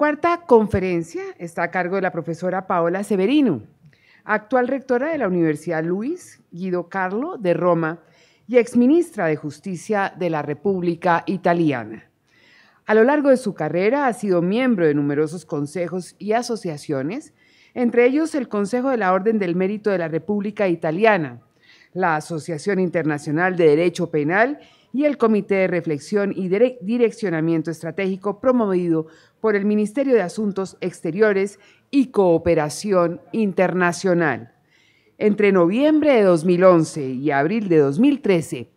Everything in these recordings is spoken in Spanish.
cuarta conferencia está a cargo de la profesora Paola Severino, actual rectora de la Universidad Luis Guido Carlo de Roma y exministra de Justicia de la República Italiana. A lo largo de su carrera ha sido miembro de numerosos consejos y asociaciones, entre ellos el Consejo de la Orden del Mérito de la República Italiana, la Asociación Internacional de Derecho Penal y y el Comité de Reflexión y Direccionamiento Estratégico promovido por el Ministerio de Asuntos Exteriores y Cooperación Internacional. Entre noviembre de 2011 y abril de 2013,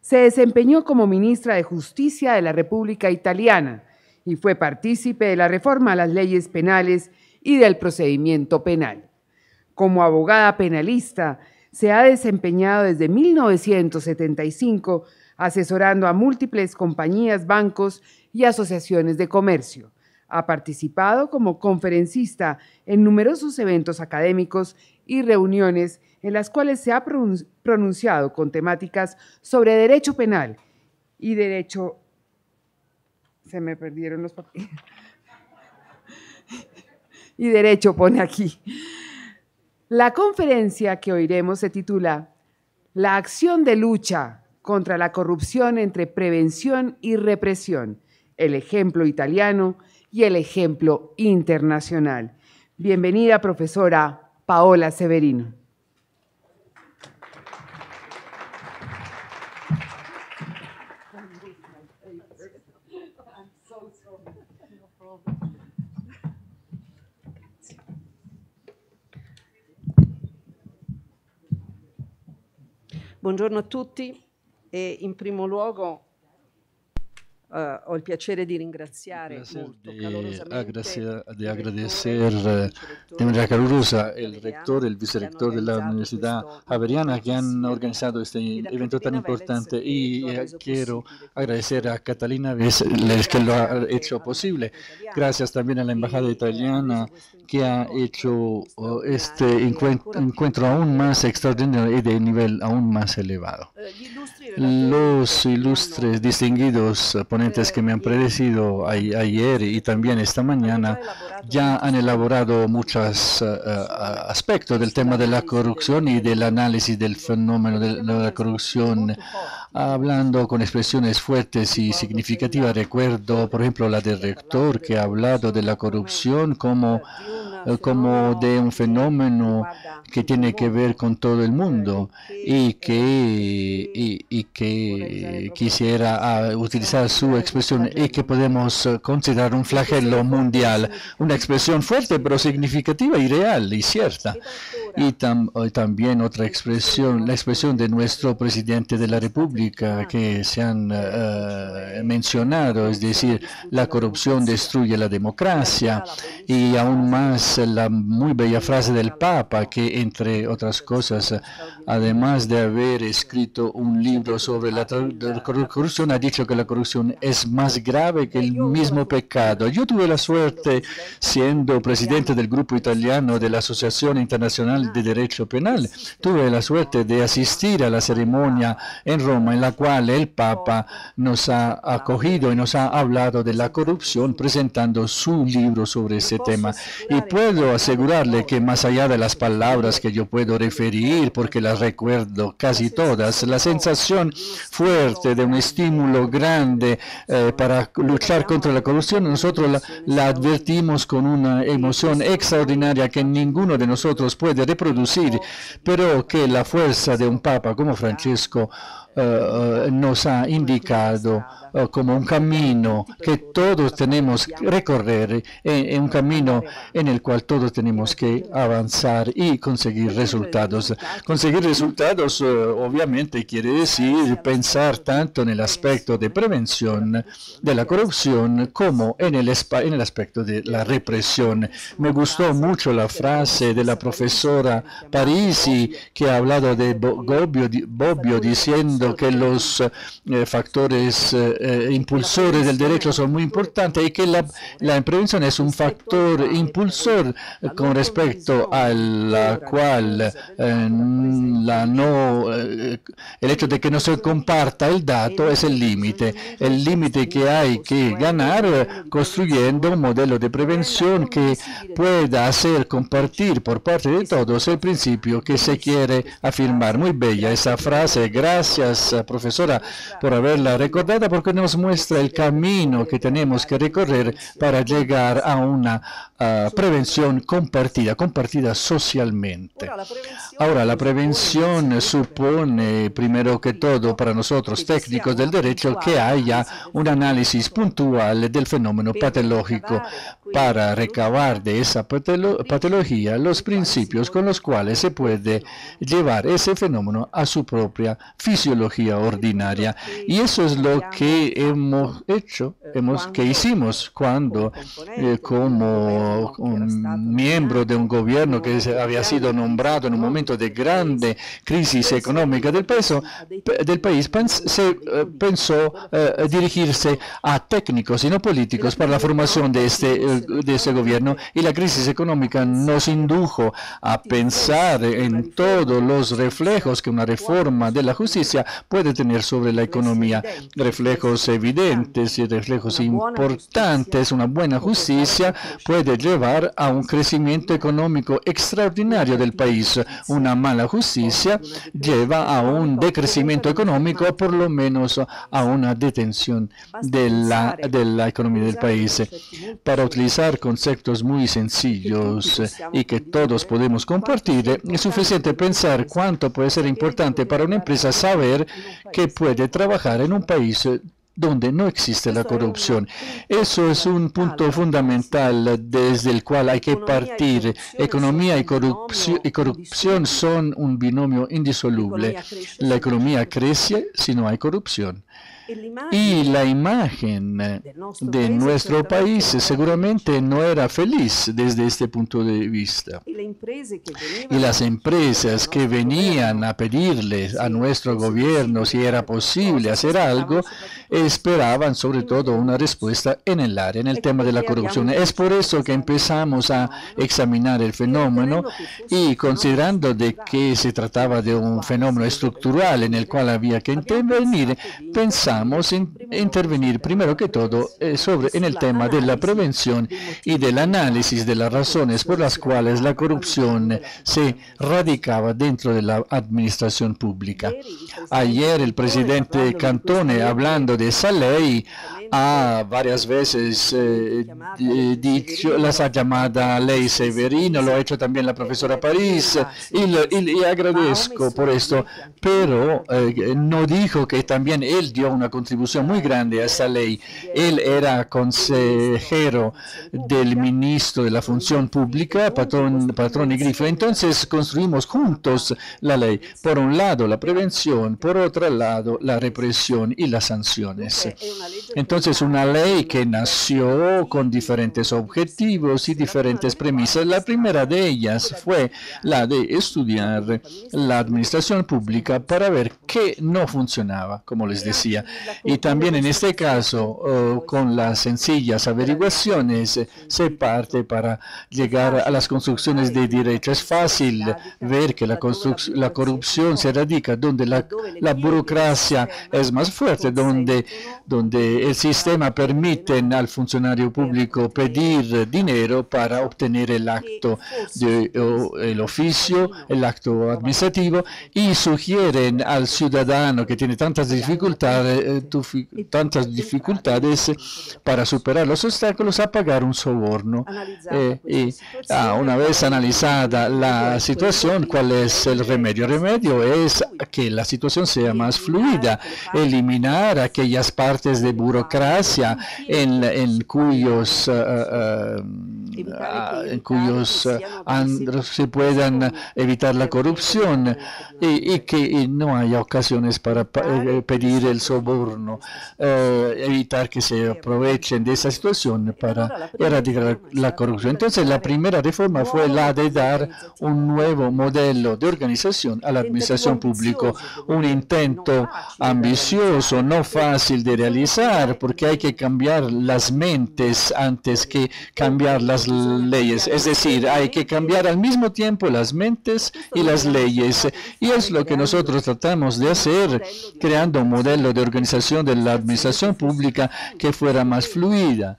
se desempeñó como ministra de Justicia de la República Italiana y fue partícipe de la reforma a las leyes penales y del procedimiento penal. Como abogada penalista, se ha desempeñado desde 1975 asesorando a múltiples compañías, bancos y asociaciones de comercio. Ha participado como conferencista en numerosos eventos académicos y reuniones en las cuales se ha pronunciado con temáticas sobre derecho penal y derecho... Se me perdieron los papeles. y derecho pone aquí. La conferencia que oiremos se titula La acción de lucha, contra la corrupción entre prevención y represión, el ejemplo italiano y el ejemplo internacional. Bienvenida, profesora Paola Severino. Buongiorno a tutti. e in primo luogo Uh, ho placer de, ah, de agradecer de eh, manera calurosa el rector, el vicerector de la Universidad Javeriana que han organizado este evento tan importante eh, y quiero agradecer a Catalina que lo ha hecho posible. Gracias también a la Embajada Italiana que ha hecho oh, este encuentro aún más extraordinario y de nivel aún más elevado. Los ilustres distinguidos que me han predecido ayer y también esta mañana ya han elaborado muchos eh, eh, aspectos del tema de la corrupción y del análisis del fenómeno de la corrupción, hablando con expresiones fuertes y significativas. Recuerdo, por ejemplo, la del rector que ha hablado de la corrupción como eh, como de un fenómeno que tiene que ver con todo el mundo y que, y que quisiera ah, utilizar su expresión y que podemos eh, considerar un flagelo mundial, una expresión fuerte pero significativa y real y cierta. Y, eh, también otra expresión, la expresión de nuestro presidente de la República que se han eh, mencionado, es decir, la corrupción destruye la democracia y aún más la muy bella frase del Papa que entre otras cosas, además de haber escrito un libro sobre la corrupción, ha dicho que la corrupción es más grave que el mismo pecado. Yo tuve la suerte, siendo presidente del grupo italiano de la Asociación Internacional de Derecho Penal, tuve la suerte de asistir a la ceremonia en Roma en la cual el Papa nos ha acogido y nos ha hablado de la corrupción presentando su libro sobre ese tema. Y puedo asegurarle que más allá de las palabras que yo puedo referir, porque las recuerdo casi todas, la sensación fuerte de un estímulo grande eh, para luchar contra la corrupción, nosotros la, la, advertimos con una emoción extraordinaria que ninguno de nosotros puede reproducir, pero que la fuerza de un Papa como Francisco eh, eh, nos ha indicado eh, como un camino que todos tenemos que recorrer, en, un camino en el cual todos tenemos que avanzar y conseguir resultados. Conseguir resultados obviamente quiere decir pensar tanto en el aspecto de prevención de la corrupción como en el, en aspecto de la represión. Me gustó mucho la frase de la profesora Parisi que ha hablado de Bobbio diciendo que los eh, factores eh, eh, impulsores del derecho son muy importantes y que la, la prevención es un factor impulsor con respecto a la cual la no, el hecho de que no se comparta el dato es el límite, el límite que hay que ganar construyendo un modelo de prevención que pueda hacer compartir por parte de todos el principio que se quiere afirmar. Muy bella esa frase, gracias gracias, eh, profesora, por haberla recordada, porque nos muestra el camino que tenemos que recorrer para llegar a una eh, prevención compartida, compartida socialmente. Ahora, la prevención supone, primero que todo, para nosotros técnicos del derecho, que haya un análisis puntual del fenómeno patológico para recabar de esa patología los principios con los cuales se puede llevar ese fenómeno a su propia fisiología ordinaria. Y eso es lo que hemos eh, hecho, hemos, que hicimos cuando eh, como miembro de un gobierno que había sido nombrado en un momento de grande crisis económica del, peso, del país, se eh, pensó dirigirse a técnicos y no políticos para la formación de este, de este gobierno. Y la crisis económica nos indujo a pensar en todos los reflejos que una reforma de la justicia puede tener sobre la economía. Reflejos evidentes y reflejos importantes, una buena justicia puede llevar a un crecimiento económico extraordinario del país. Una mala justicia lleva a un decrecimiento económico, por lo menos a una detención de la, de la economía del país. Para utilizar conceptos muy sencillos y que todos podemos compartir, es suficiente pensar cuánto puede ser importante para una empresa saber que puede trabajar en un país eh, donde no existe la corrupción. Eso es un punto fundamental desde el cual hay que partir. Economía y corrupción son un binomio indisoluble. La economía crece si no hay corrupción y la imagen de eh, nuestro país seguramente no era feliz desde este punto de vista. Y las empresas que venían a pedirle a nuestro gobierno si era posible hacer algo, esperaban sobre todo una respuesta en el área, en el tema de la corrupción. Es por eso que empezamos a examinar el fenómeno y considerando de que se trataba de un fenómeno estructural en el cual había que intervenir, pensamos necesitamos intervenir primero que todo eh, sobre, en el tema de la prevención y del análisis de las razones por las cuales la corrupción se radicaba dentro de la administración pública. Ayer el presidente Cantone, hablando de esa ley, ha varias veces eh, eh, dicho, las ha llamada ley Severino, lo ha hecho también la profesora París, y, le agradezco por esto, pero no dijo que también él dio una contribución muy grande a esa ley. Él era consejero del ministro de la Función Pública, Patrón, Patrón y Grifo. Entonces construimos juntos la ley. Por un lado, la prevención, por otro lado, la represión y las sanciones. Entonces, una ley que nació con diferentes objetivos y diferentes premisas. La primera de ellas fue la de estudiar la administración pública para ver qué no funcionaba, como les decía. Y también en este caso, oh, con las sencillas averiguaciones, eh, se parte para llegar a las construcciones de derecho. Es fácil ver que la, la corrupción se radica donde la, burocracia es más fuerte, donde, donde el sistema permite al funcionario público pedir dinero para obtener el acto, de, el oficio, el acto administrativo y sugieren al ciudadano que tiene tantas dificultades eh, tantas dificultades eh, para superar los obstáculos a pagar un soborno. Eh, pues, ah, una vez analizada la pues, situación, ¿cuál es el remedio? El pues, remedio es que la situación sea más fluida, eliminar aquellas partes de burocracia en, cuyos, em, ah, en cuyos se puedan evitar la corrupción y, que no haya ocasiones para pedir el soborno eh, evitar que se aprovechen de esa situación para erradicar la corrupción. Entonces, la primera reforma fue la de dar un nuevo modelo de organización a la administración pública, un intento ambicioso, no fácil de realizar, porque hay que cambiar las mentes antes que cambiar las leyes. Es decir, hay que cambiar al mismo tiempo las mentes y las leyes. Y es lo que nosotros tratamos de hacer, creando un modelo de organización organización de la administración pública que fuera más fluida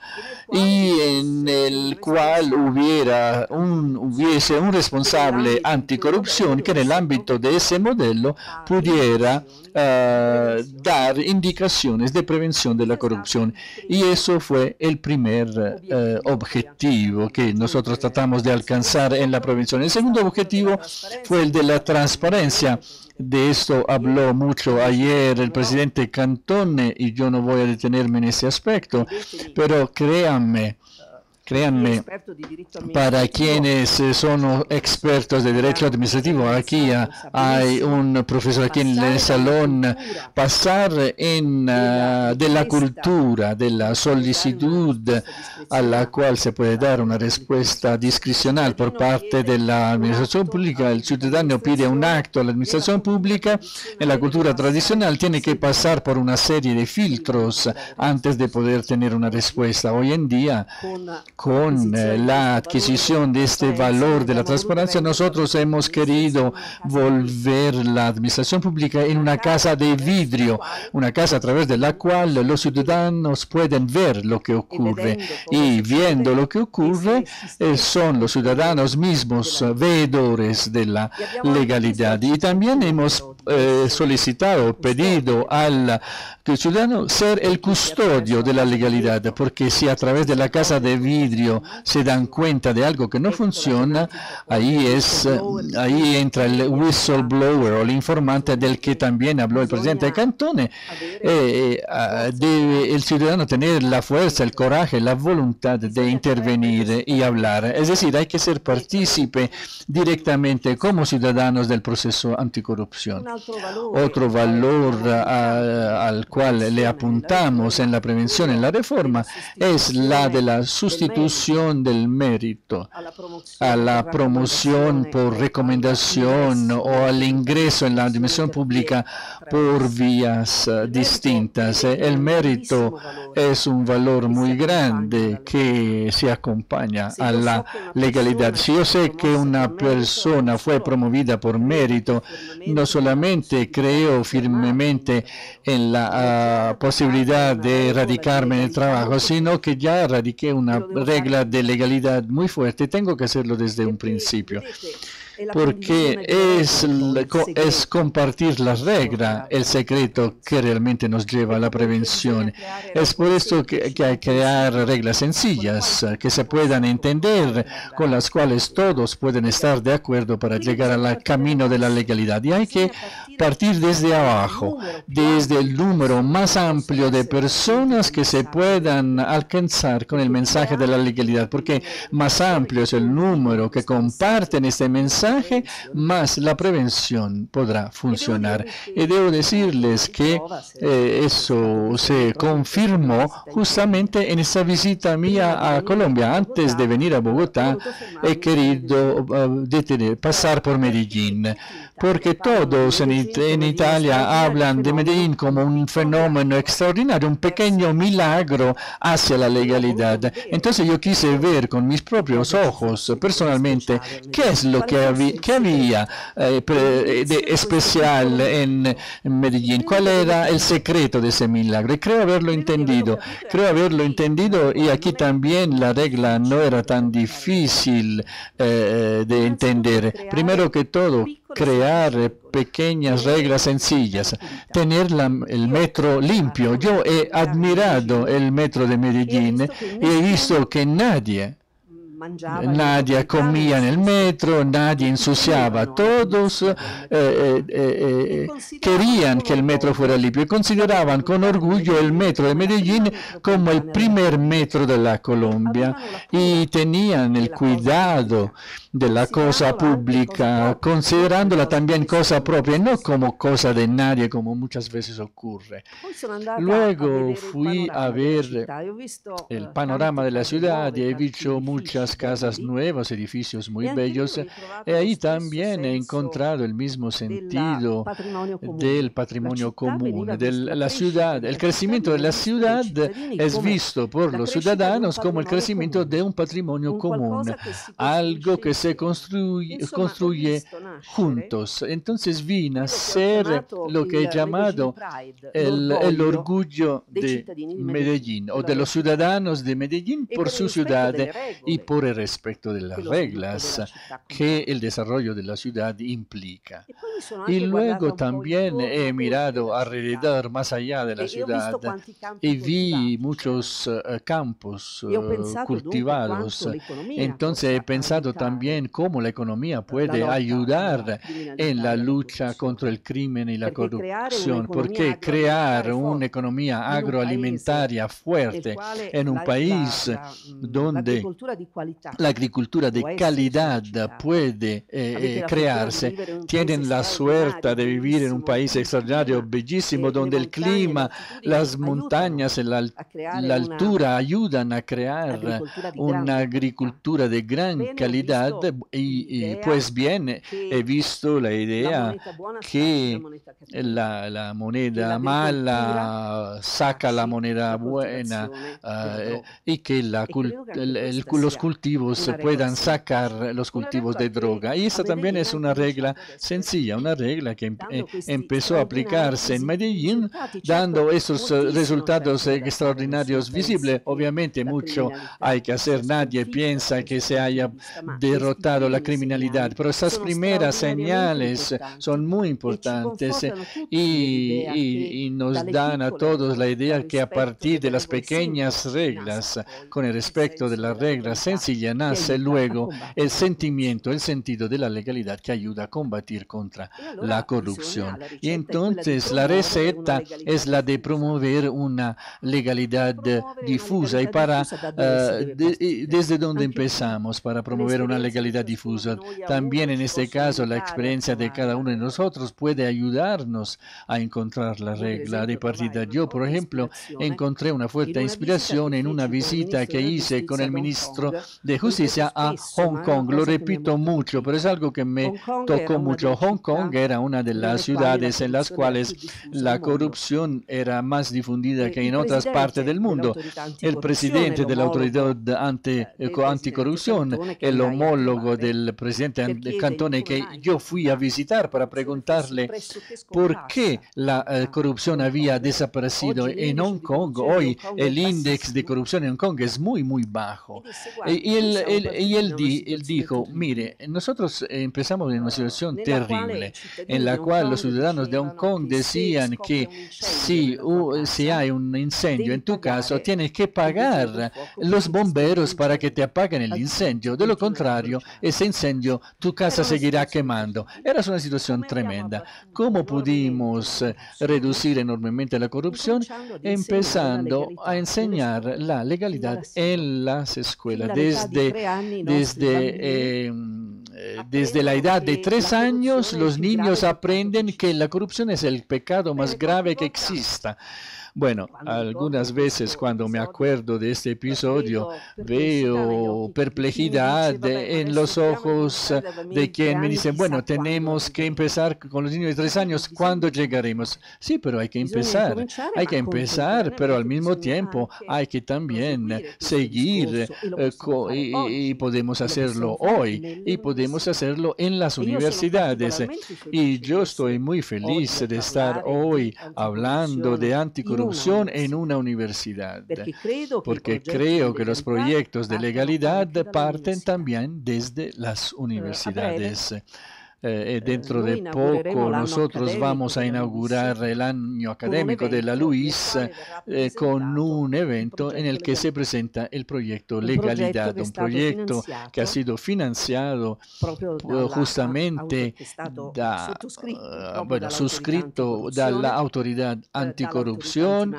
y en el cual hubiera un, hubiese un responsable anticorrupción que en el ámbito de ese modelo pudiera ah, dar indicaciones de prevención de la corrupción. Y eso fue el primer ah, objetivo que nosotros tratamos de alcanzar en la prevención. El segundo objetivo fue el de la transparencia De esto habló mucho ayer el presidente Cantone y yo no voy a detenerme en ese aspecto, pero créanme, Créanme, para quienes son expertos de derecho administrativo, aquí hay un profesor aquí en el salón, pasar en, de la cultura, de la solicitud a la cual se puede dar una respuesta discrecional por parte de la administración pública. El ciudadano pide un acto a la administración pública. En la cultura tradicional tiene que pasar por una serie de filtros antes de poder tener una respuesta. Hoy en día, con eh, la adquisición de este valor de la transparencia, nosotros hemos querido volver la administración pública en una casa de vidrio, una casa a través de la cual los ciudadanos pueden ver lo que ocurre. Y viendo lo que ocurre, eh, son los ciudadanos mismos veedores de la legalidad. Y también hemos eh, solicitado, pedido al ciudadano ser el custodio de la legalidad, porque si a través de la casa de vidrio se dan cuenta de algo que no funciona, ahí, es, ahí entra el whistleblower o el informante del que también habló el presidente de Cantone. Eh, eh, ah, debe el ciudadano tener la fuerza, el coraje, la voluntad de intervenir y hablar. Es decir, hay que ser partícipe directamente como ciudadanos del proceso anticorrupción. Otro valor ah, al cual le apuntamos en la prevención, en la reforma, es la de la sustitución del mérito, a la promoción por recomendación o al ingreso en la dimensión pública por vías eh, distintas. Eh, el mérito es un valor muy grande que se acompaña a la legalidad. Si yo sé que una persona fue promovida por mérito, no solamente creo firmemente en la posibilidad de erradicarme en el trabajo, sino que ya erradiqué una regla de legalidad muy fuerte. Tengo que hacerlo desde un principio porque es, es compartir la regla, el secreto que realmente nos lleva a la prevención. Es por esto que, que hay que crear reglas sencillas que se puedan entender, con las cuales todos pueden estar de acuerdo para llegar al camino de la legalidad. Y hay que partir desde abajo, desde el número más amplio de personas que se puedan alcanzar con el mensaje de la legalidad, porque más amplio es el número que comparten este mensaje más la prevención podrá funcionar. Y debo decirles que eh, eso se confirmó este justamente en esa visita mía a Colombia. Antes de venir a Bogotá, he querido ah, pasar por Medellín, porque todos en, Italia hablan de Medellín como un fenómeno extraordinario, un pequeño milagro hacia la legalidad. Entonces yo quise ver con mis propios ojos personalmente qué es lo que ¿Qué había de especial en Medellín? ¿Cuál era el secreto de ese milagro? Creo haberlo entendido, creo haberlo entendido y aquí también la regla no era tan difícil eh, eh, de entender. Primero que todo, crear eh, pequeñas reglas sencillas, tener el metro limpio. Yo he admirado el metro de Medellín y he visto que nadie Nadia comía nel metro, nadie insuciava a todos, eh, eh, eh, querían che il metro fuera limpio consideravano con orgoglio il metro di Medellín come il primer metro della Colombia y tenían el cuidado de la cosa pública, considerándola también cosa propia, no como cosa de nadie, como muchas veces ocurre. Luego fui a ver el eh, panorama de la ciudad y he visto muchas casas nuevas, edificios muy bellos, y eh, ahí también he encontrado el mismo sentido del patrimonio común, de la ciudad. El crecimiento de la ciudad es visto por los ciudadanos como el crecimiento de un patrimonio común, algo que se construye, juntos. Eh. Entonces vino a ser lo que he llamado el, el orgullo de Medellín o de los ciudadanos de Medellín e por su ciudad y por el respeto de las reglas que el desarrollo de la ciudad implica. E y luego también he mirado alrededor, más allá de la e ciudad, y vi muchos eh, campos cultivados. Entonces he pensado también cómo la economía puede ayudar en la lucha contra el crimen y la corrupción. Porque crear una economía agroalimentaria fuerte en un país mm, donde la agricultura de calidad puede eh, eh, crearse, tienen la suerte de vivir en un país extraordinario, bellísimo, donde el clima, las montañas, y la altura ayudan a crear una agricultura de gran calidad y, pues bien, eh, he visto la idea que eh, la, moneda mala saca la moneda buena eh, ah, y que los cultivos puedan sacar los cultivos de droga. Y esta también es una regla pues, sencilla, una regla que em, empezó a aplicarse en Medellín, dando esos resultados extraordinarios visibles. Obviamente mucho hay que hacer, nadie piensa que se haya derrotado la criminalidad, pero esas primeras señales son muy importantes eh, y, nos dan a todos la idea que a partir de las pequeñas reglas, con el respeto de las reglas sencillas, nace luego el sentimiento, el sentido de la legalidad que ayuda a combatir contra la corrupción. Y entonces la receta es la de promover una legalidad difusa y para eh, desde donde empezamos para promover una legalidad difusa. También en este caso, la experiencia de cada uno de nosotros puede ayudarnos a encontrar la regla de partida. Yo, por ejemplo, encontré una fuerte inspiración en una visita que hice con el ministro de Justicia a Hong Kong. Lo repito mucho, pero es algo que me tocó mucho. Hong Kong era una de las ciudades en las cuales la corrupción era más difundida que en otras partes del mundo. El presidente de la autoridad anticorrupción, el homólogo, del presidente Cantone que yo fui a visitar para preguntarle por qué la eh, corrupción había desaparecido en Hong Kong. Hoy el índice de corrupción en Hong Kong es muy, muy bajo. Y él, eh, y él, él dijo, mire, nosotros eh, empezamos en una situación terrible en la cual los ciudadanos de Hong Kong decían que si, si hay un incendio, en tu caso, tienes que pagar los bomberos para que te apaguen el incendio. De lo contrario, ese incendio tu casa seguirá quemando. Era una situación tremenda. ¿Cómo pudimos eh, reducir enormemente la corrupción? Empezando a enseñar la legalidad en las escuelas desde, desde em, eh, desde la edad de tres años los niños aprenden que la corrupción es el pecado más grave que exista. Bueno, algunas veces cuando me acuerdo de este episodio veo perplejidad en los ojos de quien me dice, bueno, tenemos que empezar con los niños de tres años, ¿cuándo llegaremos? Sí, pero hay que empezar, hay que empezar, pero al mismo tiempo hay que también seguir y podemos hacerlo hoy y podemos hacerlo en las universidades. Y yo estoy muy feliz de estar hoy hablando de anticorrupción en una universidad, porque creo que los proyectos de legalidad parten también desde las ah, universidades. Eh, eh, eh, dentro de poco nosotros vamos a inaugurar el año académico de la LUIS con un evento en el que se presenta el proyecto Legalidad, un proyecto que ha sido financiado pues, justamente bueno, suscrito da la autoridad anticorrupción,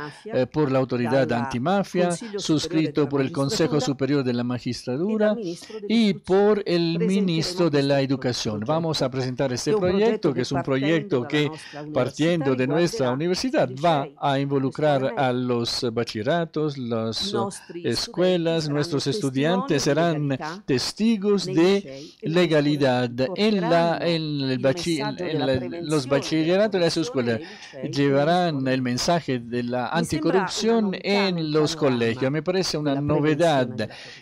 por la autoridad antimafia, suscrito por el Consejo Superior de la Magistratura y por el ministro de la Educación. Vamos a presentar este proyecto, que es un proyecto que partiendo de nuestra universidad va a involucrar a los bachilleratos, las eh, escuelas, nuestros estudiantes serán testigos de legalidad en, la, en, el los bachilleratos de las escuelas. Llevarán el mensaje de la anticorrupción en los colegios. Me parece una novedad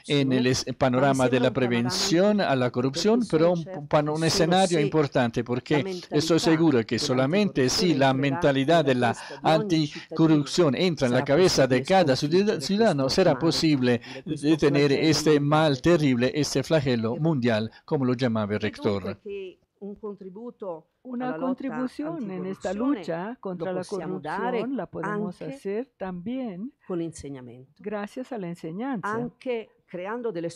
en el panorama de la prevención a la corrupción, pero un escenario importante porque estoy seguro que solamente si la mentalidad de la anticorrupción entra en la cabeza de cada ciudadano será posible detener este mal terrible, este flagelo mundial, como lo llamaba el rector. Una contribución en esta lucha contra la corrupción la podemos hacer también con gracias a la enseñanza, creando delle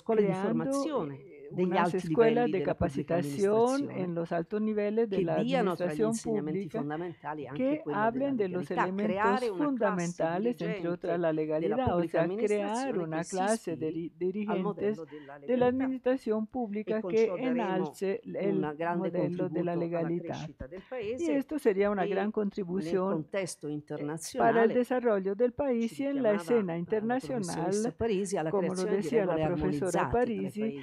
las escuelas de capacitación en los altos niveles de la administración pública que hablen de los elementos fundamentales, entre otras la legalidad, o sea, crear una clase de dirigentes de la administración pública que enalce el modelo de la legalidad. Y esto sería una gran contribución eh, para el desarrollo del país y en la escena internacional, como lo decía la profesora Parisi,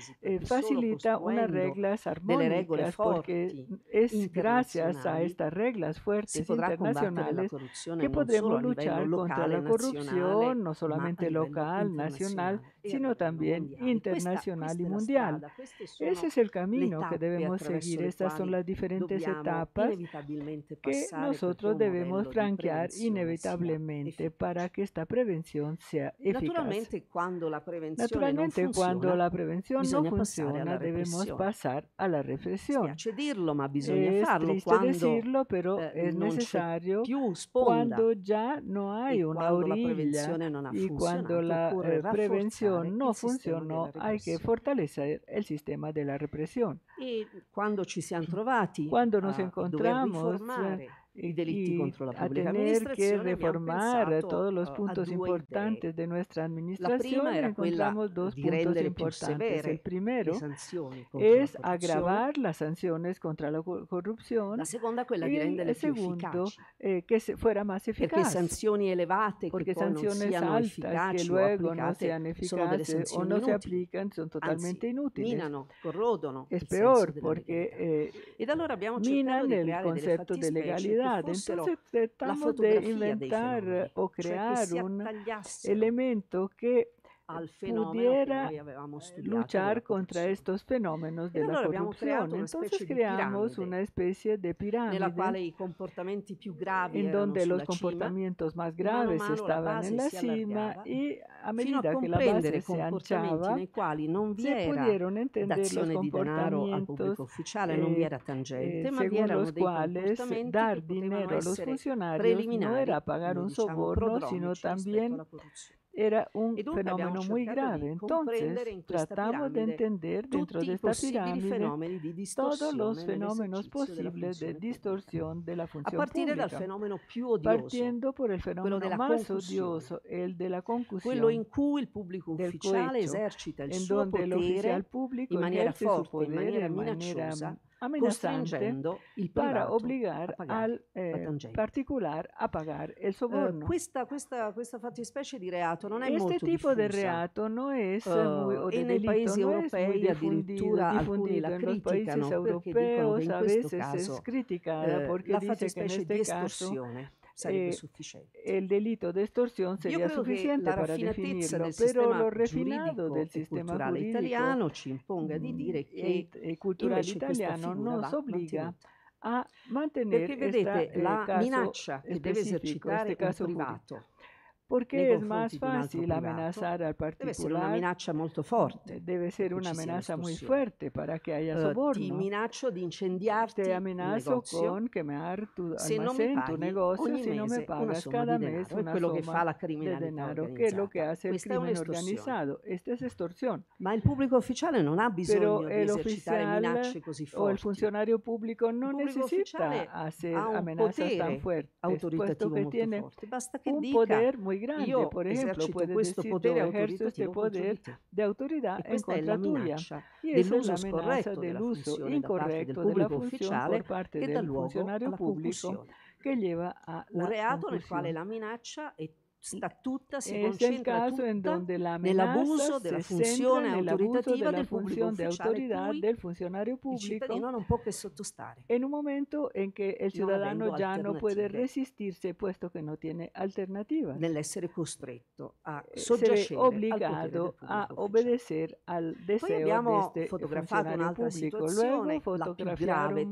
facilita unas reglas armónicas porque es gracias a estas reglas fuertes internacionales que podremos luchar contra la corrupción, no solamente local, nacional, sino también internacional y mundial. Ese es el camino que debemos seguir. Estas son las diferentes etapas que nosotros debemos franquear inevitablemente para que esta prevención sea eficaz. Naturalmente, cuando la prevención no funciona, pasar a la represión. pasar a dirlo, ma bisogna es eh, farlo Quando decirlo, pero eh, es necesario più sponda, cuando ya no una orilla y cuando la prevenzione non funziona, funcionó, hay que fortalecer sistema della la represión. Y ci siamo trovati, cuando nos a, encontramos y, a tener que reformar todos los puntos importantes de nuestra administración encontramos dos puntos importantes. El primero es agravar las sanciones contra la corrupción y el segundo eh, que fuera más eficaz. Porque sanciones altas que luego no sean eficaces o no se aplican son totalmente inútiles. Es peor porque eh, minan el concepto de legalidad strada. Entonces tratamos de inventar o cioè crear un elemento che al pudiera eh, luchar contra estos fenómenos de la corrupción. Entonces creamos una especie de pirámide en donde los comportamientos más graves estaban en la cima y a medida que la base se anchava se pudieron entender los comportamientos eh, eh según los cuales dar dinero a los funcionarios no era pagar un soborno, sino también era un fenomeno molto grave. Entonces, en tratamos de entender dentro de esta pirámide di todos los fenómenos posibles de distorsión de la función pública, odioso, partiendo por el fenómeno más odioso, el de la concusión, in cui il pubblico ufficiale esercita il en suo donde potere el oficial público in maniera forte, su poder, in maniera amenazante para obligar al eh, particolare a pagare il eh, soborno. Uh, questa, questa, questa, fattispecie di reato non è este molto tipo diffusa. Este tipo no es uh, o de nei paesi europei addirittura alcuni la criticano perché dicono che in questo caso eh, la fattispecie di estorsione sarebbe eh, sufficiente. El delito de extorsión sería suficiente para definirlo, pero lo refinado del sistema culturale italiano ci imponga di mm, dire che il culturale italiano non nos obbliga a mantenere Perché vedete, eh, la minaccia che deve esercitare il privato Perché è più facile amenazar al particolare. Deve essere una minaccia molto forte. Deve essere una minaccia muy fuerte para que haya soborno. Uh, ti minaccio di incendiarti Te amenazo con quemar tu almacén, tu negozio, se non mi pagas cada mes una quello che fa la criminalità de denaro, che è lo che hace Questa il crimen organizzato. Questa è estorsione. Ma il pubblico ufficiale non ha bisogno Però di esercitare minacce così forti. O il funzionario pubblico non necessita hacer amenazas tan fuertes, puesto que tiene un poder muy muy grande. esempio, Por ejemplo, puedes decir, poder ejerzo este poder de autoridad en contra tuya. Y esa es la amenaza del uso incorrecto della funzione por parte del funzionario pubblico che lleva a un reato nel quale la minaccia è sta tutta, si es concentra tutta nell'abuso della funzione autoritativa del pubblico de autoridad del funcionario público. non può che sottostare. En un momento in cui il cittadino già non può resistirsi, puesto che non tiene alternativa. Nell'essere costretto a eh, soggiacere obbligato a obbedire al deseo di este fotografato un'altra situazione, Luego, la più grave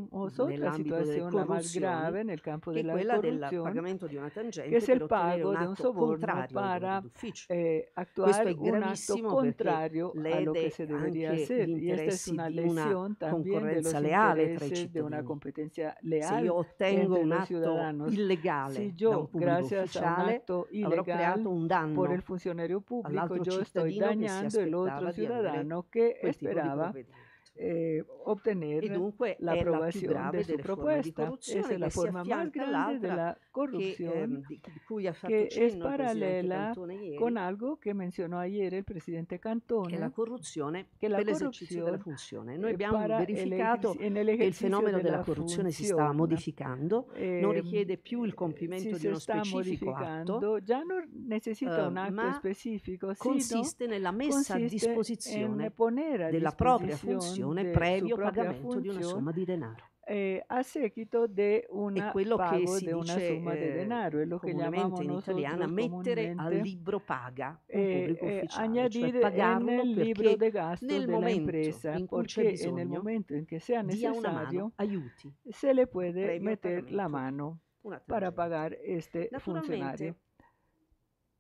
nell'ambito della corruzione, nel campo della corruzione, che è quella del pagamento di una tangente che per ottenere un atto contrario para eh, actuar es un atto contrario a lo que se debería hacer. Y esta es una lesión una también de los leale tra i de una competencia leal se io eh, ottengo un acto illegale si yo, da un pubblico ufficiale, avrò creato un danno por el funcionario público, yo estoy dañando el otro ciudadano que esperaba eh, ottenere e dunque l'approvazione del delle propuesta. Esa è la forma più grande della corruzione che, ehm, che è parallela con algo che menzionò ieri il presidente Cantone, che è la corruzione che la per l'esercizio della funzione. Noi abbiamo verificato che il fenomeno della, della corruzione funzione. si sta modificando, eh, non ehm, richiede più il compimento di uno specifico atto, già non necessita uh, un atto specifico, consiste nella messa a disposizione della propria funzione prestazione previo pagamento funzione, di una somma di denaro. Eh, a seguito di una quello che si una dice, somma di eh, denaro, è lo che chiamiamo in italiano mettere al libro paga un eh, pubblico eh, ufficiale, cioè pagarlo nel libro de gasto dell'impresa, perché c'è nel momento in cui sia necesario, aiuti, se le può mettere la mano per pagare este funzionario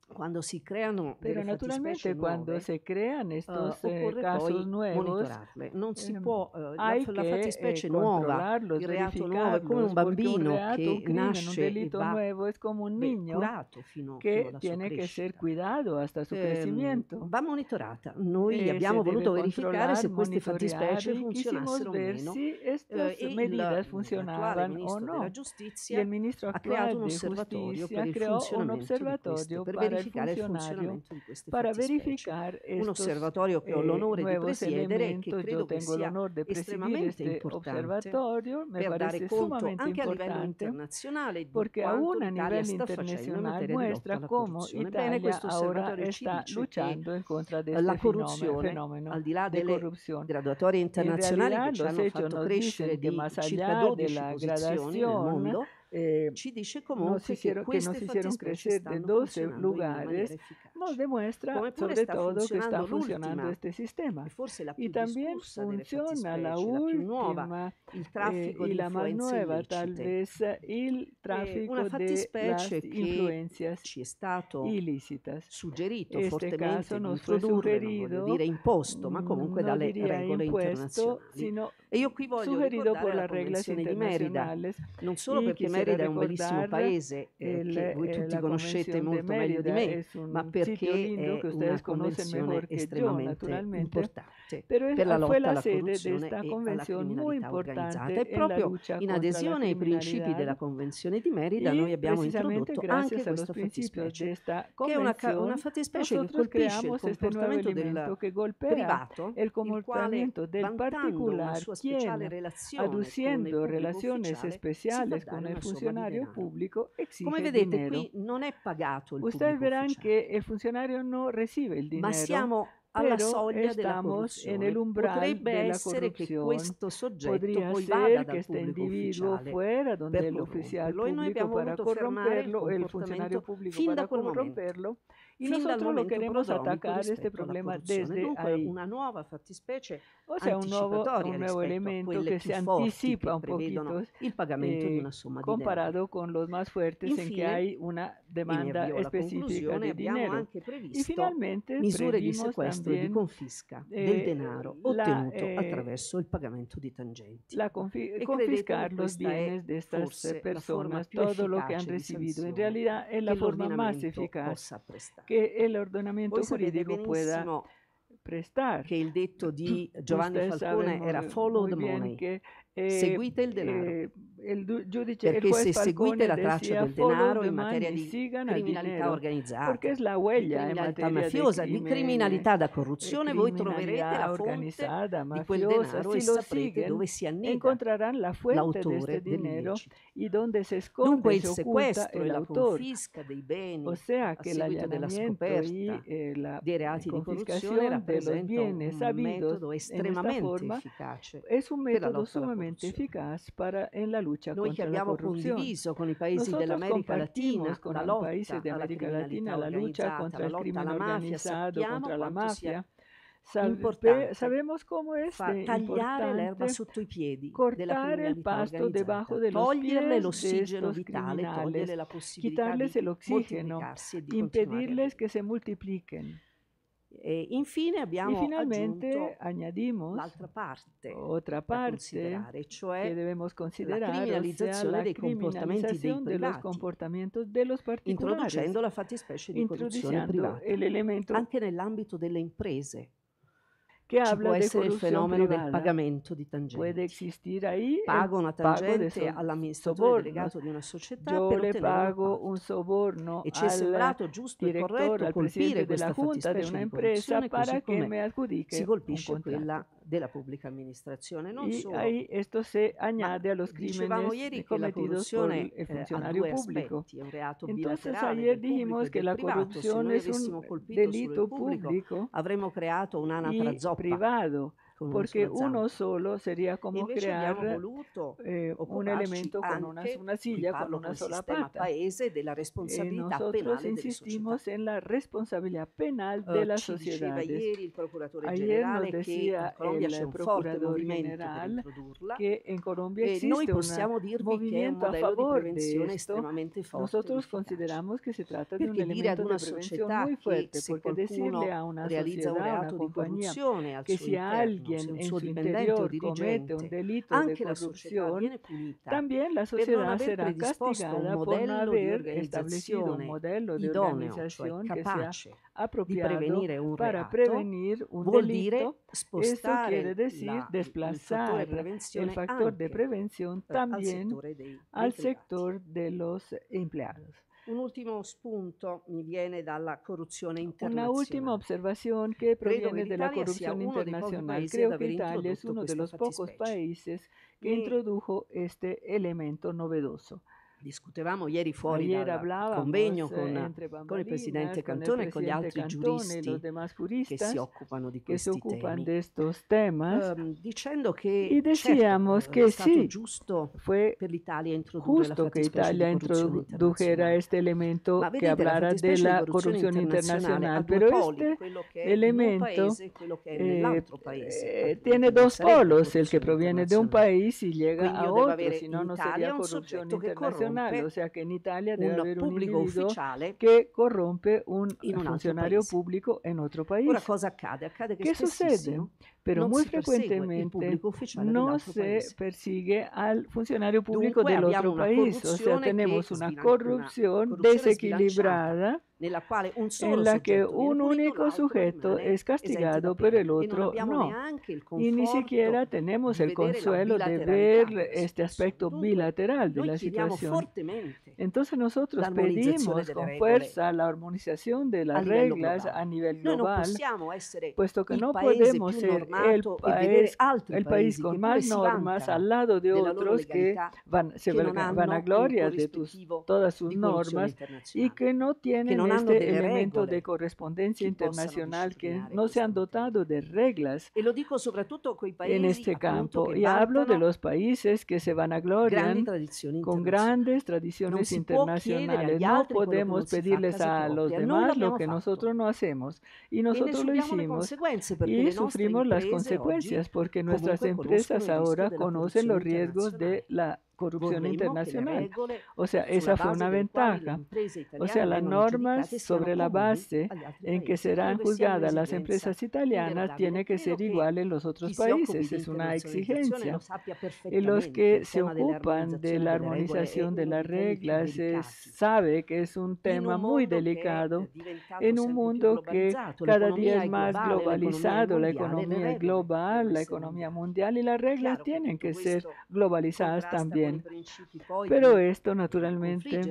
cuando eh, se crean Pero naturalmente cuando nuove, se crean estos eh, casos nuevos, non si ehm, può eh, la, la eh, fattispecie nuova, il reato nuovo è come un bambino un reato, che un crimen, nasce un delito nuevo es como un niño fino, che tiene che essere cuidato hasta su eh, Va monitorata. Noi eh, abbiamo voluto verificare se queste fattispecie funzionassero o meno. Estas eh, o no. la giustizia ha creato un osservatorio per il funzionamento di questo, per verificare el funcionamiento de queste para verificar Un osservatorio che ho eh, l'onore di presiedere e che credo che sia estremamente importante per dare conto anche a livello internazionale di porque aún a nivel internacional muestra cómo Italia Bene, ahora está luchando en contra de la corruzione, fenomeno, al di là delle de graduatorie internazionali in che ci hanno fatto crescere di circa 12 posizioni nel mondo, eh, ci dice comunque que no queste que no hicieron en 12 lugares, nos demuestra sobre todo que está funcionando este sistema. Y también funciona la última eh, y la más nueva, tal vez el eh, tráfico de las influencias ci è stato ilícitas. suggerito este fortemente, non produrre, non dire imposto, ma comunque dalle regole impuesto, internazionali. E io qui voglio ricordare la, la Convenzione di Merida, non solo perché Merida è un bellissimo paese el, eh, che voi tutti conoscete molto meglio di me, ma perché è una convenzione estremamente yo, importante per la lotta alla corruzione e alla criminalità organizzata. E proprio in adesione ai principi della Convenzione di Merida noi abbiamo introdotto anche questo fattispecie, che è una, una fattispecie che colpisce il comportamento del privato, il comportamento del una sua tiene aduciendo relaciones especiales con el funcionario público exige Come vedete, dinero. qui non è pagato il Ustedes verán ufficiale. que el funcionario no recibe el dinero. Ma siamo alla soglia della corruzione. Potrebbe essere che questo soggetto Podría poi vada dal pubblico ufficiale fuera donde per corromperlo e noi abbiamo voluto fermare il funzionario fin da quel momento. Y nosotros lo queremos atacar este problema desde Una nueva o sea, un nuevo, elemento que se anticipa un poquito el pagamento de una suma comparado dinero. con los más fuertes en que hay una demanda específica de dinero. Y finalmente misure di sequestro y e di confisca eh, del denaro ottenuto a eh, attraverso il pagamento de tangenti. La confi e confiscar los bienes de estas personas, todo lo que han recibido, en realidad es la forma más eficaz che l'ordinamento giuridico jurídico pueda prestar. Che il detto di Giovanni Falcone era follow the money, che, eh, seguite il denaro. Eh, il giudice, perché se seguite la traccia del denaro in materia di criminalità organizzata, criminalità mafiosa, di criminalità da corruzione, voi troverete la fonte di quel denaro e saprete dove si annega l'autore dell'illecito. Dunque il sequestro e la confisca dei beni o sea, che a seguito della scoperta dei reati di corruzione rappresentano un metodo estremamente efficace per la lotta con Latina con los países de América Latina la lucha contra mafia, contra la mafia. sabemos cómo es cortar el pasto debajo de los pies quitarles el oxígeno, e impedirles que se multipliquen. E infine abbiamo e finalmente añadimos l'altra parte, otra parte cioè que debemos considerar, la criminalizzazione o sea, dei comportamenti dei privati, de los introducendo la fattispecie di corruzione privata, anche nell'ambito delle imprese che Ci può essere il fenomeno privada. del pagamento di tangenti. Pago una tangente all'amministratore soborno. delegato di una società Io per le pago un, un soborno e ci è sembrato giusto e corretto colpire questa fattispecie di corruzione così come si colpisce quella della pubblica amministrazione. Non y solo, ahí esto se añade a los crímenes ieri che por el funcionario eh, pubblico. Aspetti, un reato Entonces ayer dijimos que la privato, corrupción es un delito público, pubblico, avremmo creato un'anatra y zoppa. privado. Porque uno solo sería como crear eh, un elemento con una, una silla, con una sola pata. y eh, nosotros insistimos en la responsabilidad penal de ah, las sociedades. Ayer nos decía el procurador general que en Colombia eh, existe un movimiento a favor di Nosotros consideramos que se trata de un elemento de prevención muy fuerte porque decirle a una sociedad a una compañía alguien quien en su interior comete un delito de corrupción, también la sociedad será castigada por no establecido un modelo de organización que sea para prevenir un delito. Esto quiere decir desplazar el factor de prevención, también al sector de los empleados. Un último spunto me viene dalla corruzione internazionale. Una última observación que proviene de la corrupción internacional. Creo que Italia es uno de los pocos países que introdujo este elemento novedoso discutevamo ieri fuori dal convegno con, eh, con, il presidente Cantone y con los altri juristas que se ocupan de estos temas ehm, che decíamos eh, que sí, fue per l'Italia Italia introdujera este elemento que hablara de la corrupción internacional, pero este elemento e eh, tiene dos polos, el que proviene de un país y llega a otro, si no, no sería corrupción internacional. O sea, que en Italia debe haber un pubblico ufficiale che corrompe un, funcionario público en otro país. ¿Qué sucede? Pero muy frecuentemente che, se persigue al funcionario público del otro país. O sea, tenemos una corrupción desequilibrada en la que un único sujeto es castigado, por el otro no. Y ni siquiera tenemos el consuelo de ver este aspecto bilateral de la situación. Entonces nosotros pedimos con fuerza la armonización de las reglas a nivel global, puesto que no podemos ser el país, el país con más normas al lado de otros que van, se van a gloria de tus, todas sus normas y que no tienen este elemento de correspondencia internacional que no se han dotado de reglas en lo este campo Y hablo de los países que se van a gloriar con grandes tradiciones internacionales no podemos pedirles a los demás lo que nosotros no hacemos y nosotros lo hicimos y sufrimos las consecuencias porque nuestras empresas ahora conocen los riesgos de la corrupción internacional. O sea, esa fue una ventaja. O sea, las normas sobre la base en que serán juzgadas las empresas italianas tienen que ser iguales en los otros países. Es una exigencia. Y los que se ocupan de la armonización de eh, las reglas sabe que es un tema muy delicado en un mundo que cada día es más globalizado. La economía es global, la economía mundial y las reglas tienen que ser globalizadas también. Pero esto, naturalmente,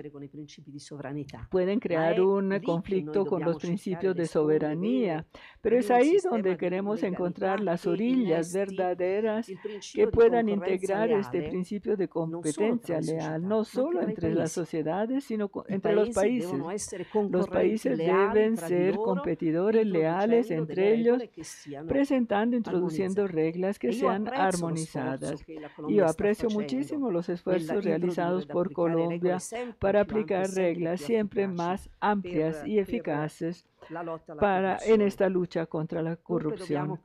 pueden crear un conflicto con los principios de soberanía. Pero es ahí donde queremos encontrar las e orillas verdaderas que puedan integrar este principio de competencia leal, no solo entre las sociedades, sino entre los países. Los países deben ser competidores e leales entre ellos, presentando, introduciendo reglas que e sean armonizadas. Yo aprecio muchísimo los esfuerzos realizados por Colombia para aplicar reglas siempre más amplias y eficaces para, en esta lucha contra la corrupción.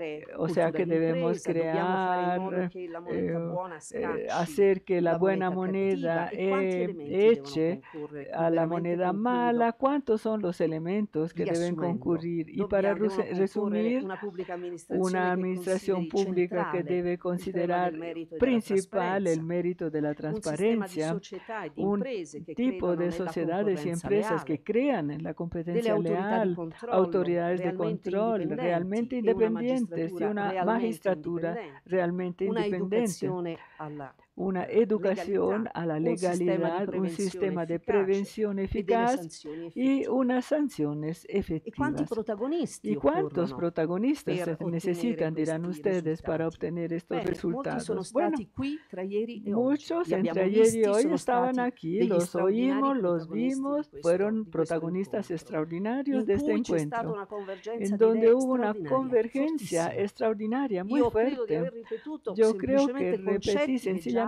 Eh, o sea que debemos crear, eh, eh, hacer que la buena moneda eche a la moneda mala. ¿Cuántos son los elementos que deben concurrir? Y para resumir, una administración pública que debe considerar principal el mérito de la transparencia, e un tipo de sociedades y empresas que crean en la competencia leal autoridades de control realmente independientes y una magistratura realmente independiente una educación a la legalidad, un sistema de prevención, eficaz, y, unas sanciones efectivas. ¿Y, cuántos protagonistas necesitan, dirán ustedes, para obtener estos resultados? Muchos bueno, muchos e entre ayer y hoy estaban aquí, los oímos, los vimos, fueron protagonistas extraordinarios de este encuentro, en donde hubo una convergencia extraordinaria, muy fuerte. Yo creo que repetí sencillamente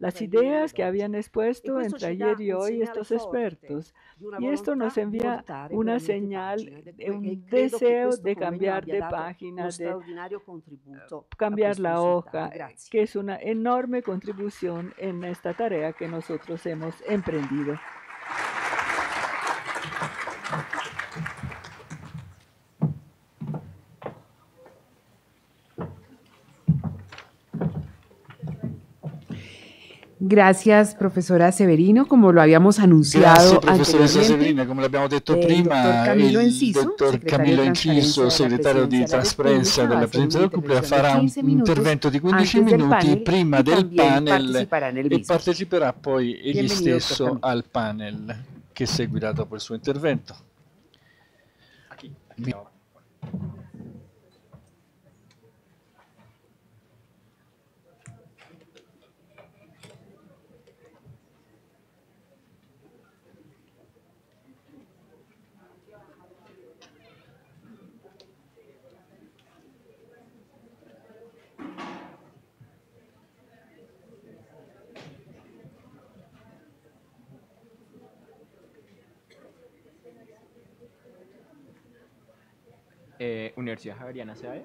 las ideas que habían expuesto entre ayer y hoy estos expertos. Y esto nos envía una señal, un deseo pues, de cambiar de página, de cambiar la hoja, que es una enorme contribución en esta tarea que nosotros hemos emprendido. Gracias, profesora Severino. Como lo habíamos anunciado Grazie, professoressa Severino, come l'abbiamo detto eh, prima, Camilo Inciso, il dottor Camilo Inciso, segretario di Trasparenza della Presidenza del Pubblico, farà un intervento di 15 minuti prima del panel e parteciperà poi egli stesso al panel che seguirà dopo il suo intervento. Aquí, Eh, Universidad Javeriana CAE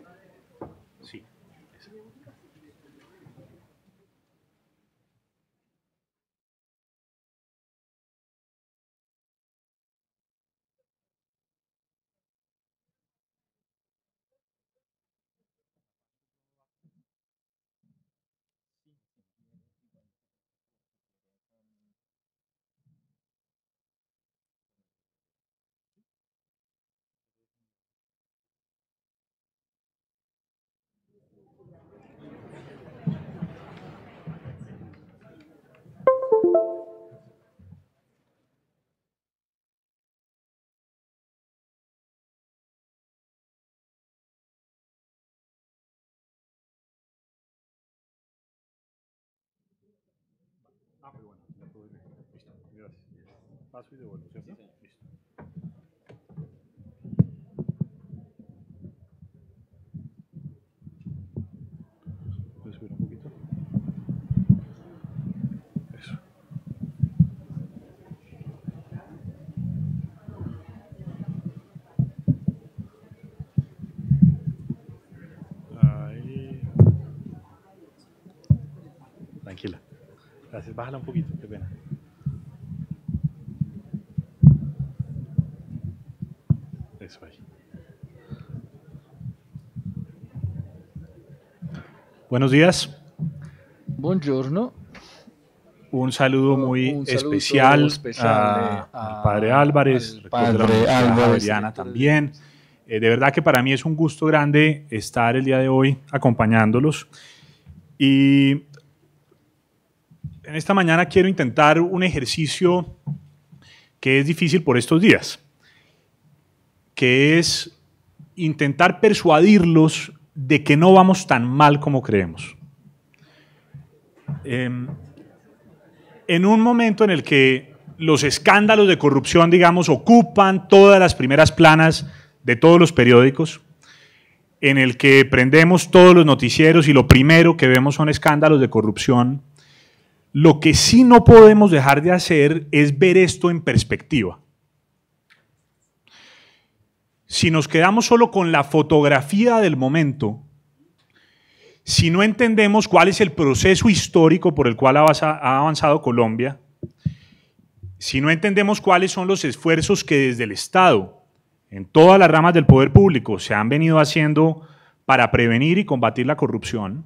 Ah, pues bueno, ya todo bien. Listo, gracias. Paso y devolución. Sí, Listo. bájala un poquito, qué pena. Eso ahí. Buenos días. Buongiorno. Un saludo muy especial, al padre Álvarez, al padre también. Eh, de verdad que para mí es un gusto grande estar el día de hoy acompañándolos. Y esta mañana quiero intentar un ejercicio que es difícil por estos días, que es intentar persuadirlos de que no vamos tan mal como creemos. Em, en un momento en el que los escándalos de corrupción, digamos, ocupan todas las primeras planas de todos los periódicos, en el que prendemos todos los noticieros y lo primero que vemos son escándalos de corrupción, lo que sí no podemos dejar de hacer es ver esto en perspectiva. Si nos quedamos solo con la fotografía del momento, si no entendemos cuál es el proceso histórico por el cual ha avanzado Colombia, si no entendemos cuáles son los esfuerzos que desde el Estado, en todas las ramas del poder público, se han venido haciendo para prevenir y combatir la corrupción,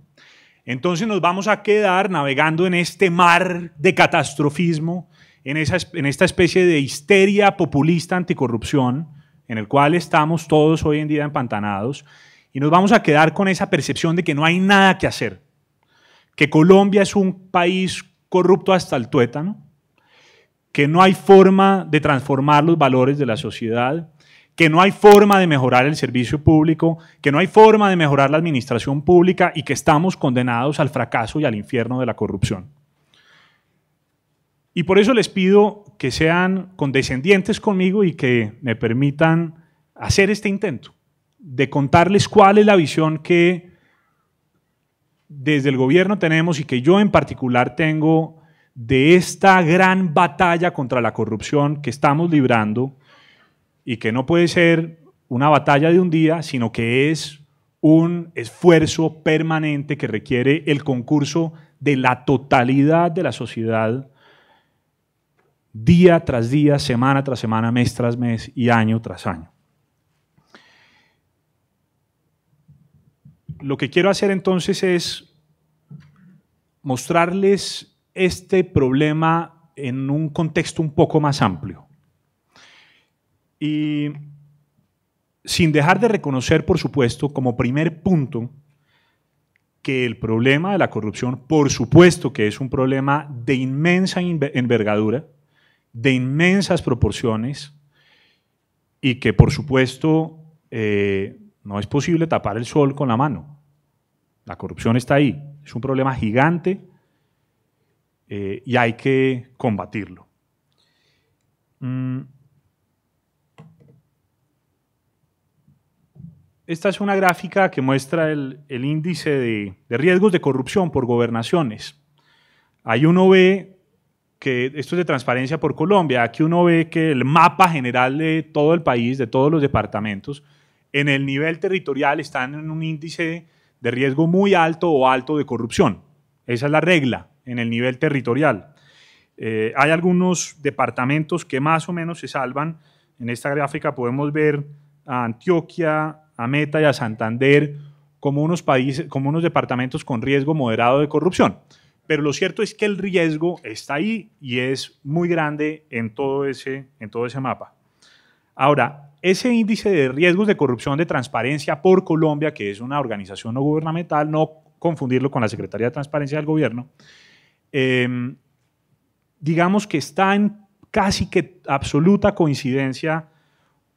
entonces nos vamos a quedar navegando en este mar de catastrofismo, en, esta especie de histeria populista anticorrupción en el cual estamos todos hoy en día empantanados, y nos vamos a quedar con esa percepción de que no hay nada que hacer, que Colombia es un país corrupto hasta el tuétano, que no hay forma de transformar los valores de la sociedad que no hay forma de mejorar el servicio público, que no hay forma de mejorar la administración pública y que estamos condenados al fracaso y al infierno de la corrupción. Y por eso les pido que sean condescendientes conmigo y que me permitan hacer este intento de contarles cuál es la visión que desde el gobierno tenemos y que yo en particular tengo de esta gran batalla contra la corrupción que estamos librando y que no puede ser una batalla de un día, sino que es un esfuerzo permanente que requiere el concurso de la totalidad de la sociedad día tras día, semana tras semana, mes tras mes y año tras año. Lo que quiero hacer entonces es mostrarles este problema en un contexto un poco más amplio. Y sin dejar de reconocer, por supuesto, como primer punto, que el problema de la corrupción, por supuesto que es un problema de inmensa envergadura, de inmensas proporciones, y que por supuesto eh, no es posible tapar el sol con la mano. La corrupción está ahí, es un problema gigante eh, y hay que combatirlo. Mm, Esta es una gráfica que muestra el, índice de, riesgos de corrupción por gobernaciones. Ahí uno ve que esto es de transparencia por Colombia. Aquí uno ve que el mapa general de todo el país, de todos los departamentos, en el nivel territorial están en un índice de riesgo muy alto o alto de corrupción. Esa es la regla en el nivel territorial. Eh, hay algunos departamentos que más o menos se salvan. En esta gráfica podemos ver a Antioquia, a Meta y a Santander como unos, países, como unos departamentos con riesgo moderado de corrupción. Pero lo cierto es que el riesgo está ahí y es muy grande en todo ese, en todo ese mapa. Ahora, ese índice de riesgos de corrupción de transparencia por Colombia, que es una organización no gubernamental, no confundirlo con la Secretaría de Transparencia del Gobierno, em, digamos que está en casi que absoluta coincidencia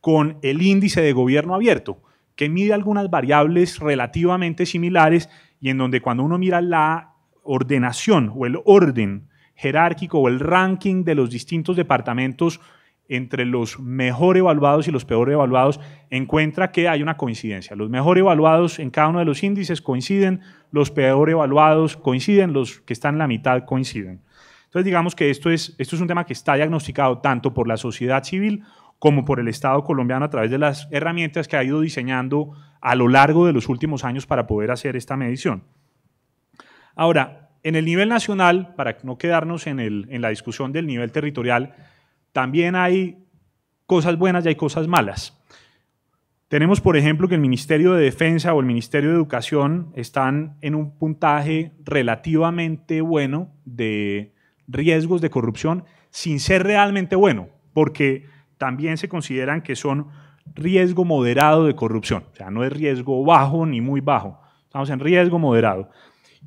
con el índice de gobierno abierto que mide algunas variables relativamente similares y en donde cuando uno mira la ordenación o el orden jerárquico o el ranking de los distintos departamentos entre los mejor evaluados y los peor evaluados, encuentra que hay una coincidencia. Los mejor evaluados en cada uno de los índices coinciden, los peor evaluados coinciden, los que están en la mitad coinciden. Entonces digamos que esto es, esto es un tema que está diagnosticado tanto por la sociedad civil como por el Estado colombiano a través de las herramientas que ha ido diseñando a lo largo de los últimos años para poder hacer esta medición. Ahora, en el nivel nacional, para no quedarnos en, la discusión del nivel territorial, también hay cosas buenas y hay cosas malas. Tenemos, por ejemplo, que el Ministerio de Defensa o el Ministerio de Educación están en un puntaje relativamente bueno de riesgos de corrupción sin ser realmente bueno, porque también se consideran que son riesgo moderado de corrupción. O sea, no es riesgo bajo ni muy bajo. Estamos en riesgo moderado.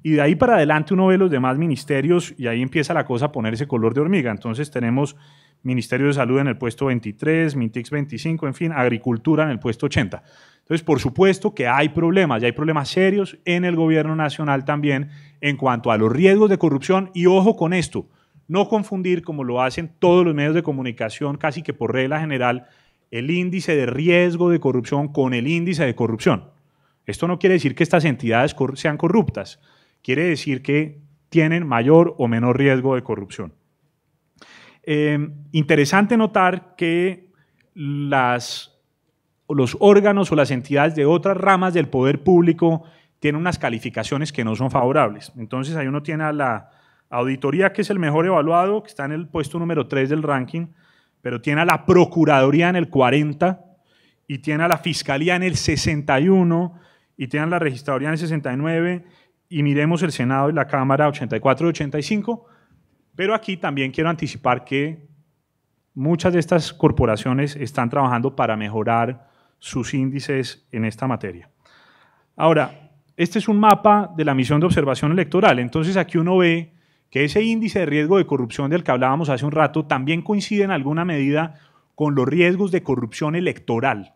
Y de ahí para adelante uno ve los demás ministerios y ahí empieza la cosa a ponerse color de hormiga. Entonces tenemos Ministerio de Salud en el puesto 23, MINTIX 25, en fin, Agricultura en el puesto 80. Entonces, por supuesto que hay problemas, y hay problemas serios en el gobierno nacional también en cuanto a los riesgos de corrupción. Y ojo con esto, no confundir, como lo hacen todos los medios de comunicación, casi que por regla general, el índice de riesgo de corrupción con el índice de corrupción. Esto no quiere decir que estas entidades sean corruptas, quiere decir que tienen mayor o menor riesgo de corrupción. Em, interesante notar que las, los órganos o las entidades de otras ramas del poder público tienen unas calificaciones que no son favorables. Entonces ahí uno tiene a la Auditoría, que es el mejor evaluado, que está en el puesto número 3 del ranking, pero tiene a la Procuraduría en el 40 y tiene a la Fiscalía en el 61 y tiene a la Registraduría en el 69 y miremos el Senado y la Cámara 84 y 85. Pero aquí también quiero anticipar que muchas de estas corporaciones están trabajando para mejorar sus índices en esta materia. Ahora, este es un mapa de la misión de observación electoral. Entonces aquí uno ve que ese índice de riesgo de corrupción del que hablábamos hace un rato también coincide en alguna medida con los riesgos de corrupción electoral.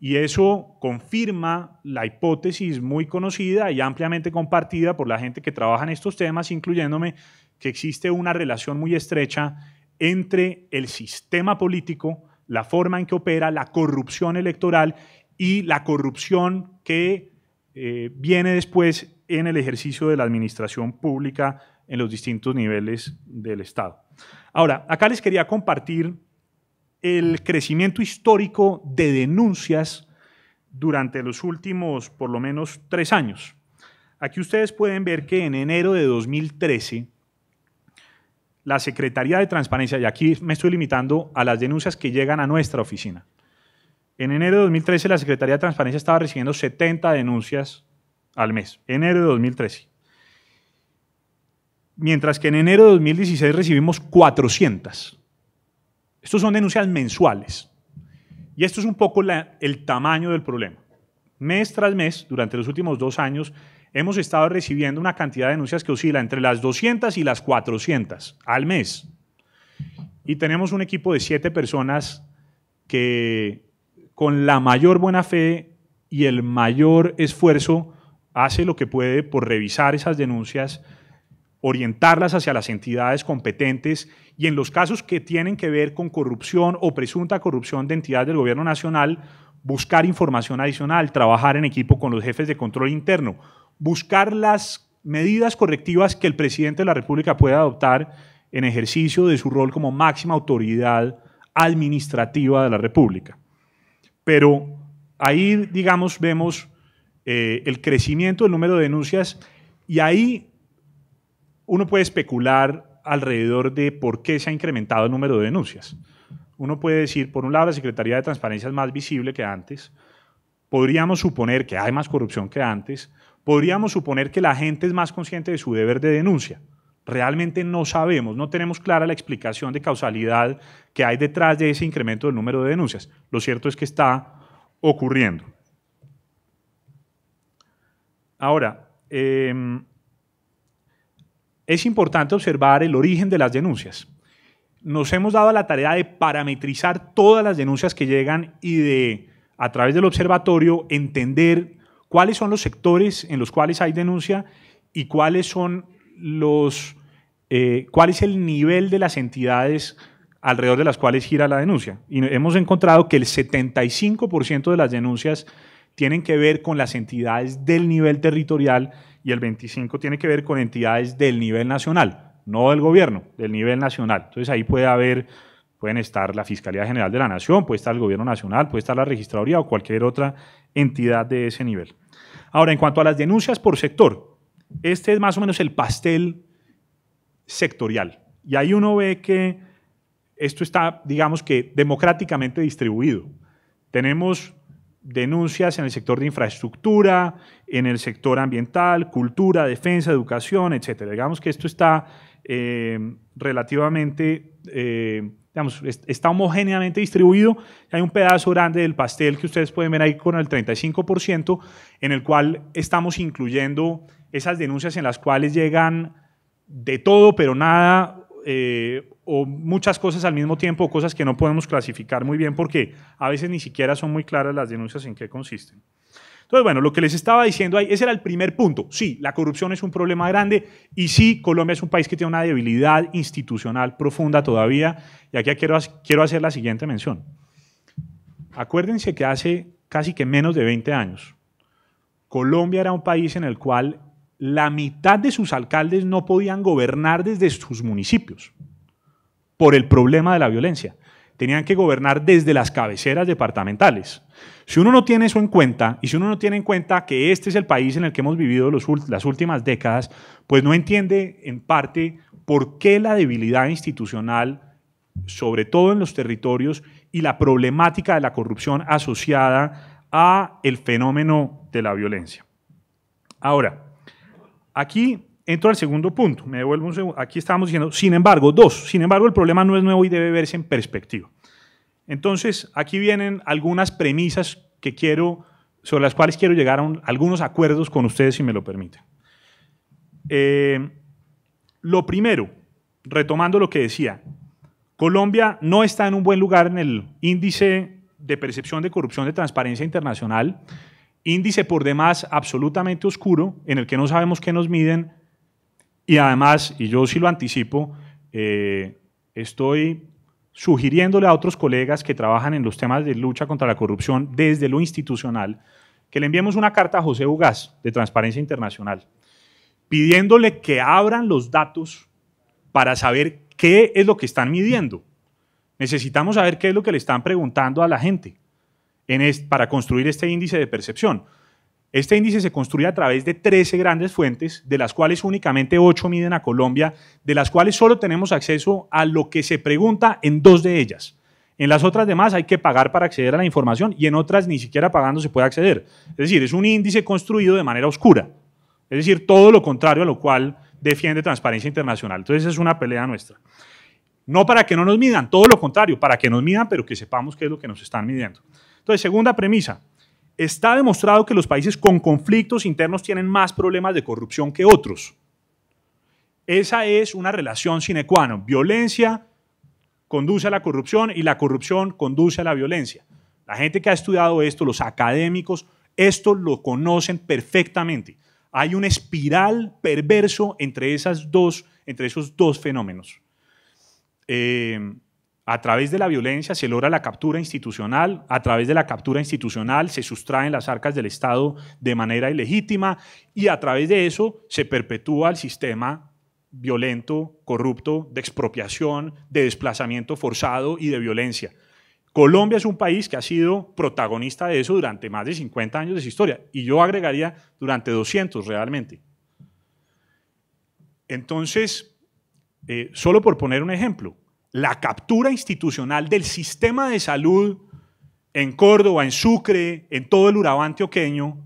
Y eso confirma la hipótesis muy conocida y ampliamente compartida por la gente que trabaja en estos temas, incluyéndome, que existe una relación muy estrecha entre el sistema político, la forma en que opera la corrupción electoral y la corrupción que eh, viene después en el ejercicio de la administración pública en los distintos niveles del Estado. Ahora, acá les quería compartir el crecimiento histórico de denuncias durante los últimos, por lo menos, tres años. Aquí ustedes pueden ver que en enero de 2013, la Secretaría de Transparencia, y aquí me estoy limitando a las denuncias que llegan a nuestra oficina, en enero de 2013 la Secretaría de Transparencia estaba recibiendo 70 denuncias al mes, enero de 2013 mientras que en enero de 2016 recibimos 400. Estos son denuncias mensuales. Y esto es un poco el tamaño del problema. Mes tras mes, durante los últimos dos años, hemos estado recibiendo una cantidad de denuncias que oscila entre las 200 y las 400 al mes. Y tenemos un equipo de siete personas que con la mayor buena fe y el mayor esfuerzo hace lo que puede por revisar esas denuncias, orientarlas hacia las entidades competentes y en los casos que tienen que ver con corrupción o presunta corrupción de entidades del gobierno nacional, buscar información adicional, trabajar en equipo con los jefes de control interno, buscar las medidas correctivas que el presidente de la República pueda adoptar en ejercicio de su rol como máxima autoridad administrativa de la República. Pero ahí, digamos, vemos eh, el crecimiento del número de denuncias y ahí uno puede especular alrededor de por qué se ha incrementado el número de denuncias. Uno puede decir, por un lado, la Secretaría de Transparencia es más visible que antes, podríamos suponer que hay más corrupción que antes, podríamos suponer que la gente es más consciente de su deber de denuncia. Realmente no sabemos, no tenemos clara la explicación de causalidad que hay detrás de ese incremento del número de denuncias. Lo cierto es que está ocurriendo. Ahora, em, es importante observar el origen de las denuncias. Nos hemos dado la tarea de parametrizar todas las denuncias que llegan y de, a través del observatorio, entender cuáles son los sectores en los cuales hay denuncia y cuáles son los, eh, cuál es el nivel de las entidades alrededor de las cuales gira la denuncia. Y hemos encontrado que el 75% de las denuncias tienen que ver con las entidades del nivel territorial y el 25 tiene que ver con entidades del nivel nacional, no del gobierno, del nivel nacional. Entonces ahí puede haber, pueden estar la Fiscalía General de la Nación, puede estar el gobierno nacional, puede estar la registraduría o cualquier otra entidad de ese nivel. Ahora, en cuanto a las denuncias por sector, este es más o menos el pastel sectorial. Y ahí uno ve que esto está, digamos que, democráticamente distribuido. Tenemos denuncias en el sector de infraestructura, en el sector ambiental, cultura, defensa, educación, etcétera. Digamos que esto está eh, relativamente, eh, digamos, está homogéneamente distribuido. Hay un pedazo grande del pastel que ustedes pueden ver ahí con el 35%, en el cual estamos incluyendo esas denuncias en las cuales llegan de todo, pero nada, eh, o muchas cosas al mismo tiempo, cosas que no podemos clasificar muy bien porque a veces ni siquiera son muy claras las denuncias en qué consisten. Entonces, bueno, lo que les estaba diciendo ahí, ese era el primer punto. Sí, la corrupción es un problema grande y sí, Colombia es un país que tiene una debilidad institucional profunda todavía. Y aquí quiero, quiero hacer la siguiente mención. Acuérdense que hace casi que menos de 20 años, Colombia era un país en el cual la mitad de sus alcaldes no podían gobernar desde sus municipios por el problema de la violencia. Tenían que gobernar desde las cabeceras departamentales. Si uno no tiene eso en cuenta, y si uno no tiene en cuenta que este es el país en el que hemos vivido las últimas décadas, pues no entiende en parte por qué la debilidad institucional, sobre todo en los territorios, y la problemática de la corrupción asociada a el fenómeno de la violencia. Ahora, aquí entro al segundo punto, me devuelvo un segundo. Aquí estábamos diciendo, sin embargo, dos, sin embargo, el problema no es nuevo y debe verse en perspectiva. Entonces, aquí vienen algunas premisas que quiero, sobre las cuales quiero llegar a algunos acuerdos con ustedes, si me lo permiten. Eh, lo primero, retomando lo que decía, Colombia no está en un buen lugar en el índice de percepción de corrupción de transparencia internacional, índice por demás absolutamente oscuro, en el que no sabemos qué nos miden, y además, y yo sí lo anticipo, eh, estoy sugiriéndole a otros colegas que trabajan en los temas de lucha contra la corrupción desde lo institucional, que le enviemos una carta a José Ugaz de Transparencia Internacional, pidiéndole que abran los datos para saber qué es lo que están midiendo. Necesitamos saber qué es lo que le están preguntando a la gente para construir este índice de percepción. Este índice se construye a través de 13 grandes fuentes, de las cuales únicamente 8 miden a Colombia, de las cuales solo tenemos acceso a lo que se pregunta en dos de ellas. En las otras demás hay que pagar para acceder a la información y en otras ni siquiera pagando se puede acceder. Es decir, es un índice construido de manera oscura. Es decir, todo lo contrario a lo cual defiende Transparencia Internacional. Entonces es una pelea nuestra. No para que no nos midan, todo lo contrario, para que nos midan, pero que sepamos qué es lo que nos están midiendo. Entonces, segunda premisa, Está demostrado que los países con conflictos internos tienen más problemas de corrupción que otros. Esa es una relación sine qua Violencia conduce a la corrupción y la corrupción conduce a la violencia. La gente que ha estudiado esto, los académicos, esto lo conocen perfectamente. Hay una espiral perverso entre, esas dos, entre esos dos fenómenos. Eh, a través de la violencia se logra la captura institucional, a través de la captura institucional se sustraen las arcas del Estado de manera ilegítima y a través de eso se perpetúa el sistema violento, corrupto, de expropiación, de desplazamiento forzado y de violencia. Colombia es un país que ha sido protagonista de eso durante más de 50 años de su historia y yo agregaría durante 200 realmente. Entonces, eh, solo por poner un ejemplo, la captura institucional del sistema de salud en Córdoba, en Sucre, en todo el Urabá antioqueño,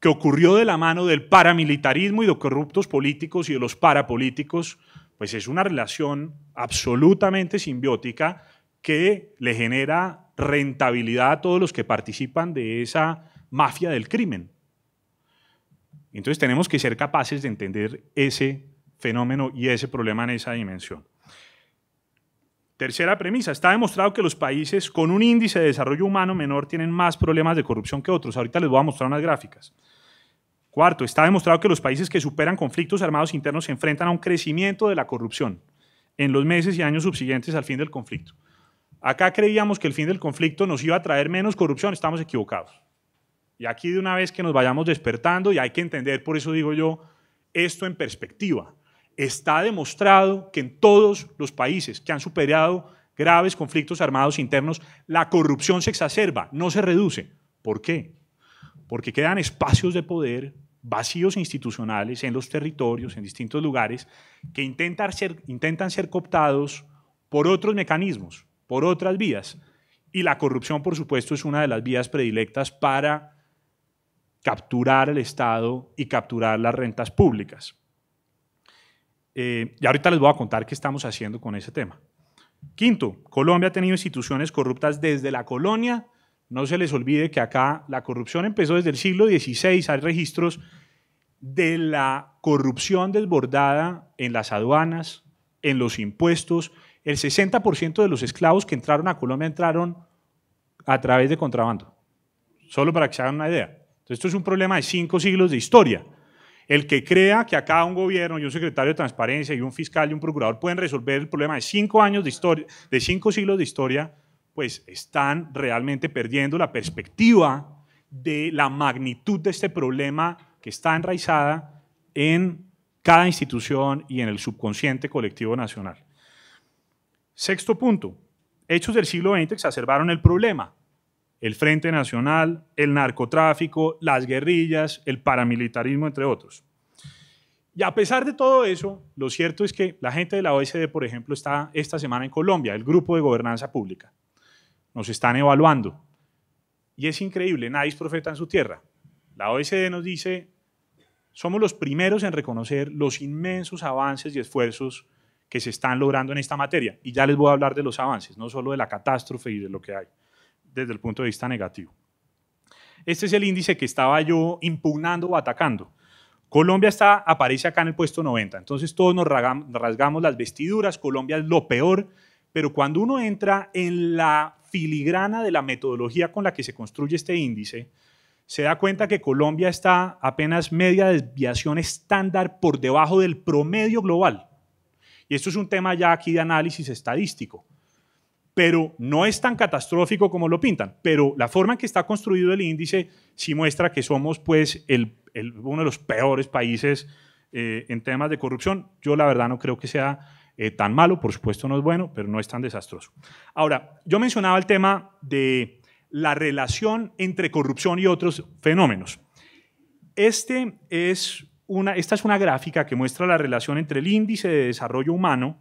que ocurrió de la mano del paramilitarismo y de corruptos políticos y de los parapolíticos, pues es una relación absolutamente simbiótica que le genera rentabilidad a todos los que participan de esa mafia del crimen. Entonces tenemos que ser capaces de entender ese fenómeno y ese problema en esa dimensión. Tercera premisa, está demostrado que los países con un índice de desarrollo humano menor tienen más problemas de corrupción que otros. Ahorita les voy a mostrar unas gráficas. Cuarto, está demostrado que los países que superan conflictos armados internos se enfrentan a un crecimiento de la corrupción en los meses y años subsiguientes al fin del conflicto. Acá creíamos que el fin del conflicto nos iba a traer menos corrupción, estamos equivocados. Y aquí de una vez que nos vayamos despertando, y hay que entender, por eso digo yo, esto en perspectiva. Está demostrado que en todos los países que han superado graves conflictos armados internos, la corrupción se exacerba, no se reduce. ¿Por qué? Porque quedan espacios de poder, vacíos institucionales en los territorios, en distintos lugares, que intentan ser, intentan cooptados por otros mecanismos, por otras vías. Y la corrupción, por supuesto, es una de las vías predilectas para capturar el Estado y capturar las rentas públicas. Eh, y ahorita les voy a contar qué estamos haciendo con ese tema. Quinto, Colombia ha tenido instituciones corruptas desde la colonia. No se les olvide que acá la corrupción empezó desde el siglo XVI. Hay registros de la corrupción desbordada en las aduanas, en los impuestos. El 60% de los esclavos que entraron a Colombia entraron a través de contrabando. Solo para que se hagan una idea. esto es un problema de cinco siglos de historia. El que crea que acá un gobierno y un secretario de transparencia y un fiscal y un procurador pueden resolver el problema de cinco años de historia, de cinco siglos de historia, pues están realmente perdiendo la perspectiva de la magnitud de este problema que está enraizada en cada institución y en el subconsciente colectivo nacional. Sexto punto, hechos del siglo XX exacerbaron el problema el Frente Nacional, el narcotráfico, las guerrillas, el paramilitarismo, entre otros. Y a pesar de todo eso, lo cierto es que la gente de la OECD, por ejemplo, está esta semana en Colombia, el grupo de gobernanza pública. Nos están evaluando. Y es increíble, nadie es profeta en su tierra. La OECD nos dice, somos los primeros en reconocer los inmensos avances y esfuerzos que se están logrando en esta materia. Y ya les voy a hablar de los avances, no solo de la catástrofe y de lo que hay desde el punto de vista negativo. Este es el índice que estaba yo impugnando o atacando. Colombia está, aparece acá en el puesto 90, entonces todos nos rasgamos las vestiduras, Colombia es lo peor, pero cuando uno entra en la filigrana de la metodología con la que se construye este índice, se da cuenta que Colombia está apenas media desviación estándar por debajo del promedio global. Y esto es un tema ya aquí de análisis estadístico pero no es tan catastrófico como lo pintan. Pero la forma en que está construido el índice sí muestra que somos pues uno de los peores países eh, en temas de corrupción. Yo la verdad no creo que sea eh, tan malo, por supuesto no es bueno, pero no es tan desastroso. Ahora, yo mencionaba el tema de la relación entre corrupción y otros fenómenos. Este es una, esta es una gráfica que muestra la relación entre el índice de desarrollo humano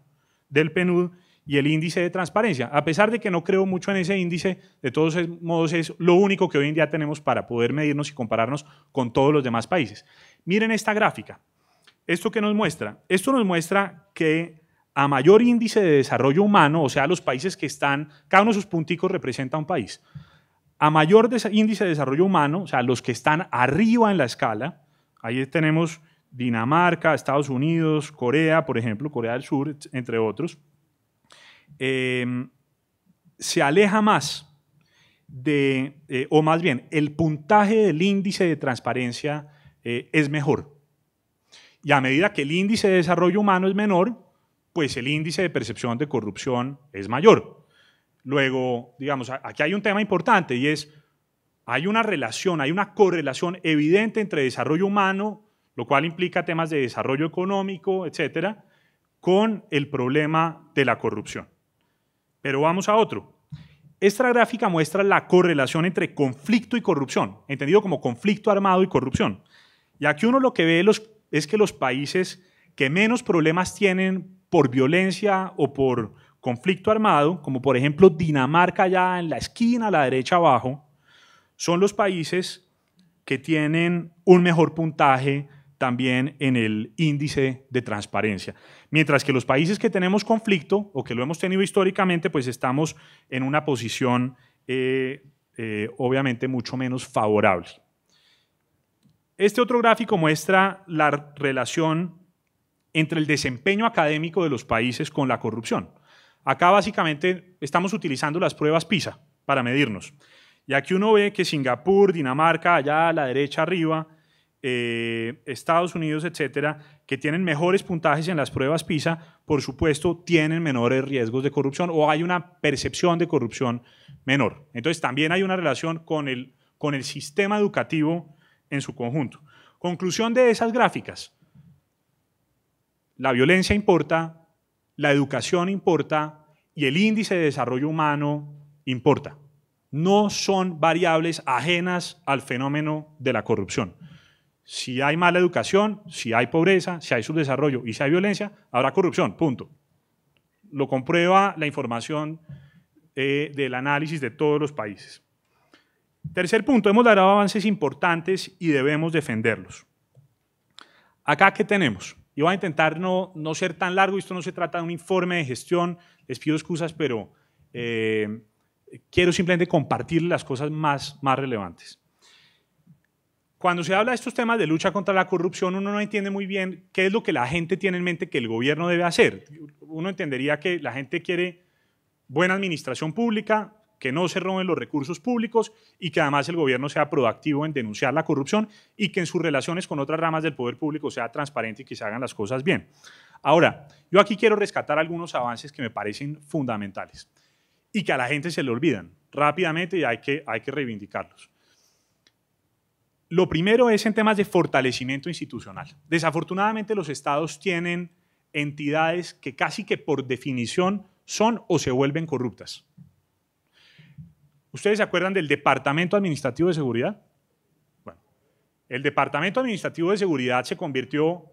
del PNUD y el índice de transparencia. A pesar de que no creo mucho en ese índice, de todos modos es lo único que hoy en día tenemos para poder medirnos y compararnos con todos los demás países. Miren esta gráfica. ¿Esto que nos muestra? Esto nos muestra que a mayor índice de desarrollo humano, o sea, los países que están, cada uno de sus punticos representa un país. A mayor índice de desarrollo humano, o sea, los que están arriba en la escala, ahí tenemos Dinamarca, Estados Unidos, Corea, por ejemplo, Corea del Sur, entre otros Em, se aleja más de, eh, o más bien, el puntaje del índice de transparencia eh, es mejor. Y a medida que el índice de desarrollo humano es menor, pues el índice de percepción de corrupción es mayor. Luego, digamos, aquí hay un tema importante y es, hay una relación, hay una correlación evidente entre desarrollo humano, lo cual implica temas de desarrollo económico, etcétera, con el problema de la corrupción. Pero vamos a otro. Esta gráfica muestra la correlación entre conflicto y corrupción, entendido como conflicto armado y corrupción. Y aquí uno lo que ve es que los países que menos problemas tienen por violencia o por conflicto armado, como por ejemplo Dinamarca allá en la esquina, a la derecha abajo, son los países que tienen un mejor puntaje también en el índice de transparencia. Mientras que los países que tenemos conflicto o que lo hemos tenido históricamente, pues estamos en una posición eh, eh, obviamente mucho menos favorable. Este otro gráfico muestra la relación entre el desempeño académico de los países con la corrupción. Acá básicamente estamos utilizando las pruebas PISA para medirnos. Y aquí uno ve que Singapur, Dinamarca, allá a la derecha arriba, eh, Estados Unidos, etcétera, que tienen mejores puntajes en las pruebas PISA, por supuesto, tienen menores riesgos de corrupción o hay una percepción de corrupción menor. Entonces, también hay una relación con el, con el sistema educativo en su conjunto. Conclusión de esas gráficas. La violencia importa, la educación importa y el índice de desarrollo humano importa. No son variables ajenas al fenómeno de la corrupción. Si hay mala educación, si hay pobreza, si hay subdesarrollo y si hay violencia, habrá corrupción, punto. Lo comprueba la información eh, del análisis de todos los países. Tercer punto, hemos logrado avances importantes y debemos defenderlos. Acá, ¿qué tenemos? Y voy a intentar no, ser tan largo, esto no se trata de un informe de gestión, les pido excusas, pero eh, quiero simplemente compartir las cosas más relevantes. Cuando se habla de estos temas de lucha contra la corrupción, uno no entiende muy bien qué es lo que la gente tiene en mente que el gobierno debe hacer. Uno entendería que la gente quiere buena administración pública, que no se roben los recursos públicos y que además el gobierno sea proactivo en denunciar la corrupción y que en sus relaciones con otras ramas del poder público sea transparente y que se hagan las cosas bien. Ahora, yo aquí quiero rescatar algunos avances que me parecen fundamentales y que a la gente se le olvidan rápidamente y hay que, hay que reivindicarlos. Lo primero es en temas de fortalecimiento institucional. Desafortunadamente los estados tienen entidades que casi que por definición son o se vuelven corruptas. ¿Ustedes se acuerdan del Departamento Administrativo de Seguridad? Bueno, el Departamento Administrativo de Seguridad se convirtió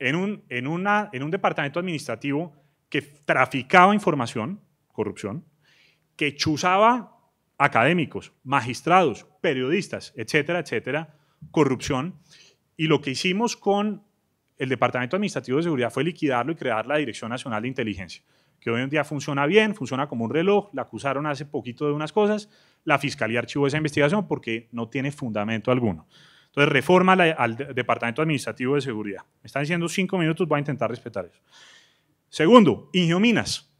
en un, en en un departamento administrativo que traficaba información, corrupción, que chuzaba académicos, magistrados, periodistas, etcétera, etcétera, corrupción. Y lo que hicimos con el Departamento Administrativo de Seguridad fue liquidarlo y crear la Dirección Nacional de Inteligencia, que hoy en día funciona bien, funciona como un reloj, la acusaron hace poquito de unas cosas, la Fiscalía archivó esa investigación porque no tiene fundamento alguno. Entonces, reforma al Departamento Administrativo de Seguridad. Me están diciendo cinco minutos, voy a intentar respetar eso. Segundo, Ingeominas.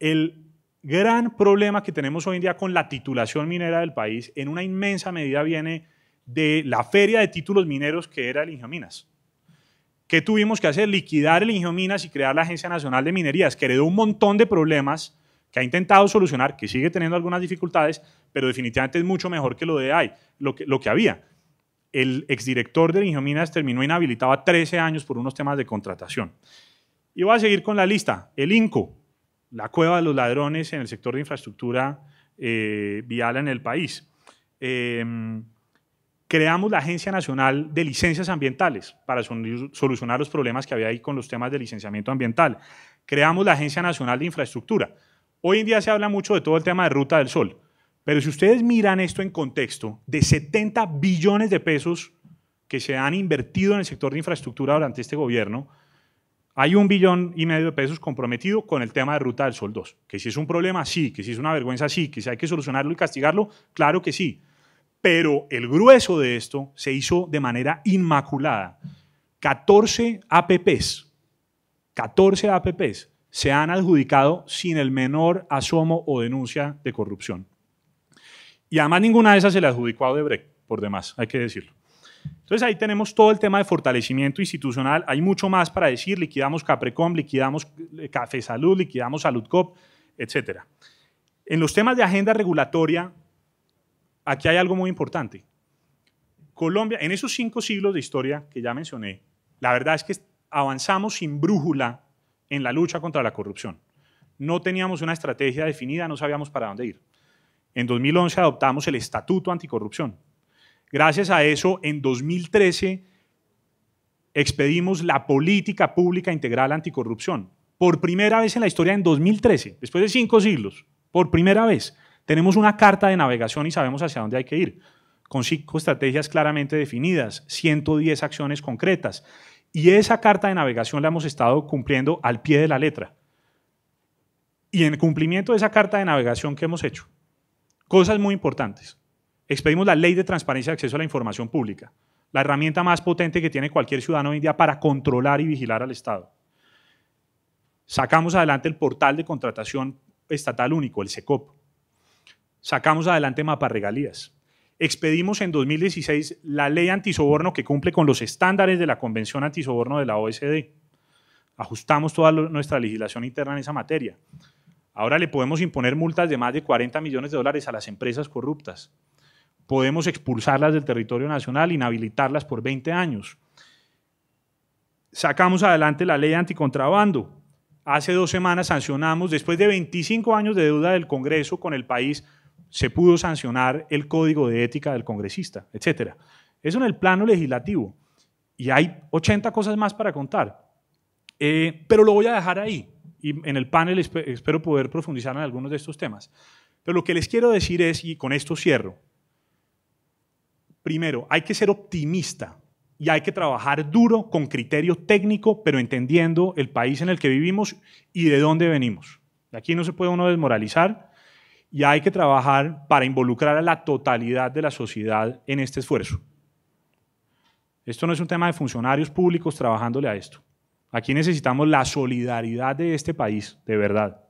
El gran problema que tenemos hoy en día con la titulación minera del país, en una inmensa medida viene de la feria de títulos mineros que era el Ingeominas. ¿Qué tuvimos que hacer? Liquidar el Ingeominas y crear la Agencia Nacional de Minerías, que heredó un montón de problemas que ha intentado solucionar, que sigue teniendo algunas dificultades, pero definitivamente es mucho mejor que lo de hay, lo que, había. El exdirector del Ingeominas terminó inhabilitado a 13 años por unos temas de contratación. Y voy a seguir con la lista. El INCO, la cueva de los ladrones en el sector de infraestructura eh, vial en el país. Em, creamos la Agencia Nacional de Licencias Ambientales para solucionar los problemas que había ahí con los temas de licenciamiento ambiental. Creamos la Agencia Nacional de Infraestructura. Hoy en día se habla mucho de todo el tema de Ruta del Sol, pero si ustedes miran esto en contexto de 70 billones de pesos que se han invertido en el sector de infraestructura durante este gobierno, hay un billón y medio de pesos comprometido con el tema de Ruta del Sol 2. Que si es un problema, sí. Que si es una vergüenza, sí. Que si hay que solucionarlo y castigarlo, claro que sí pero el grueso de esto se hizo de manera inmaculada. 14 APPs, 14 APPs se han adjudicado sin el menor asomo o denuncia de corrupción. Y además ninguna de esas se le adjudicó a Odebrecht, por demás, hay que decirlo. Entonces ahí tenemos todo el tema de fortalecimiento institucional, hay mucho más para decir, liquidamos Caprecom, liquidamos eh, Café Salud, liquidamos Saludcop, etc. En los temas de agenda regulatoria, aquí hay algo muy importante. Colombia, en esos cinco siglos de historia que ya mencioné, la verdad es que avanzamos sin brújula en la lucha contra la corrupción. No teníamos una estrategia definida, no sabíamos para dónde ir. En 2011 adoptamos el Estatuto Anticorrupción. Gracias a eso, en 2013 expedimos la Política Pública Integral Anticorrupción. Por primera vez en la historia, en 2013, después de cinco siglos, por primera vez. Tenemos una carta de navegación y sabemos hacia dónde hay que ir, con cinco estrategias claramente definidas, 110 acciones concretas. Y esa carta de navegación la hemos estado cumpliendo al pie de la letra. Y en cumplimiento de esa carta de navegación que hemos hecho, cosas muy importantes. Expedimos la ley de transparencia de acceso a la información pública, la herramienta más potente que tiene cualquier ciudadano hoy para controlar y vigilar al Estado. Sacamos adelante el portal de contratación estatal único, el SECOP sacamos adelante regalías. Expedimos en 2016 la ley antisoborno que cumple con los estándares de la Convención Antisoborno de la OSD. Ajustamos toda nuestra legislación interna en esa materia. Ahora le podemos imponer multas de más de 40 millones de dólares a las empresas corruptas. Podemos expulsarlas del territorio nacional, inhabilitarlas por 20 años. Sacamos adelante la ley anticontrabando. Hace dos semanas sancionamos, después de 25 años de deuda del Congreso con el país, se pudo sancionar el código de ética del congresista, etcétera. Eso en el plano legislativo. Y hay 80 cosas más para contar. Eh, pero lo voy a dejar ahí. Y en el panel espero poder profundizar en algunos de estos temas. Pero lo que les quiero decir es, y con esto cierro, primero, hay que ser optimista y hay que trabajar duro con criterio técnico, pero entendiendo el país en el que vivimos y de dónde venimos. De aquí no se puede uno desmoralizar y hay que trabajar para involucrar a la totalidad de la sociedad en este esfuerzo. Esto no es un tema de funcionarios públicos trabajándole a esto. Aquí necesitamos la solidaridad de este país, de verdad.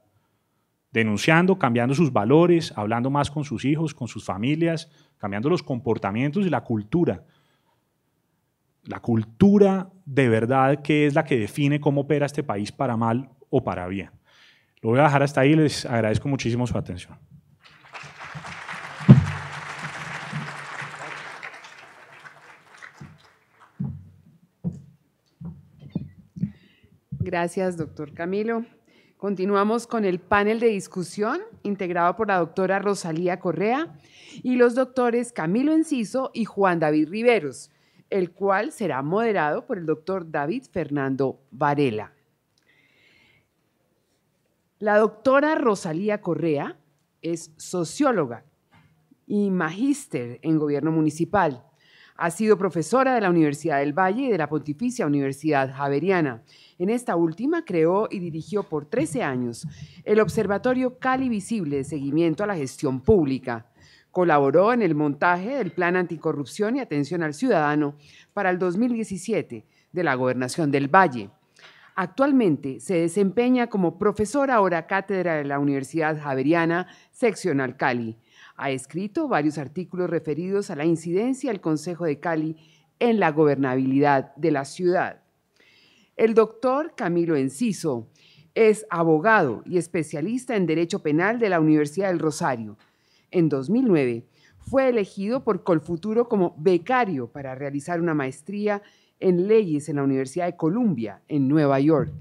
Denunciando, cambiando sus valores, hablando más con sus hijos, con sus familias, cambiando los comportamientos y la cultura. La cultura de verdad que es la que define cómo opera este país para mal o para bien. Lo voy a dejar hasta ahí. Les agradezco muchísimo su atención. Gracias, doctor Camilo. Continuamos con el panel de discusión integrado por la doctora Rosalía Correa y los doctores Camilo Enciso y Juan David Riveros, el cual será moderado por el doctor David Fernando Varela. La doctora Rosalía Correa es socióloga y magíster en gobierno municipal ha sido profesora de la Universidad del Valle y de la Pontificia Universidad Javeriana. En esta última creó y dirigió por 13 años el Observatorio Cali Visible de Seguimiento a la Gestión Pública. Colaboró en el montaje del Plan Anticorrupción y Atención al Ciudadano para el 2017 de la Gobernación del Valle. Actualmente se desempeña como profesora ahora cátedra de la Universidad Javeriana, seccional Cali. Ha escrito varios artículos referidos a la incidencia del Consejo de Cali en la gobernabilidad de la ciudad. El doctor Camilo Enciso es abogado y especialista en Derecho Penal de la Universidad del Rosario. En 2009 fue elegido por Colfuturo como becario para realizar una maestría en leyes en la Universidad de Columbia, en Nueva York.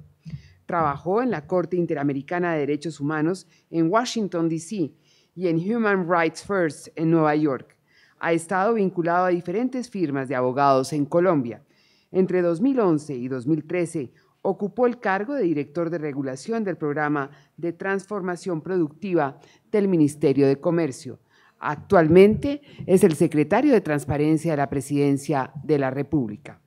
Trabajó en la Corte Interamericana de Derechos Humanos en Washington, D.C., y en Human Rights First en Nueva York. Ha estado vinculado a diferentes firmas de abogados en Colombia. Entre 2011 y 2013 ocupó el cargo de director de regulación del programa de transformación productiva del Ministerio de Comercio. Actualmente es el secretario de Transparencia de la Presidencia de la República.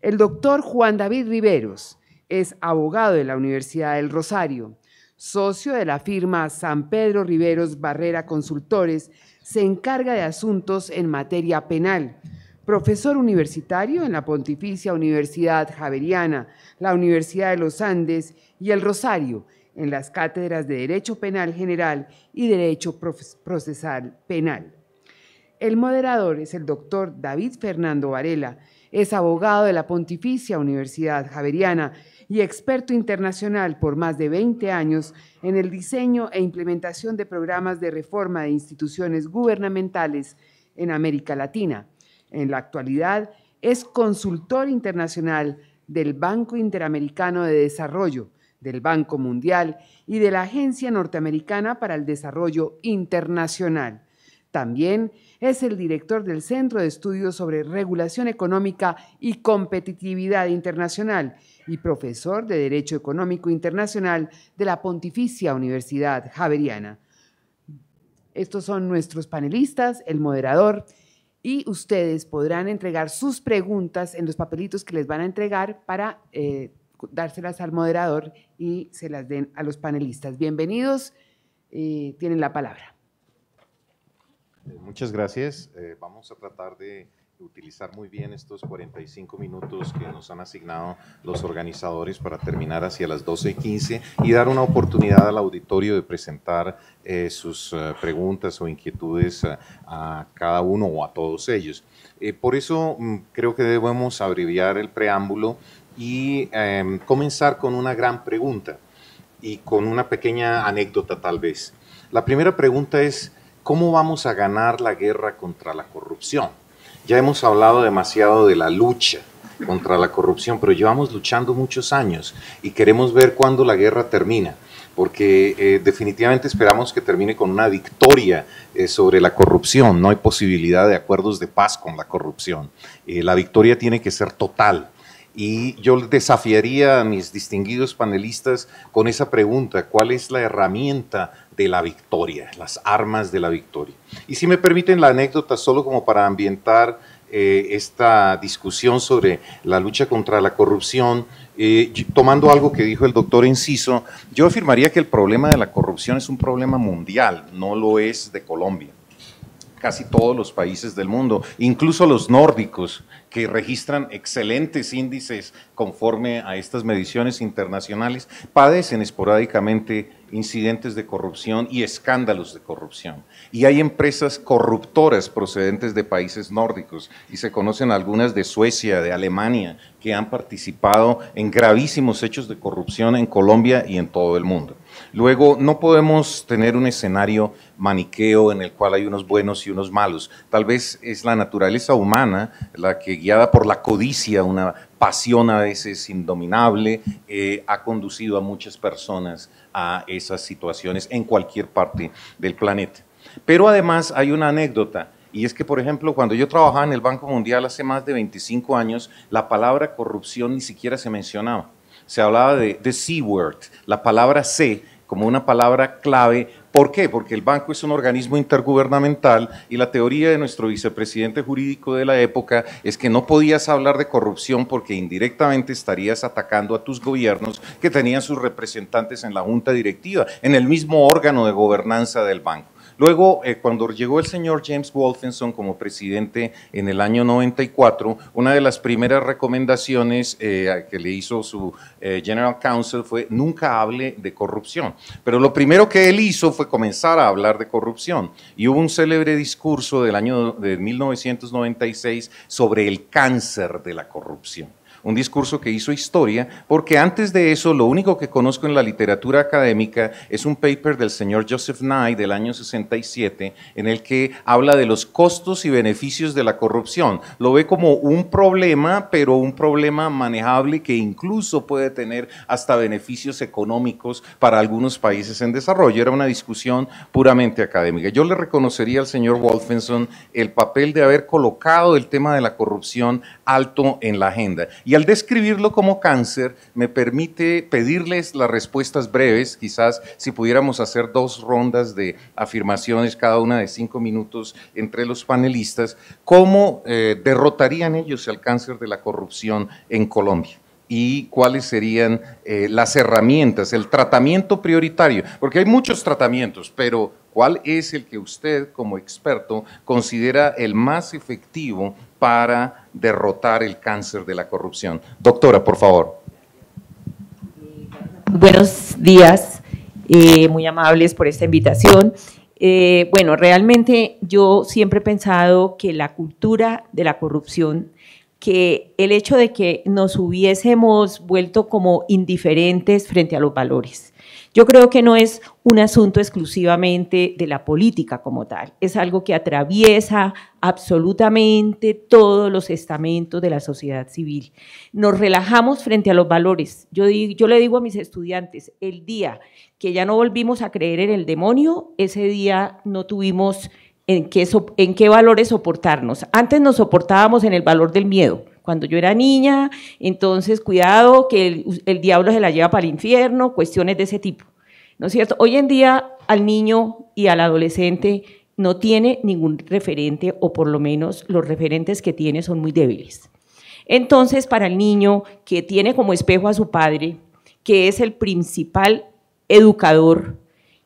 El doctor Juan David Riveros es abogado de la Universidad del Rosario socio de la firma San Pedro Riveros Barrera Consultores, se encarga de asuntos en materia penal. Profesor universitario en la Pontificia Universidad Javeriana, la Universidad de los Andes y el Rosario, en las cátedras de Derecho Penal General y Derecho Procesal Penal. El moderador es el doctor David Fernando Varela, es abogado de la Pontificia Universidad Javeriana y experto internacional por más de 20 años en el diseño e implementación de programas de reforma de instituciones gubernamentales en América Latina. En la actualidad es consultor internacional del Banco Interamericano de Desarrollo, del Banco Mundial y de la Agencia Norteamericana para el Desarrollo Internacional. También es el director del Centro de Estudios sobre Regulación Económica y Competitividad Internacional y profesor de Derecho Económico Internacional de la Pontificia Universidad Javeriana. Estos son nuestros panelistas, el moderador, y ustedes podrán entregar sus preguntas en los papelitos que les van a entregar para eh, dárselas al moderador y se las den a los panelistas. Bienvenidos, eh, tienen la palabra. Eh, muchas gracias. vamos a tratar de utilizar muy bien estos 45 minutos que nos han asignado los organizadores para terminar hacia las 12 y 15 y dar una oportunidad al auditorio de presentar eh, sus eh, preguntas o inquietudes eh, a cada uno o a todos ellos. por eso mm, creo que debemos abreviar el preámbulo y em, comenzar con una gran pregunta y con una pequeña anécdota tal vez. La primera pregunta es, ¿cómo vamos a ganar la guerra contra la corrupción? Ya hemos hablado demasiado de la lucha contra la corrupción, pero llevamos luchando muchos años y queremos ver cuándo la guerra termina porque eh, definitivamente esperamos que termine con una victoria eh, sobre la corrupción. No hay posibilidad de acuerdos de paz con la corrupción. Eh, la victoria tiene que ser total. Y yo desafiaría a mis distinguidos panelistas con esa pregunta, ¿cuál es la herramienta de la victoria, las armas de la victoria? Y si me permiten la anécdota, solo como para ambientar eh, esta discusión sobre la lucha contra la corrupción, eh, tomando algo que dijo el doctor inciso yo afirmaría que el problema de la corrupción es un problema mundial, no lo es de Colombia casi todos los países del mundo, incluso los nórdicos, que registran excelentes índices conforme a estas mediciones internacionales, padecen esporádicamente incidentes de corrupción y escándalos de corrupción. Y hay empresas corruptoras procedentes de países nórdicos, y se conocen algunas de Suecia, de Alemania, que han participado en gravísimos hechos de corrupción en Colombia y en todo el mundo. Luego, no podemos tener un escenario maniqueo en el cual hay unos buenos y unos malos. Tal vez es la naturaleza humana la que, guiada por la codicia, una pasión a veces indominable, eh, ha conducido a muchas personas a esas situaciones en cualquier parte del planeta. Pero además hay una anécdota. Y es que, por ejemplo, cuando yo trabajaba en el Banco Mundial hace más de 25 años, la palabra corrupción ni siquiera se mencionaba. Se hablaba de, de C-word, la palabra C como una palabra clave ¿Por qué? Porque el banco es un organismo intergubernamental y la teoría de nuestro vicepresidente jurídico de la época es que no podías hablar de corrupción porque indirectamente estarías atacando a tus gobiernos que tenían sus representantes en la junta directiva, en el mismo órgano de gobernanza del banco. Luego, eh, cuando llegó el señor James Wolfenson como presidente en el año 94, una de las primeras recomendaciones eh, que le hizo su eh, general counsel fue nunca hable de corrupción. Pero lo primero que él hizo fue comenzar a hablar de corrupción. Y hubo un célebre discurso del año de 1996 sobre el cáncer de la corrupción un discurso que hizo historia, porque antes de eso lo único que conozco en la literatura académica es un paper del señor Joseph Nye del año 67, en el que habla de los costos y beneficios de la corrupción. Lo ve como un problema, pero un problema manejable que incluso puede tener hasta beneficios económicos para algunos países en desarrollo. Era una discusión puramente académica. Yo le reconocería al señor Wolfenson el papel de haber colocado el tema de la corrupción alto en la agenda al describirlo como cáncer, me permite pedirles las respuestas breves, quizás si pudiéramos hacer dos rondas de afirmaciones, cada una de cinco minutos entre los panelistas, cómo eh, derrotarían ellos el cáncer de la corrupción en Colombia y cuáles serían eh, las herramientas, el tratamiento prioritario, porque hay muchos tratamientos, pero ¿cuál es el que usted como experto considera el más efectivo para derrotar el cáncer de la corrupción. Doctora, por favor. Buenos días, eh, muy amables por esta invitación. Eh, bueno, realmente yo siempre he pensado que la cultura de la corrupción, que el hecho de que nos hubiésemos vuelto como indiferentes frente a los valores, yo creo que no es un asunto exclusivamente de la política como tal, es algo que atraviesa absolutamente todos los estamentos de la sociedad civil. Nos relajamos frente a los valores. Yo, le digo a mis estudiantes, el día que ya no volvimos a creer en el demonio, ese día no tuvimos en qué, en qué valores soportarnos. Antes nos soportábamos en el valor del miedo cuando yo era niña, entonces cuidado que el, diablo se la lleva para el infierno, cuestiones de ese tipo. ¿No es cierto? Hoy en día al niño y al adolescente no tiene ningún referente o por lo menos los referentes que tiene son muy débiles. Entonces, para el niño que tiene como espejo a su padre, que es el principal educador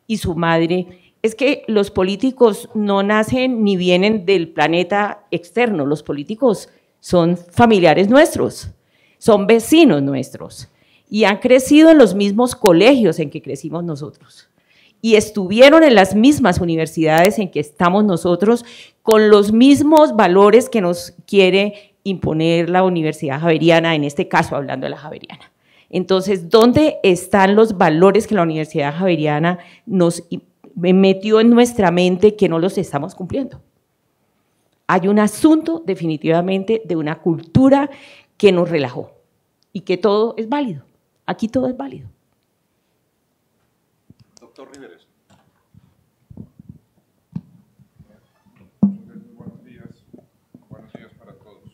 y su madre, es que los políticos no nacen ni vienen del planeta externo, los políticos son familiares nuestros, son vecinos nuestros y han crecido en los mismos colegios en que crecimos nosotros y estuvieron en las mismas universidades en que estamos nosotros con los mismos valores que nos quiere imponer la Universidad Javeriana, en este caso hablando de la Javeriana. Entonces, ¿dónde están los valores que la Universidad Javeriana nos metió en nuestra mente que no los estamos cumpliendo? Hay un asunto definitivamente de una cultura que nos relajó y que todo es válido. Aquí todo es válido. Doctor Riveres. Buenos días. Buenos días para todos.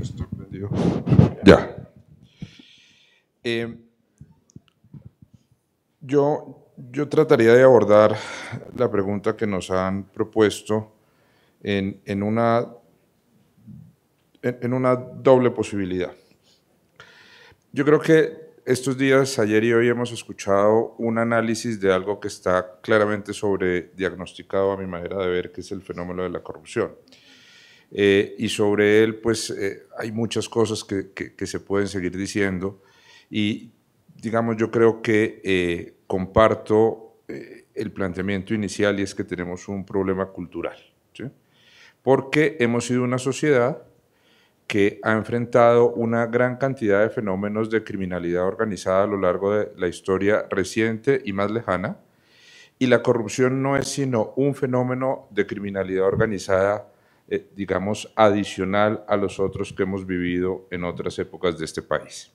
Esto Ya. Eh, yo yo trataría de abordar la pregunta que nos han propuesto en, una, en, una doble posibilidad. Yo creo que estos días, ayer y hoy, hemos escuchado un análisis de algo que está claramente sobrediagnosticado a mi manera de ver, que es el fenómeno de la corrupción. Eh, y sobre él, pues, eh, hay muchas cosas que, se pueden seguir diciendo. Y, digamos, yo creo que eh, comparto eh, el planteamiento inicial y es que tenemos un problema cultural, porque hemos sido una sociedad que ha enfrentado una gran cantidad de fenómenos de criminalidad organizada a lo largo de la historia reciente y más lejana, y la corrupción no es sino un fenómeno de criminalidad organizada, eh, digamos, adicional a los otros que hemos vivido en otras épocas de este país.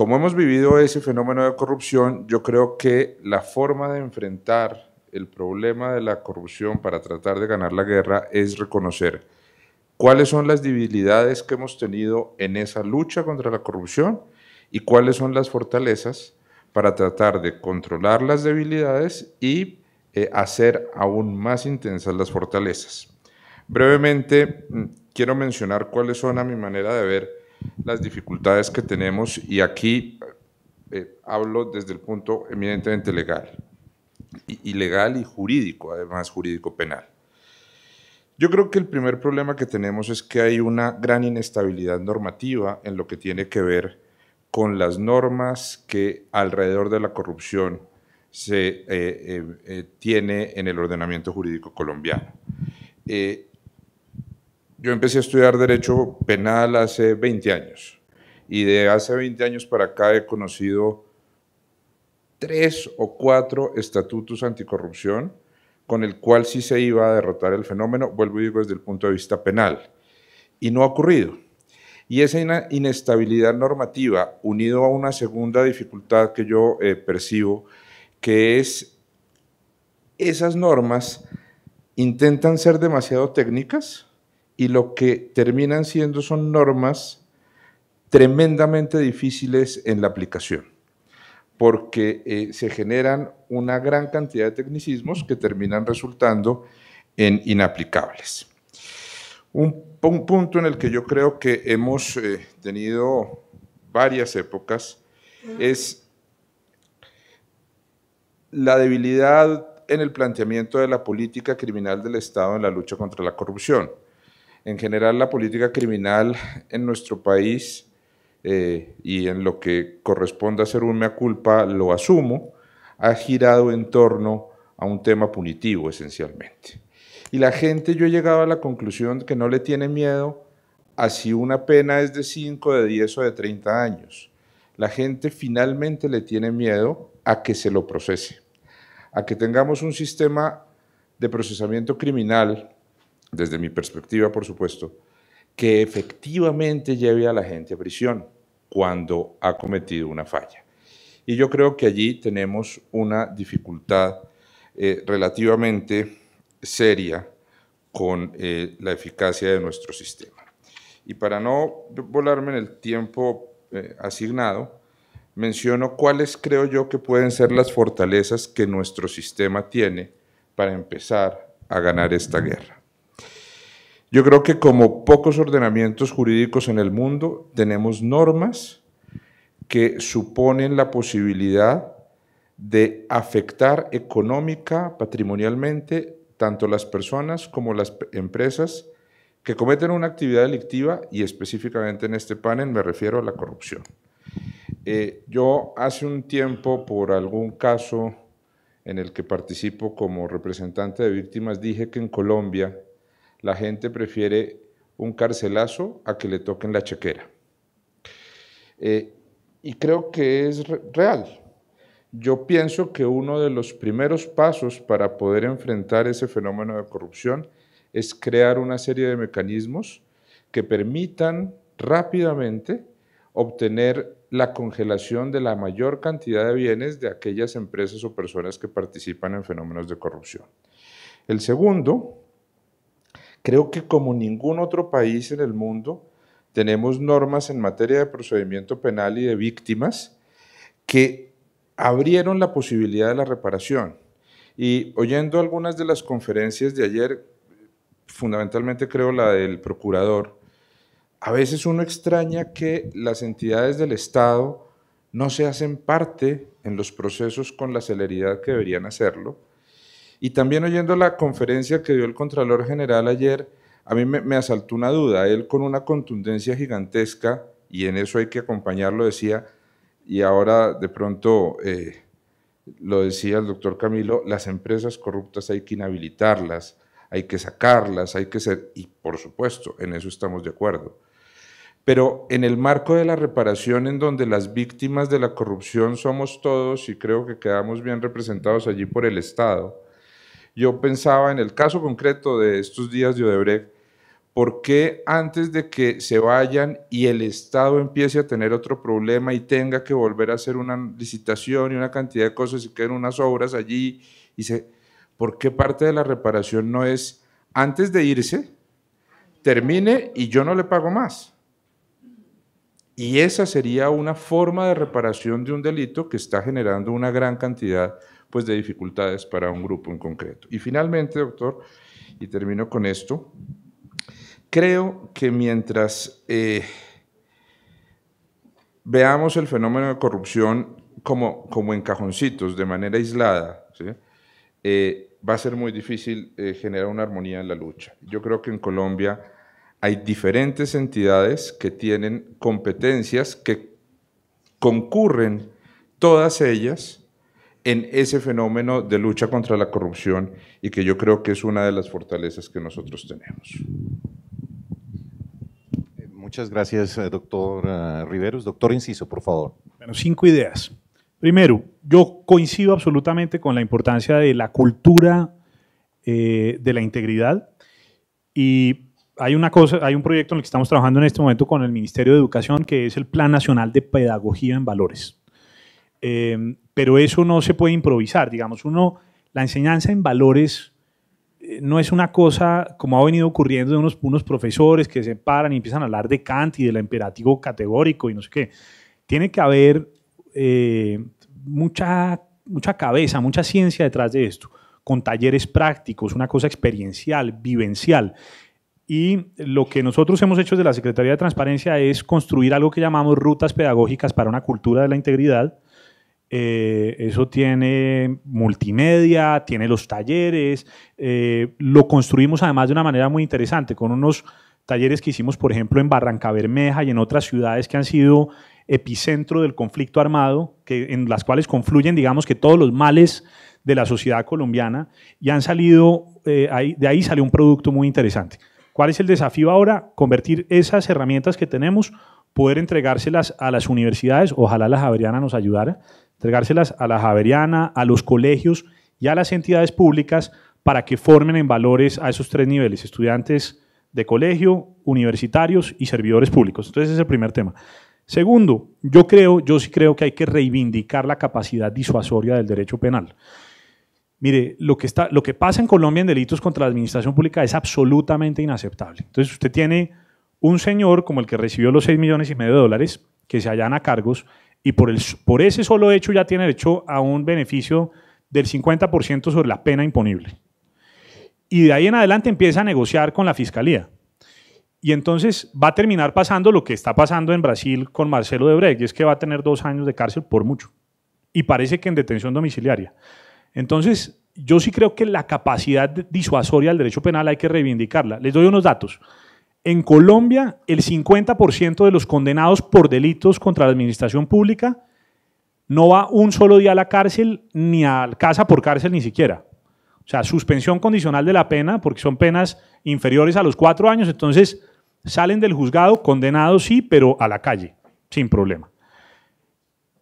Como hemos vivido ese fenómeno de corrupción, yo creo que la forma de enfrentar el problema de la corrupción para tratar de ganar la guerra es reconocer cuáles son las debilidades que hemos tenido en esa lucha contra la corrupción y cuáles son las fortalezas para tratar de controlar las debilidades y eh, hacer aún más intensas las fortalezas. Brevemente, mm, quiero mencionar cuáles son, a mi manera de ver, las dificultades que tenemos y aquí eh, hablo desde el punto eminentemente legal, ilegal y jurídico, además jurídico penal. Yo creo que el primer problema que tenemos es que hay una gran inestabilidad normativa en lo que tiene que ver con las normas que alrededor de la corrupción se eh, eh, tiene en el ordenamiento jurídico colombiano. Yo empecé a estudiar Derecho Penal hace 20 años y de hace 20 años para acá he conocido tres o cuatro estatutos anticorrupción con el cual sí se iba a derrotar el fenómeno, vuelvo a digo desde el punto de vista penal, y no ha ocurrido. Y esa inestabilidad normativa, unido a una segunda dificultad que yo eh, percibo, que es esas normas intentan ser demasiado técnicas, y lo que terminan siendo son normas tremendamente difíciles en la aplicación, porque eh, se generan una gran cantidad de tecnicismos que terminan resultando en inaplicables. Un, punto en el que yo creo que hemos eh, tenido varias épocas es la debilidad en el planteamiento de la política criminal del Estado en la lucha contra la corrupción. En general, la política criminal en nuestro país eh, y en lo que corresponde a ser un mea culpa, lo asumo, ha girado en torno a un tema punitivo esencialmente. Y la gente, yo he llegado a la conclusión que no le tiene miedo a si una pena es de 5, de 10 o de 30 años. La gente finalmente le tiene miedo a que se lo procese, a que tengamos un sistema de procesamiento criminal desde mi perspectiva, por supuesto, que efectivamente lleve a la gente a prisión cuando ha cometido una falla. Y yo creo que allí tenemos una dificultad eh, relativamente seria con eh, la eficacia de nuestro sistema. Y para no volarme en el tiempo eh, asignado, menciono cuáles creo yo que pueden ser las fortalezas que nuestro sistema tiene para empezar a ganar esta guerra. Yo creo que como pocos ordenamientos jurídicos en el mundo, tenemos normas que suponen la posibilidad de afectar económica, patrimonialmente, tanto las personas como las empresas que cometen una actividad delictiva y específicamente en este panel me refiero a la corrupción. Eh, yo hace un tiempo, por algún caso en el que participo como representante de víctimas, dije que en Colombia la gente prefiere un carcelazo a que le toquen la chequera. Eh, y creo que es real. Yo pienso que uno de los primeros pasos para poder enfrentar ese fenómeno de corrupción es crear una serie de mecanismos que permitan rápidamente obtener la congelación de la mayor cantidad de bienes de aquellas empresas o personas que participan en fenómenos de corrupción. El segundo Creo que como ningún otro país en el mundo, tenemos normas en materia de procedimiento penal y de víctimas que abrieron la posibilidad de la reparación. Y oyendo algunas de las conferencias de ayer, fundamentalmente creo la del procurador, a veces uno extraña que las entidades del Estado no se hacen parte en los procesos con la celeridad que deberían hacerlo y también oyendo la conferencia que dio el Contralor General ayer, a mí me, asaltó una duda. Él con una contundencia gigantesca, y en eso hay que acompañarlo, decía, y ahora de pronto... Eh, lo decía el doctor Camilo, las empresas corruptas hay que inhabilitarlas, hay que sacarlas, hay que ser, y por supuesto, en eso estamos de acuerdo. Pero en el marco de la reparación, en donde las víctimas de la corrupción somos todos, y creo que quedamos bien representados allí por el Estado, yo pensaba en el caso concreto de estos días de Odebrecht, ¿por qué antes de que se vayan y el Estado empiece a tener otro problema y tenga que volver a hacer una licitación y una cantidad de cosas y queden unas obras allí? Y ¿Por qué parte de la reparación no es antes de irse, termine y yo no le pago más? Y esa sería una forma de reparación de un delito que está generando una gran cantidad pues, de dificultades para un grupo en concreto. Y finalmente, doctor, y termino con esto, creo que mientras eh, veamos el fenómeno de corrupción como, como en cajoncitos, de manera aislada, eh, va a ser muy difícil eh, generar una armonía en la lucha. Yo creo que en Colombia hay diferentes entidades que tienen competencias que concurren todas ellas en ese fenómeno de lucha contra la corrupción y que yo creo que es una de las fortalezas que nosotros tenemos. Eh, muchas gracias, eh, doctor eh, Riveros. Doctor Inciso, por favor. Bueno, cinco ideas. Primero, yo coincido absolutamente con la importancia de la cultura de la integridad y hay una cosa, hay un proyecto en el que estamos trabajando en este momento con el Ministerio de Educación que es el Plan Nacional de Pedagogía en Valores. Em, pero eso no se puede improvisar, digamos, uno, la enseñanza en valores eh, no es una cosa como ha venido ocurriendo de unos, unos profesores que se paran y empiezan a hablar de Kant y del imperativo categórico y no sé qué. Tiene que haber eh, mucha, mucha cabeza, mucha ciencia detrás de esto, con talleres prácticos, una cosa experiencial, vivencial. Y lo que nosotros hemos hecho de la Secretaría de Transparencia es construir algo que llamamos rutas pedagógicas para una cultura de la integridad, eh, eso tiene multimedia, tiene los talleres, eh, lo construimos además de una manera muy interesante, con unos talleres que hicimos, por ejemplo, en Barranca Bermeja y en otras ciudades que han sido epicentro del conflicto armado, que, en las cuales confluyen, digamos, que todos los males de la sociedad colombiana y han salido, eh, de ahí salió un producto muy interesante. ¿Cuál es el desafío ahora? Convertir esas herramientas que tenemos, poder entregárselas a las universidades, ojalá la Javeriana nos ayudara, entregárselas a la Javeriana, a los colegios y a las entidades públicas para que formen en valores a esos tres niveles, estudiantes de colegio, universitarios y servidores públicos. Entonces ese es el primer tema. Segundo, yo creo, yo sí creo que hay que reivindicar la capacidad disuasoria del derecho penal. Mire, lo que, está, lo que pasa en Colombia en delitos contra la administración pública es absolutamente inaceptable. Entonces usted tiene un señor como el que recibió los 6 millones y medio de dólares que se hallan a cargos y por, ese solo hecho ya tiene derecho a un beneficio del 50% sobre la pena imponible. Y de ahí en adelante empieza a negociar con la fiscalía. Y entonces va a terminar pasando lo que está pasando en Brasil con Marcelo de y es que va a tener dos años de cárcel por mucho. Y parece que en detención domiciliaria. Entonces, yo sí creo que la capacidad disuasoria del derecho penal hay que reivindicarla. Les doy unos datos. En Colombia, el 50% de los condenados por delitos contra la administración pública no va un solo día a la cárcel, ni a casa por cárcel ni siquiera. O sea, suspensión condicional de la pena, porque son penas inferiores a los cuatro años, entonces salen del juzgado condenados sí, pero a la calle, sin problema.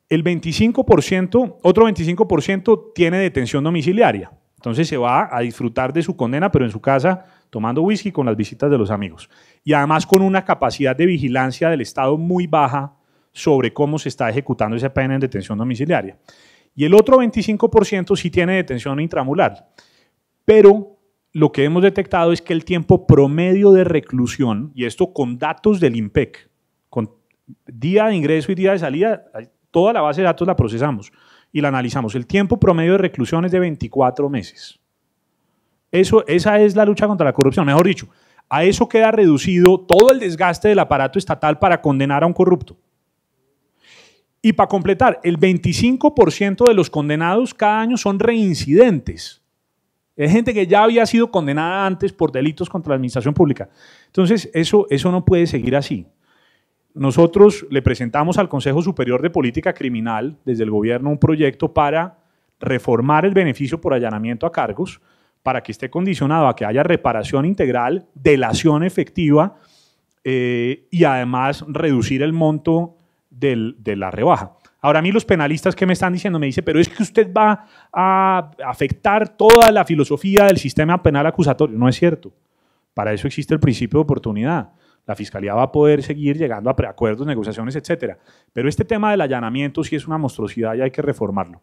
El 25%, otro 25% tiene detención domiciliaria. Entonces se va a disfrutar de su condena, pero en su casa, tomando whisky con las visitas de los amigos. Y además con una capacidad de vigilancia del Estado muy baja sobre cómo se está ejecutando esa pena en detención domiciliaria. Y el otro 25% sí tiene detención intramural. Pero lo que hemos detectado es que el tiempo promedio de reclusión, y esto con datos del IMPEC, con día de ingreso y día de salida, toda la base de datos la procesamos y la analizamos. El tiempo promedio de reclusión es de 24 meses. Eso, esa es la lucha contra la corrupción. Mejor dicho, a eso queda reducido todo el desgaste del aparato estatal para condenar a un corrupto. Y para completar, el 25% de los condenados cada año son reincidentes. Es gente que ya había sido condenada antes por delitos contra la administración pública. Entonces, eso, eso no puede seguir así. Nosotros le presentamos al Consejo Superior de Política Criminal, desde el gobierno, un proyecto para reformar el beneficio por allanamiento a cargos, para que esté condicionado a que haya reparación integral, delación efectiva eh, y además reducir el monto de la rebaja. Ahora a mí los penalistas que me están diciendo me dicen, pero es que usted va a afectar toda la filosofía del sistema penal acusatorio. No es cierto. Para eso existe el principio de oportunidad. La fiscalía va a poder seguir llegando a preacuerdos, negociaciones, etcétera. Pero este tema del allanamiento sí es una monstruosidad y hay que reformarlo.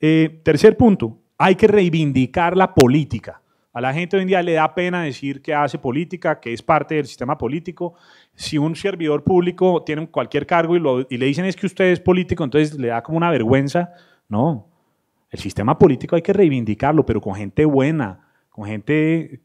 Eh, tercer punto, hay que reivindicar la política. A la gente hoy en día le da pena decir que hace política, que es parte del sistema político. Si un servidor público tiene cualquier cargo y, y le dicen es que usted es político, entonces le da como una vergüenza. No, el sistema político hay que reivindicarlo, pero con gente buena, con gente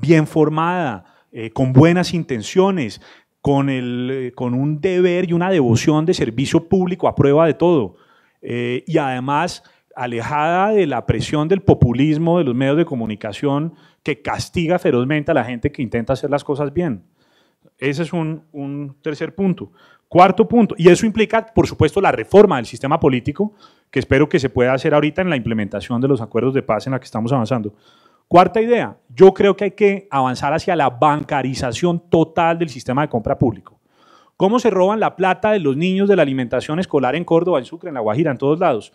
bien formada, eh, con buenas intenciones, eh, con, un deber y una devoción de servicio público a prueba de todo. Eh, y además alejada de la presión del populismo de los medios de comunicación que castiga ferozmente a la gente que intenta hacer las cosas bien. Ese es un, un tercer punto. Cuarto punto, y eso implica, por supuesto, la reforma del sistema político, que espero que se pueda hacer ahorita en la implementación de los acuerdos de paz en la que estamos avanzando. Cuarta idea, yo creo que hay que avanzar hacia la bancarización total del sistema de compra público. ¿Cómo se roban la plata de los niños de la alimentación escolar en Córdoba, en Sucre, en La Guajira, en todos lados?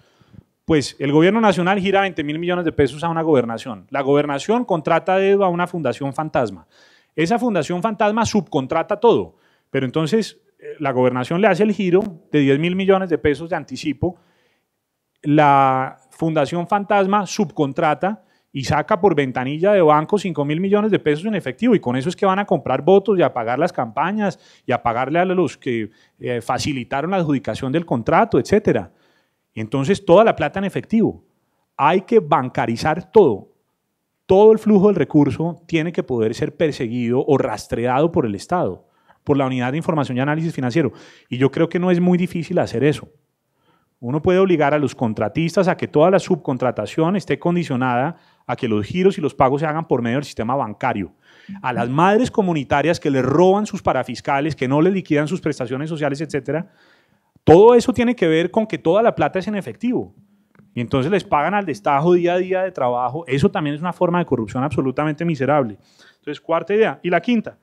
Pues el gobierno nacional gira 20 mil millones de pesos a una gobernación. La gobernación contrata deuda a una fundación fantasma. Esa fundación fantasma subcontrata todo, pero entonces eh, la gobernación le hace el giro de 10 mil millones de pesos de anticipo. La fundación fantasma subcontrata y saca por ventanilla de banco 5 mil millones de pesos en efectivo y con eso es que van a comprar votos y a pagar las campañas y a pagarle a los que eh, facilitaron la adjudicación del contrato, etc. Entonces, toda la plata en efectivo. Hay que bancarizar todo. Todo el flujo del recurso tiene que poder ser perseguido o rastreado por el Estado, por la Unidad de Información y Análisis Financiero. Y yo creo que no es muy difícil hacer eso. Uno puede obligar a los contratistas a que toda la subcontratación esté condicionada a que los giros y los pagos se hagan por medio del sistema bancario. A las madres comunitarias que les roban sus parafiscales, que no les liquidan sus prestaciones sociales, etcétera. Todo eso tiene que ver con que toda la plata es en efectivo. Y entonces les pagan al destajo día a día de trabajo. Eso también es una forma de corrupción absolutamente miserable. Entonces, cuarta idea. Y la quinta.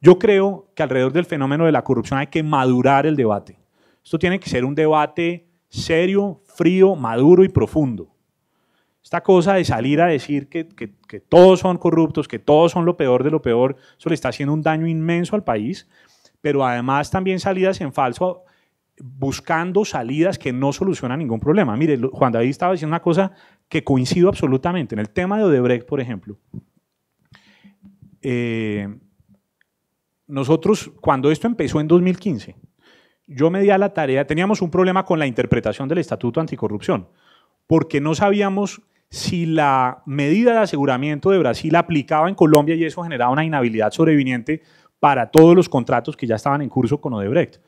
Yo creo que alrededor del fenómeno de la corrupción hay que madurar el debate. Esto tiene que ser un debate serio, frío, maduro y profundo. Esta cosa de salir a decir que, todos son corruptos, que todos son lo peor de lo peor, eso le está haciendo un daño inmenso al país, pero además también salidas en falso, buscando salidas que no solucionan ningún problema. Mire, Juan David estaba diciendo una cosa que coincido absolutamente. En el tema de Odebrecht, por ejemplo, eh, nosotros, cuando esto empezó en 2015, yo me di a la tarea, teníamos un problema con la interpretación del Estatuto Anticorrupción, porque no sabíamos si la medida de aseguramiento de Brasil aplicaba en Colombia y eso generaba una inhabilidad sobreviniente para todos los contratos que ya estaban en curso con Odebrecht.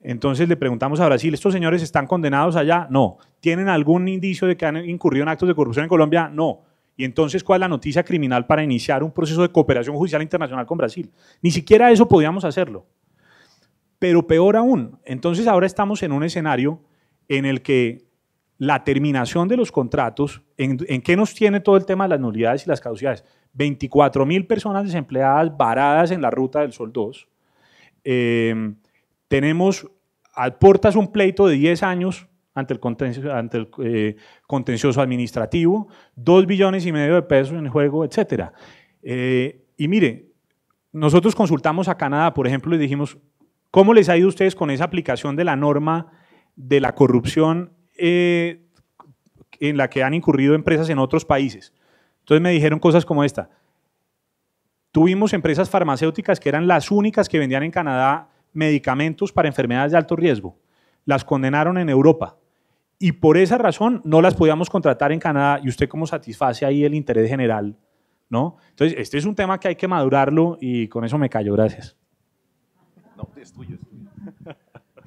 Entonces le preguntamos a Brasil, ¿estos señores están condenados allá? No. ¿Tienen algún indicio de que han incurrido en actos de corrupción en Colombia? No. Y entonces, ¿cuál es la noticia criminal para iniciar un proceso de cooperación judicial internacional con Brasil? Ni siquiera eso podíamos hacerlo. Pero peor aún, entonces ahora estamos en un escenario en el que la terminación de los contratos, ¿en, qué nos tiene todo el tema de las nulidades y las caducidades? 24.000 mil personas desempleadas varadas en la ruta del Sol 2. Eh, tenemos al portas un pleito de 10 años ante el, contencioso, eh, administrativo, 2 billones y medio de pesos en juego, etc. Eh, y mire, nosotros consultamos a Canadá, por ejemplo, y dijimos, ¿cómo les ha ido a ustedes con esa aplicación de la norma de la corrupción eh, en la que han incurrido empresas en otros países. Entonces me dijeron cosas como esta. Tuvimos empresas farmacéuticas que eran las únicas que vendían en Canadá medicamentos para enfermedades de alto riesgo. Las condenaron en Europa. Y por esa razón no las podíamos contratar en Canadá. ¿Y usted cómo satisface ahí el interés general? ¿No? Entonces, este es un tema que hay que madurarlo y con eso me callo. Gracias. No, es tuyo.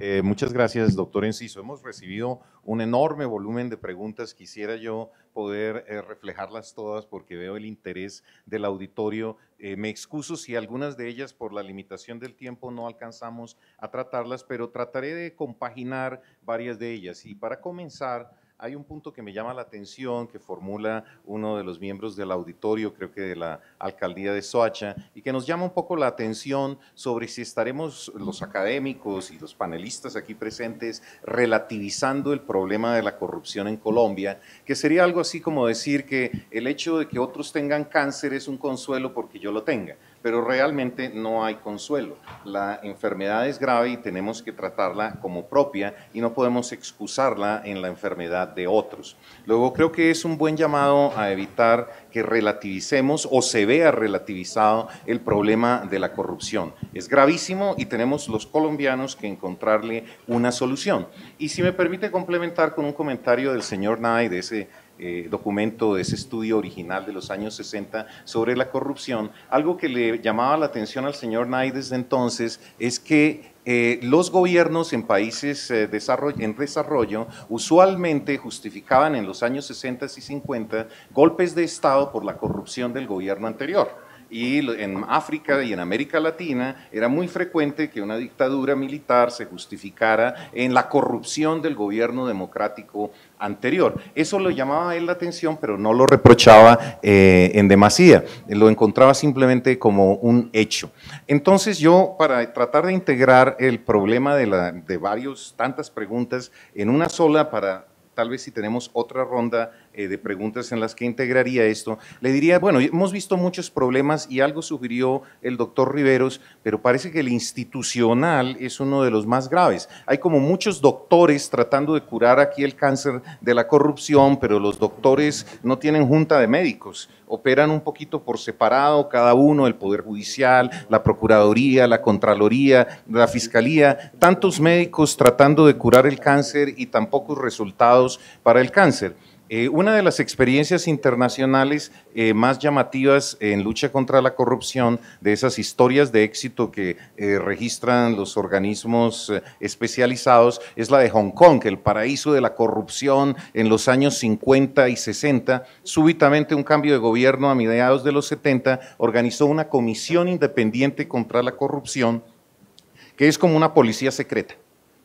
Eh, muchas gracias, doctor Enciso. Hemos recibido un enorme volumen de preguntas. Quisiera yo poder eh, reflejarlas todas porque veo el interés del auditorio. Eh, me excuso si algunas de ellas por la limitación del tiempo no alcanzamos a tratarlas, pero trataré de compaginar varias de ellas. Y para comenzar, hay un punto que me llama la atención que formula uno de los miembros del auditorio, creo que de la alcaldía de Soacha, y que nos llama un poco la atención sobre si estaremos los académicos y los panelistas aquí presentes relativizando el problema de la corrupción en Colombia, que sería algo así como decir que el hecho de que otros tengan cáncer es un consuelo porque yo lo tenga pero realmente no hay consuelo. La enfermedad es grave y tenemos que tratarla como propia y no podemos excusarla en la enfermedad de otros. Luego creo que es un buen llamado a evitar que relativicemos o se vea relativizado el problema de la corrupción. Es gravísimo y tenemos los colombianos que encontrarle una solución. Y si me permite complementar con un comentario del señor Nay de ese eh, documento, de ese estudio original de los años 60 sobre la corrupción, algo que le llamaba la atención al señor Nye desde entonces es que eh, los gobiernos en países eh, en desarrollo usualmente justificaban en los años 60 y 50 golpes de Estado por la corrupción del gobierno anterior y en África y en América Latina era muy frecuente que una dictadura militar se justificara en la corrupción del gobierno democrático anterior. Eso lo llamaba a él la atención, pero no lo reprochaba eh, en demasía, lo encontraba simplemente como un hecho. Entonces yo, para tratar de integrar el problema de, la, de varios, tantas preguntas en una sola, para tal vez si tenemos otra ronda eh, de preguntas en las que integraría esto, le diría, bueno, hemos visto muchos problemas y algo sugirió el doctor Riveros, pero parece que el institucional es uno de los más graves. Hay como muchos doctores tratando de curar aquí el cáncer de la corrupción, pero los doctores no tienen junta de médicos, operan un poquito por separado cada uno, el Poder Judicial, la Procuraduría, la Contraloría, la Fiscalía, tantos médicos tratando de curar el cáncer y tan pocos resultados para el cáncer. Eh, una de las experiencias internacionales eh, más llamativas en lucha contra la corrupción, de esas historias de éxito que eh, registran los organismos especializados, es la de Hong Kong, el paraíso de la corrupción en los años 50 y 60. Súbitamente un cambio de gobierno a mediados de los 70 organizó una comisión independiente contra la corrupción, que es como una policía secreta,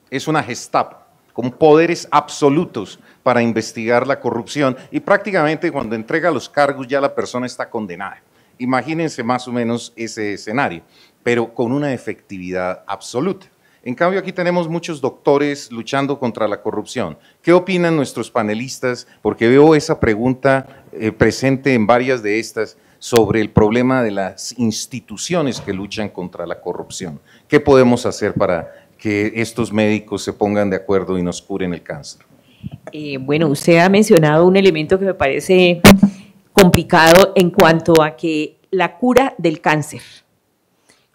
es una Gestapo con poderes absolutos para investigar la corrupción y prácticamente cuando entrega los cargos ya la persona está condenada. Imagínense más o menos ese escenario, pero con una efectividad absoluta. En cambio, aquí tenemos muchos doctores luchando contra la corrupción. ¿Qué opinan nuestros panelistas? Porque veo esa pregunta eh, presente en varias de estas sobre el problema de las instituciones que luchan contra la corrupción. ¿Qué podemos hacer para que estos médicos se pongan de acuerdo y nos curen el cáncer. Eh, bueno, usted ha mencionado un elemento que me parece complicado en cuanto a que la cura del cáncer,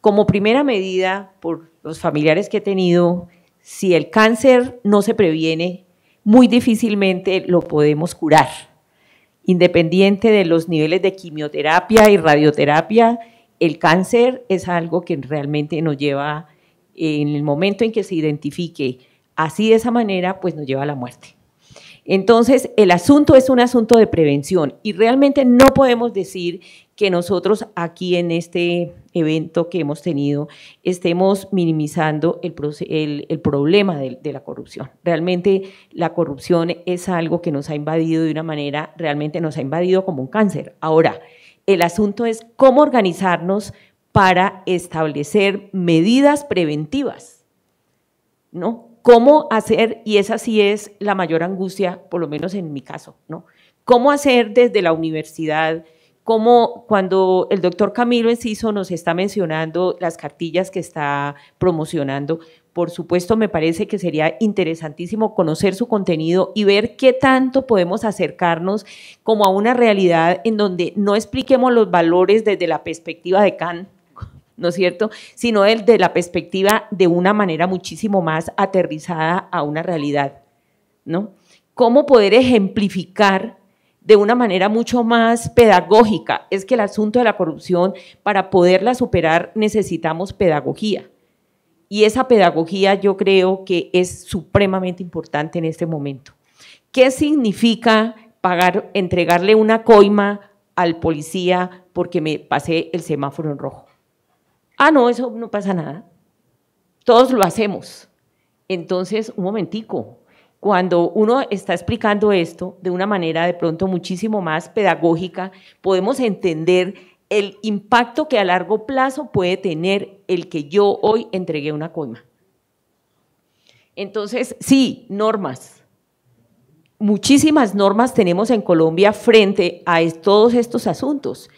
como primera medida por los familiares que he tenido, si el cáncer no se previene, muy difícilmente lo podemos curar, independiente de los niveles de quimioterapia y radioterapia. El cáncer es algo que realmente nos lleva a en el momento en que se identifique así de esa manera, pues nos lleva a la muerte. Entonces, el asunto es un asunto de prevención y realmente no podemos decir que nosotros aquí en este evento que hemos tenido estemos minimizando el, problema de, la corrupción. Realmente la corrupción es algo que nos ha invadido de una manera, realmente nos ha invadido como un cáncer. Ahora, el asunto es cómo organizarnos para establecer medidas preventivas, ¿no? ¿Cómo hacer, y esa sí es la mayor angustia, por lo menos en mi caso, ¿no? ¿Cómo hacer desde la universidad? ¿Cómo cuando el doctor Camilo Enciso nos está mencionando las cartillas que está promocionando? Por supuesto, me parece que sería interesantísimo conocer su contenido y ver qué tanto podemos acercarnos como a una realidad en donde no expliquemos los valores desde la perspectiva de Kant, ¿no es cierto? Sino el de la perspectiva de una manera muchísimo más aterrizada a una realidad, ¿no? Cómo poder ejemplificar de una manera mucho más pedagógica. Es que el asunto de la corrupción, para poderla superar, necesitamos pedagogía. Y esa pedagogía yo creo que es supremamente importante en este momento. ¿Qué significa pagar, entregarle una coima al policía porque me pasé el semáforo en rojo? ah, no, eso no pasa nada. Todos lo hacemos. Entonces, un momentico, cuando uno está explicando esto de una manera de pronto muchísimo más pedagógica, podemos entender el impacto que a largo plazo puede tener el que yo hoy entregué una coima. Entonces, sí, normas. Muchísimas normas tenemos en Colombia frente a todos estos asuntos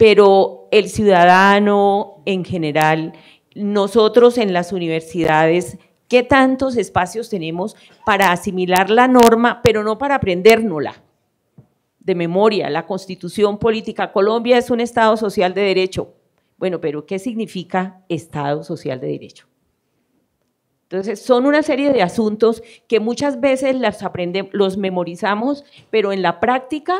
pero el ciudadano en general, nosotros en las universidades, ¿qué tantos espacios tenemos para asimilar la norma, pero no para aprendérnosla? de memoria, la constitución política. Colombia es un Estado social de derecho. Bueno, pero ¿qué significa Estado social de derecho? Entonces, son una serie de asuntos que muchas veces las aprendemos los memorizamos, pero en la práctica,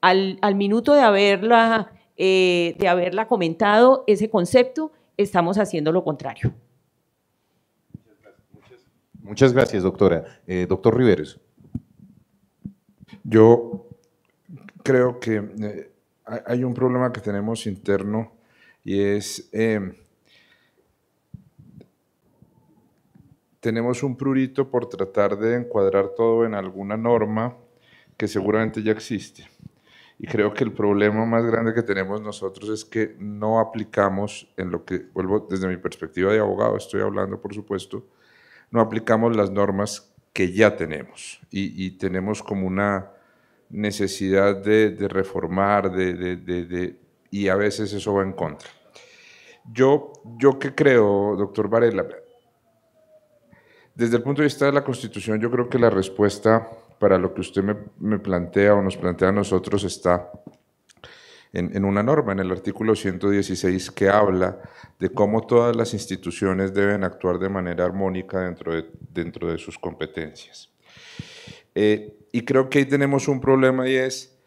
al, al minuto de haberla eh, de haberla comentado ese concepto, estamos haciendo lo contrario. Muchas gracias, doctora. Eh, doctor Riveros. Yo creo que eh, hay un problema que tenemos interno y es, em, tenemos un prurito por tratar de encuadrar todo en alguna norma que seguramente ya existe. Y creo que el problema más grande que tenemos nosotros es que no aplicamos en lo que, vuelvo desde mi perspectiva de abogado, estoy hablando por supuesto, no aplicamos las normas que ya tenemos. Y, tenemos como una necesidad de, reformar, de, y a veces eso va en contra. Yo, yo que creo, doctor Varela, desde el punto de vista de la Constitución, yo creo que la respuesta para lo que usted me, plantea o nos plantea a nosotros está en, una norma, en el artículo 116, que habla de cómo todas las instituciones deben actuar de manera armónica dentro de, sus competencias. Eh, y creo que ahí tenemos un problema y es,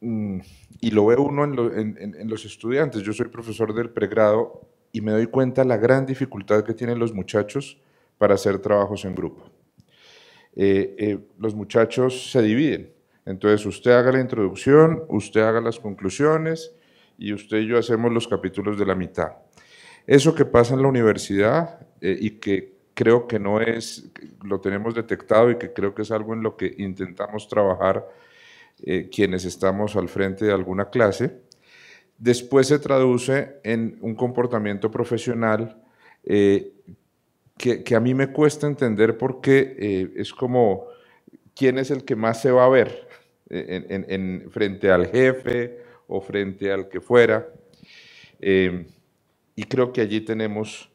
mm, y lo ve uno en, en los estudiantes, yo soy profesor del pregrado y me doy cuenta la gran dificultad que tienen los muchachos para hacer trabajos en grupo. Eh, eh, los muchachos se dividen. Entonces usted haga la introducción, usted haga las conclusiones y usted y yo hacemos los capítulos de la mitad. Eso que pasa en la universidad eh, y que creo que no es, lo tenemos detectado y que creo que es algo en lo que intentamos trabajar quienes estamos al frente de alguna clase, después se traduce en un comportamiento profesional que, a mí me cuesta entender porque eh, es como quién es el que más se va a ver eh, en, frente al jefe o frente al que fuera. Eh, y creo que allí tenemos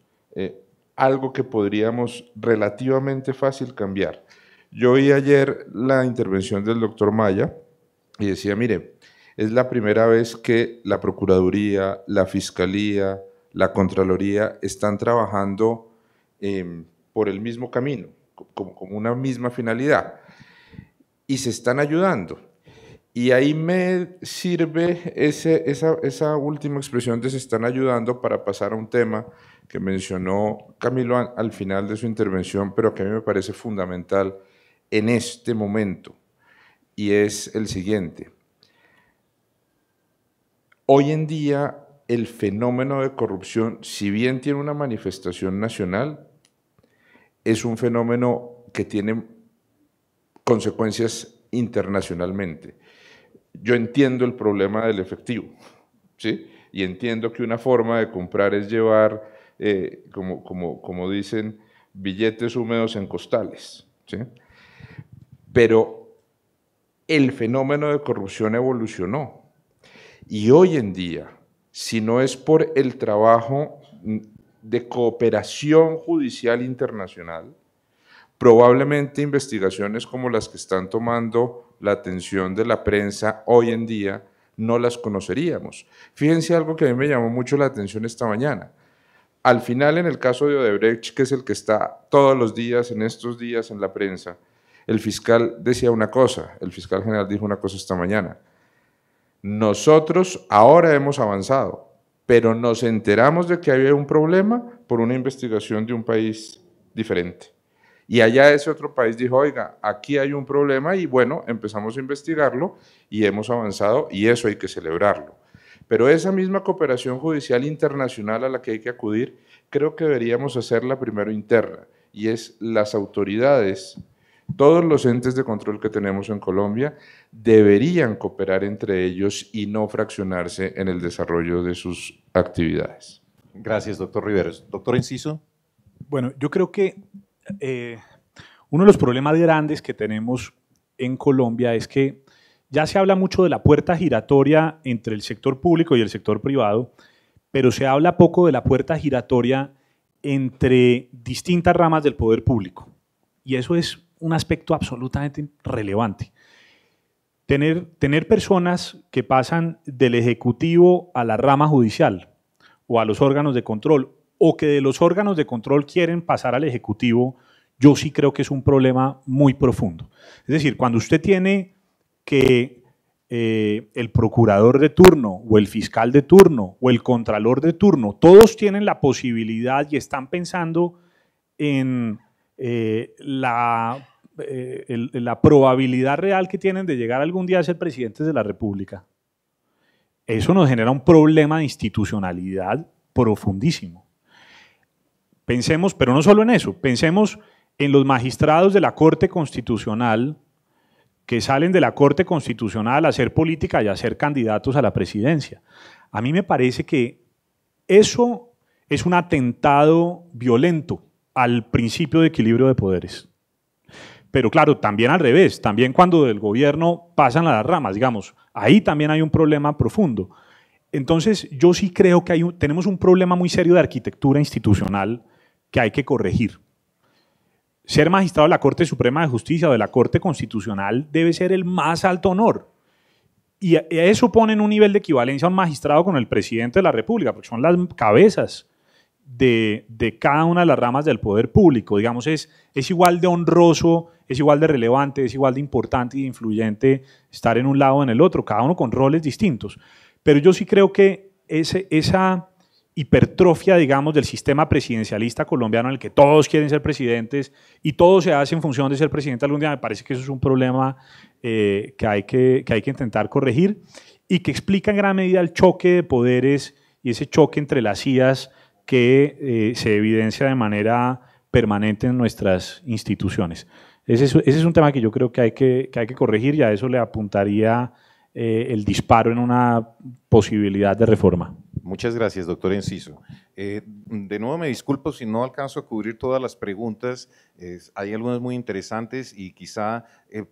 algo que podríamos relativamente fácil cambiar. Yo vi ayer la intervención del doctor Maya y decía, mire, es la primera vez que la Procuraduría, la Fiscalía, la Contraloría están trabajando Em, por el mismo camino, como, una misma finalidad. Y se están ayudando. Y ahí me sirve ese, esa, esa, última expresión de se están ayudando para pasar a un tema que mencionó Camilo al final de su intervención, pero que a mí me parece fundamental en este momento. Y es el siguiente. Hoy en día el fenómeno de corrupción, si bien tiene una manifestación nacional, es un fenómeno que tiene consecuencias internacionalmente. Yo entiendo el problema del efectivo, ¿sí? Y entiendo que una forma de comprar es llevar, eh, como, dicen, billetes húmedos en costales, Pero el fenómeno de corrupción evolucionó. Y hoy en día, si no es por el trabajo mm, de cooperación judicial internacional, probablemente investigaciones como las que están tomando la atención de la prensa hoy en día, no las conoceríamos. Fíjense algo que a mí me llamó mucho la atención esta mañana. Al final, en el caso de Odebrecht, que es el que está todos los días, en estos días, en la prensa, el fiscal decía una cosa, el fiscal general dijo una cosa esta mañana. Nosotros ahora hemos avanzado, pero nos enteramos de que había un problema por una investigación de un país diferente. Y allá ese otro país dijo, oiga, aquí hay un problema y bueno, empezamos a investigarlo y hemos avanzado y eso hay que celebrarlo. Pero esa misma cooperación judicial internacional a la que hay que acudir, creo que deberíamos hacerla primero interna y es las autoridades todos los entes de control que tenemos en Colombia deberían cooperar entre ellos y no fraccionarse en el desarrollo de sus actividades. Gracias, doctor Riveros. Doctor Inciso. Bueno, yo creo que eh, uno de los problemas grandes que tenemos en Colombia es que ya se habla mucho de la puerta giratoria entre el sector público y el sector privado, pero se habla poco de la puerta giratoria entre distintas ramas del poder público. Y eso es un aspecto absolutamente relevante. Tener, tener personas que pasan del Ejecutivo a la rama judicial o a los órganos de control, o que de los órganos de control quieren pasar al Ejecutivo, yo sí creo que es un problema muy profundo. Es decir, cuando usted tiene que eh, el procurador de turno o el fiscal de turno o el contralor de turno, todos tienen la posibilidad y están pensando en eh, la, eh, la probabilidad real que tienen de llegar algún día a ser presidentes de la República. Eso nos genera un problema de institucionalidad profundísimo. Pensemos, pero no solo en eso, pensemos en los magistrados de la Corte Constitucional que salen de la Corte Constitucional a hacer política y a ser candidatos a la presidencia. A mí me parece que eso es un atentado violento al principio de equilibrio de poderes. Pero claro, también al revés, también cuando del gobierno pasan a las ramas, digamos, ahí también hay un problema profundo. Entonces, yo sí creo que hay tenemos un problema muy serio de arquitectura institucional que hay que corregir. Ser magistrado de la Corte Suprema de Justicia o de la Corte Constitucional debe ser el más alto honor. Y eso pone en un nivel de equivalencia a un magistrado con el presidente de la República, porque son las cabezas de, cada una de las ramas del poder público. Digamos, es, es igual de honroso, es igual de relevante, es igual de importante y influyente estar en un lado o en el otro, cada uno con roles distintos. Pero yo sí creo que ese, esa hipertrofia, digamos, del sistema presidencialista colombiano en el que todos quieren ser presidentes y todo se hace en función de ser presidente algún día, me parece que eso es un problema eh, que, hay que, que hay que intentar corregir y que explica en gran medida el choque de poderes y ese choque entre las IAS que eh, se evidencia de manera permanente en nuestras instituciones. Ese es, un tema que yo creo que hay que, hay que corregir y a eso le apuntaría eh, el disparo en una posibilidad de reforma. Muchas gracias, doctor Enciso. Eh, de nuevo me disculpo si no alcanzo a cubrir todas las preguntas. hay algunas muy interesantes y quizá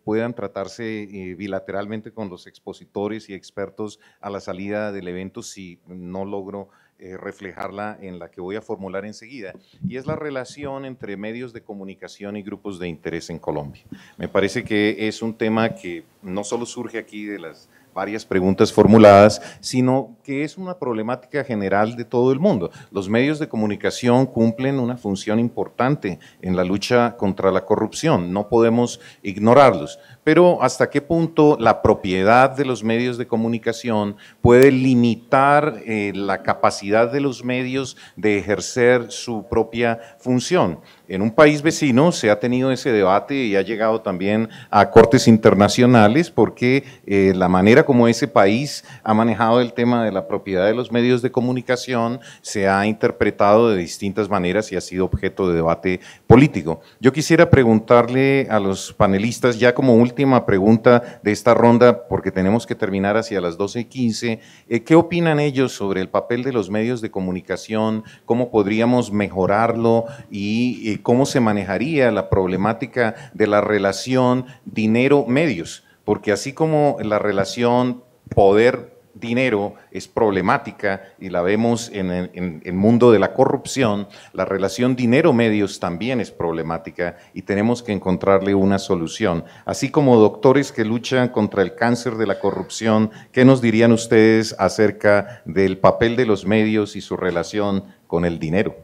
puedan tratarse bilateralmente con los expositores y expertos a la salida del evento si no logro eh, reflejarla en la que voy a formular enseguida, y es la relación entre medios de comunicación y grupos de interés en Colombia. Me parece que es un tema que no solo surge aquí de las varias preguntas formuladas, sino que es una problemática general de todo el mundo. Los medios de comunicación cumplen una función importante en la lucha contra la corrupción, no podemos ignorarlos. Pero hasta qué punto la propiedad de los medios de comunicación puede limitar eh, la capacidad de los medios de ejercer su propia función. En un país vecino se ha tenido ese debate y ha llegado también a cortes internacionales porque eh, la manera como ese país ha manejado el tema de la propiedad de los medios de comunicación se ha interpretado de distintas maneras y ha sido objeto de debate político. Yo quisiera preguntarle a los panelistas, ya como última pregunta de esta ronda, porque tenemos que terminar hacia las 12 y 15, eh, ¿qué opinan ellos sobre el papel de los medios de comunicación? ¿Cómo podríamos mejorarlo? y eh, cómo se manejaría la problemática de la relación dinero-medios, porque así como la relación poder dinero es problemática y la vemos en el, en el, mundo de la corrupción, la relación dinero-medios también es problemática y tenemos que encontrarle una solución. Así como doctores que luchan contra el cáncer de la corrupción, ¿qué nos dirían ustedes acerca del papel de los medios y su relación con el dinero?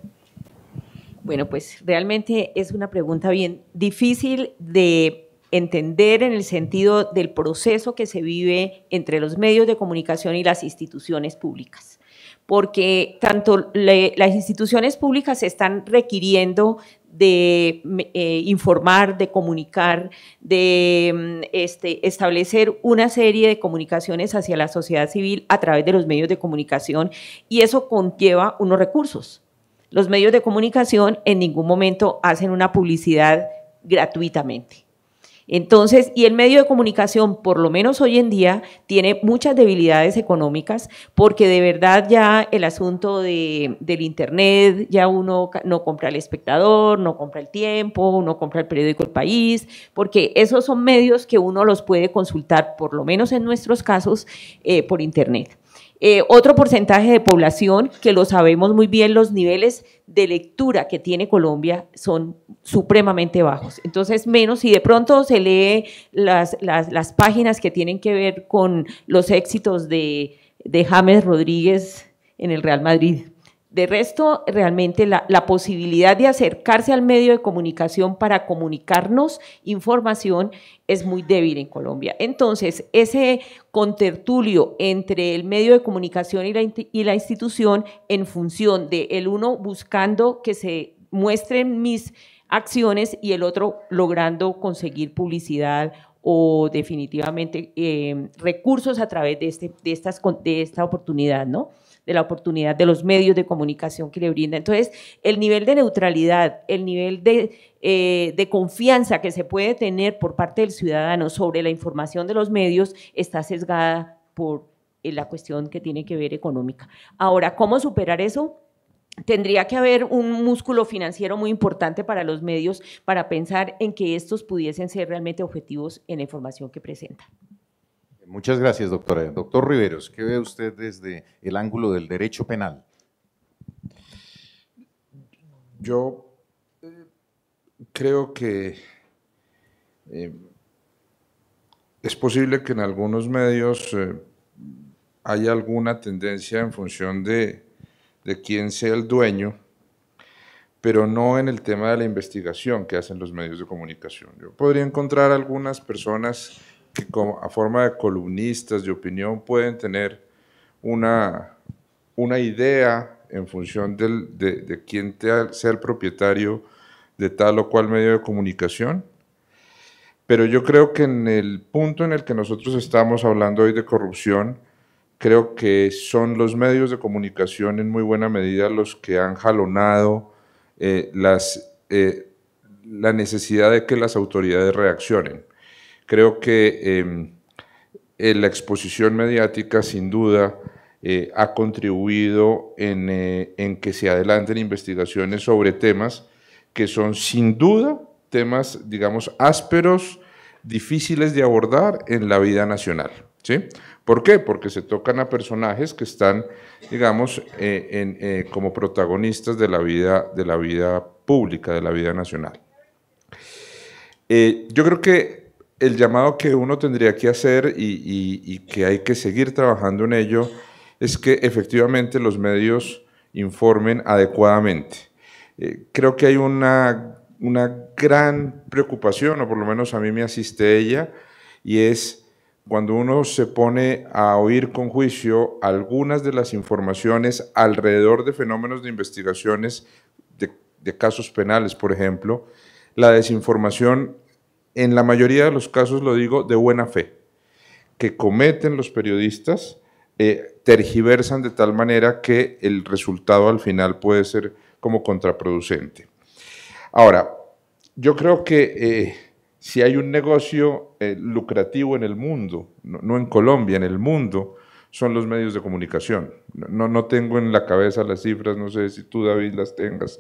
Bueno, pues realmente es una pregunta bien difícil de entender en el sentido del proceso que se vive entre los medios de comunicación y las instituciones públicas porque tanto las instituciones públicas se están requiriendo de eh, informar, de comunicar, de mm, este, establecer una serie de comunicaciones hacia la sociedad civil a través de los medios de comunicación y eso conlleva unos recursos. Los medios de comunicación en ningún momento hacen una publicidad gratuitamente. Entonces, y el medio de comunicación, por lo menos hoy en día, tiene muchas debilidades económicas, porque de verdad ya el asunto del Internet, ya uno no compra el espectador, no compra el tiempo, no compra el periódico El País, porque esos son medios que uno los puede consultar, por lo menos en nuestros casos, eh, por Internet. Eh, otro porcentaje de población, que lo sabemos muy bien, los niveles de lectura que tiene Colombia son supremamente bajos. Entonces, menos si de pronto se lee las, las, las páginas que tienen que ver con los éxitos de, de James Rodríguez en el Real Madrid, de resto, realmente la, posibilidad de acercarse al medio de comunicación para comunicarnos información es muy débil en Colombia. Entonces, ese contertulio entre el medio de comunicación y la, institución en función de el uno buscando que se muestren mis acciones y el otro logrando conseguir publicidad o definitivamente eh, recursos a través de, este, de, estas, de esta oportunidad, ¿no? de la oportunidad de los medios de comunicación que le brinda. Entonces, el nivel de neutralidad, el nivel de, eh, confianza que se puede tener por parte del ciudadano sobre la información de los medios está sesgada por eh, la cuestión que tiene que ver económica. Ahora, ¿cómo superar eso? tendría que haber un músculo financiero muy importante para los medios para pensar en que estos pudiesen ser realmente objetivos en la información que presentan. Muchas gracias, doctora. Doctor Riveros, ¿qué ve usted desde el ángulo del derecho penal? Yo eh, creo que eh, es posible que en algunos medios eh, haya alguna tendencia en función de, de quién sea el dueño, pero no en el tema de la investigación que hacen los medios de comunicación. Yo podría encontrar algunas personas que a forma de columnistas de opinión pueden tener una, una idea en función de, quién sea el propietario de tal o cual medio de comunicación. Pero yo creo que en el punto en el que nosotros estamos hablando hoy de corrupción, creo que son los medios de comunicación en muy buena medida los que han jalonado eh, las, eh, la necesidad de que las autoridades reaccionen. Creo que em, eh, la exposición mediática, sin duda, eh, ha contribuido en, eh, en, que se adelanten investigaciones sobre temas que son sin duda temas, digamos, ásperos, difíciles de abordar en la vida nacional. ¿sí? ¿Por qué? Porque se tocan a personajes que están, digamos, como protagonistas de la, vida, de la vida pública, de la vida nacional. yo creo que el llamado que uno tendría que hacer y, que hay que seguir trabajando en ello es que efectivamente los medios informen adecuadamente. Eh, creo que hay una, gran preocupación, o por lo menos a mí me asiste ella, y es cuando uno se pone a oír con juicio algunas de las informaciones alrededor de fenómenos de investigaciones de, de casos penales, por ejemplo, la desinformación en la mayoría de los casos lo digo de buena fe, que cometen los periodistas, eh, tergiversan de tal manera que el resultado al final puede ser como contraproducente. Ahora, yo creo que eh, si hay un negocio eh, lucrativo en el mundo, no, no, en Colombia, en el mundo, son los medios de comunicación. No, no tengo en la cabeza las cifras, no sé si tú, David, las tengas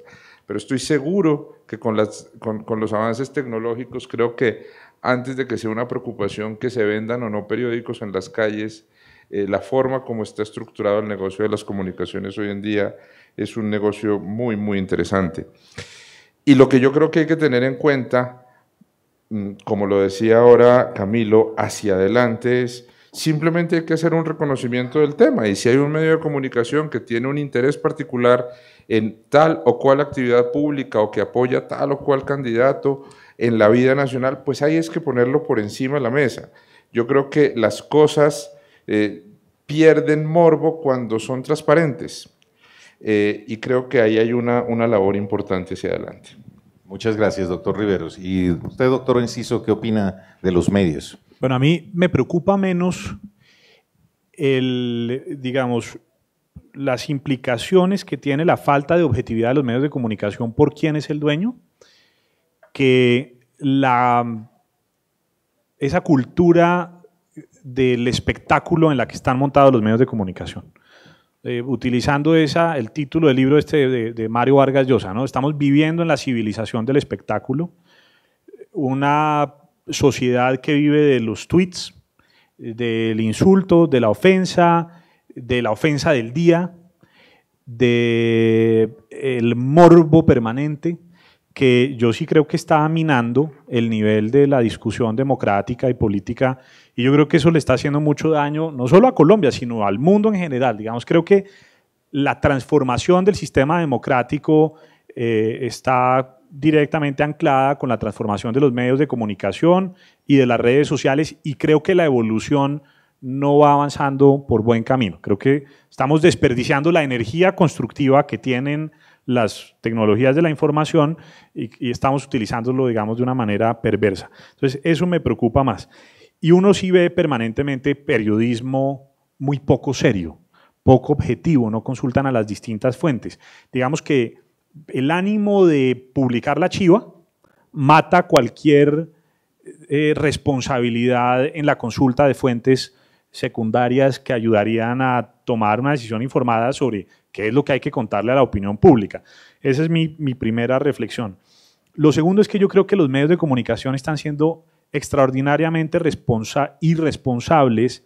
pero estoy seguro que con, los avances tecnológicos creo que antes de que sea una preocupación que se vendan o no periódicos en las calles, eh, la forma como está estructurado el negocio de las comunicaciones hoy en día es un negocio muy, muy interesante. Y lo que yo creo que hay que tener en cuenta, mm, como lo decía ahora Camilo, hacia adelante es Simplemente hay que hacer un reconocimiento del tema y si hay un medio de comunicación que tiene un interés particular en tal o cual actividad pública o que apoya tal o cual candidato en la vida nacional, pues ahí es que ponerlo por encima de la mesa. Yo creo que las cosas eh, pierden morbo cuando son transparentes eh, y creo que ahí hay una, una labor importante hacia adelante. Muchas gracias, doctor Riveros. ¿Y usted, doctor Enciso, qué opina de los medios? Bueno, a mí me preocupa menos el, digamos, las implicaciones que tiene la falta de objetividad de los medios de comunicación por quién es el dueño, que la, esa cultura del espectáculo en la que están montados los medios de comunicación. Eh, utilizando esa, el título del libro este de, Mario Vargas Llosa, ¿no? Estamos viviendo en la civilización del espectáculo, una sociedad que vive de los tweets, del insulto, de la ofensa, de la ofensa del día, de el morbo permanente que yo sí creo que está minando el nivel de la discusión democrática y política y yo creo que eso le está haciendo mucho daño, no solo a Colombia, sino al mundo en general. Digamos, creo que la transformación del sistema democrático eh, está directamente anclada con la transformación de los medios de comunicación y de las redes sociales y creo que la evolución no va avanzando por buen camino. Creo que estamos desperdiciando la energía constructiva que tienen las tecnologías de la información y, y estamos utilizándolo, digamos, de una manera perversa. Entonces, eso me preocupa más. Y uno sí ve permanentemente periodismo muy poco serio, poco objetivo, no consultan a las distintas fuentes. Digamos que el ánimo de publicar la chiva mata cualquier eh, responsabilidad en la consulta de fuentes secundarias que ayudarían a tomar una decisión informada sobre qué es lo que hay que contarle a la opinión pública. Esa es mi, mi primera reflexión. Lo segundo es que yo creo que los medios de comunicación están siendo extraordinariamente irresponsables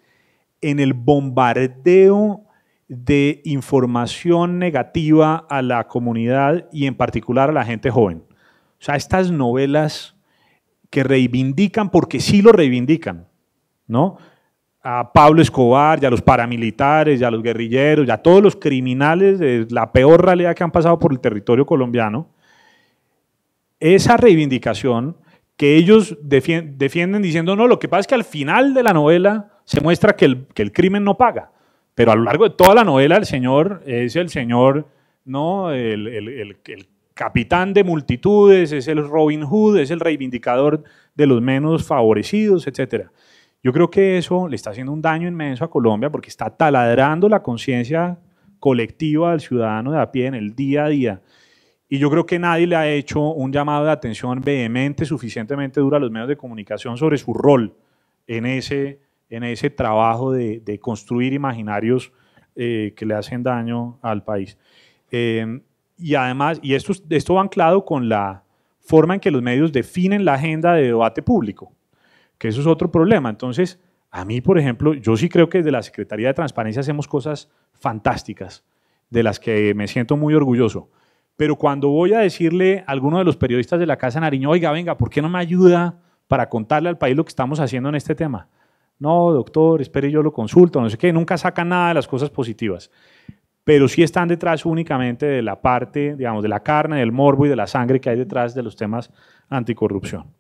en el bombardeo de información negativa a la comunidad y en particular a la gente joven. O sea, estas novelas que reivindican, porque sí lo reivindican, ¿no? A Pablo Escobar, ya a los paramilitares, ya a los guerrilleros, ya a todos los criminales de la peor realidad que han pasado por el territorio colombiano. Esa reivindicación que ellos defienden, diciendo, no, lo que pasa es que al final de la novela se muestra que el, el, crimen no paga, pero a lo largo de toda la novela el señor es el señor, ¿no? El, capitán de multitudes, es el Robin Hood, es el reivindicador de los menos favorecidos, etc. Yo creo que eso le está haciendo un daño inmenso a Colombia porque está taladrando la conciencia colectiva del ciudadano de a pie en el día a día. Y yo creo que nadie le ha hecho un llamado de atención vehemente, suficientemente dura a los medios de comunicación sobre su rol en ese, en ese trabajo de, construir imaginarios eh, que le hacen daño al país. Em, y además, y esto, esto va anclado con la forma en que los medios definen la agenda de debate público, que eso es otro problema. Entonces, a mí, por ejemplo, yo sí creo que desde la Secretaría de Transparencia hacemos cosas fantásticas, de las que me siento muy orgulloso pero cuando voy a decirle a alguno de los periodistas de la Casa Nariño, oiga, venga, ¿por qué no me ayuda para contarle al país lo que estamos haciendo en este tema? No, doctor, espere, yo lo consulto, no sé qué, nunca sacan nada de las cosas positivas. Pero sí están detrás únicamente de la parte, digamos, de la carne, del morbo y de la sangre que hay detrás de los temas anticorrupción.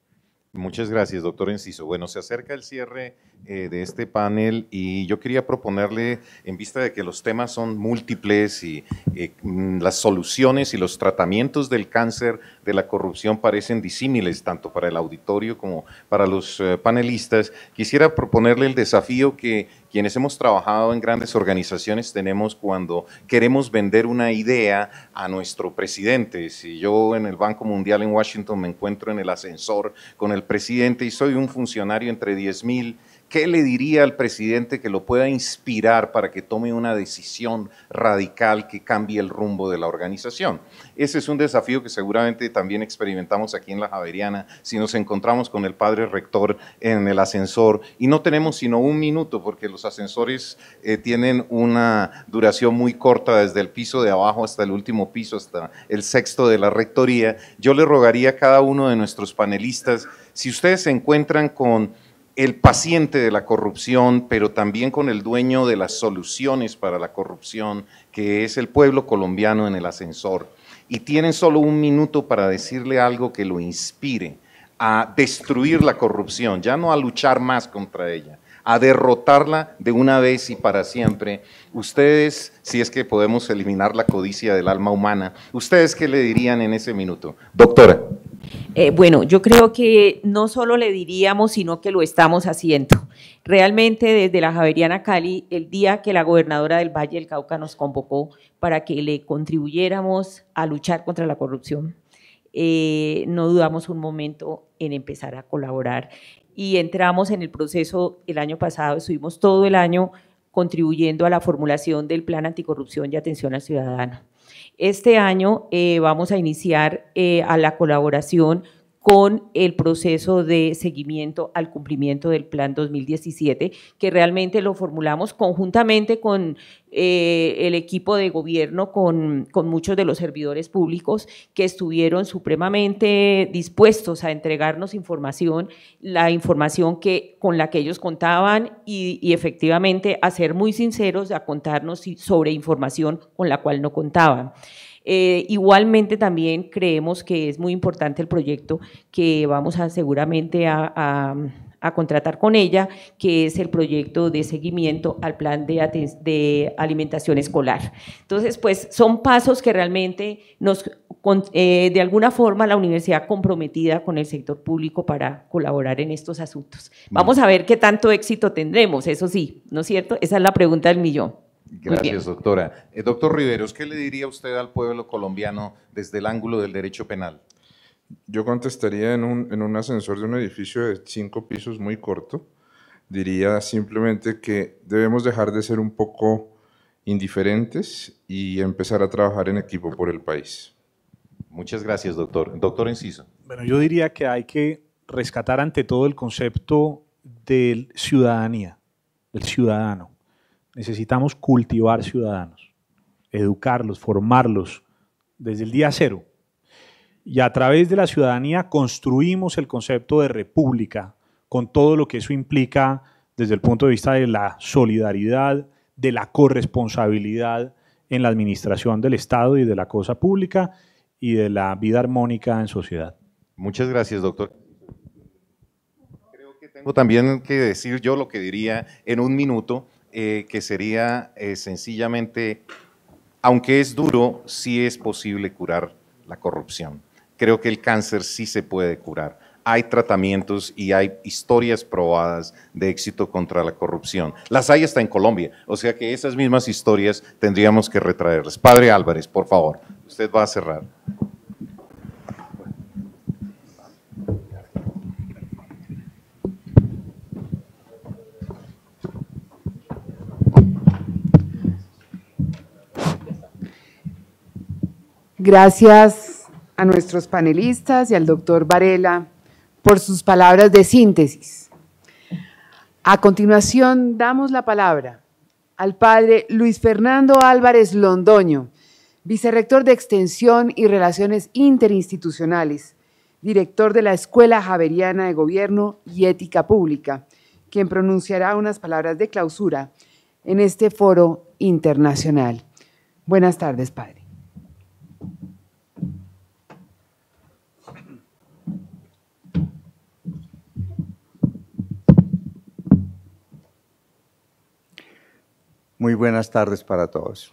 Muchas gracias, doctor Enciso. Bueno, se acerca el cierre eh, de este panel y yo quería proponerle, en vista de que los temas son múltiples y eh, mm, las soluciones y los tratamientos del cáncer de la corrupción parecen disímiles tanto para el auditorio como para los eh, panelistas, quisiera proponerle el desafío que quienes hemos trabajado en grandes organizaciones tenemos cuando queremos vender una idea a nuestro presidente. Si yo en el Banco Mundial en Washington me encuentro en el ascensor con el presidente y soy un funcionario entre 10.000. mil ¿Qué le diría al presidente que lo pueda inspirar para que tome una decisión radical que cambie el rumbo de la organización? Ese es un desafío que seguramente también experimentamos aquí en la Javeriana si nos encontramos con el padre rector en el ascensor y no tenemos sino un minuto porque los ascensores eh, tienen una duración muy corta desde el piso de abajo hasta el último piso, hasta el sexto de la rectoría. Yo le rogaría a cada uno de nuestros panelistas, si ustedes se encuentran con el paciente de la corrupción, pero también con el dueño de las soluciones para la corrupción, que es el pueblo colombiano en el ascensor. Y tienen solo un minuto para decirle algo que lo inspire a destruir la corrupción, ya no a luchar más contra ella, a derrotarla de una vez y para siempre. Ustedes, si es que podemos eliminar la codicia del alma humana, ¿ustedes qué le dirían en ese minuto? Doctora. Eh, bueno, yo creo que no solo le diríamos, sino que lo estamos haciendo. Realmente desde la Javeriana Cali, el día que la gobernadora del Valle del Cauca nos convocó para que le contribuyéramos a luchar contra la corrupción, eh, no dudamos un momento en empezar a colaborar. Y entramos en el proceso el año pasado, estuvimos todo el año contribuyendo a la formulación del Plan Anticorrupción y Atención al Ciudadano. Este año eh, vamos a iniciar eh, a la colaboración con el proceso de seguimiento al cumplimiento del Plan 2017, que realmente lo formulamos conjuntamente con eh, el equipo de gobierno, con, muchos de los servidores públicos que estuvieron supremamente dispuestos a entregarnos información, la información que, con la que ellos contaban y, y efectivamente a ser muy sinceros, a contarnos sobre información con la cual no contaban. Eh, igualmente también creemos que es muy importante el proyecto que vamos a seguramente a, contratar con ella, que es el proyecto de seguimiento al plan de, de alimentación escolar. Entonces, pues son pasos que realmente nos, eh, de alguna forma, la universidad comprometida con el sector público para colaborar en estos asuntos. Vamos a ver qué tanto éxito tendremos, eso sí, ¿no es cierto? Esa es la pregunta del millón. Gracias, doctora. Eh, doctor Riveros, ¿qué le diría usted al pueblo colombiano desde el ángulo del derecho penal? Yo contestaría en un, en un ascensor de un edificio de cinco pisos muy corto. Diría simplemente que debemos dejar de ser un poco indiferentes y empezar a trabajar en equipo por el país. Muchas gracias, doctor. Doctor Enciso. Bueno, yo diría que hay que rescatar ante todo el concepto de ciudadanía, del ciudadano. Necesitamos cultivar ciudadanos, educarlos, formarlos desde el día cero. Y a través de la ciudadanía construimos el concepto de república, con todo lo que eso implica desde el punto de vista de la solidaridad, de la corresponsabilidad en la administración del Estado y de la cosa pública y de la vida armónica en sociedad. Muchas gracias, doctor. Creo que tengo también que decir yo lo que diría en un minuto eh, que sería eh, sencillamente, aunque es duro, sí es posible curar la corrupción. Creo que el cáncer sí se puede curar. Hay tratamientos y hay historias probadas de éxito contra la corrupción. Las hay hasta en Colombia. O sea que esas mismas historias tendríamos que retraerlas. Padre Álvarez, por favor, usted va a cerrar. Gracias a nuestros panelistas y al doctor Varela por sus palabras de síntesis. A continuación, damos la palabra al padre Luis Fernando Álvarez Londoño, vicerrector de Extensión y Relaciones Interinstitucionales, director de la Escuela Javeriana de Gobierno y Ética Pública, quien pronunciará unas palabras de clausura en este foro internacional. Buenas tardes, padre. Muy buenas tardes para todos.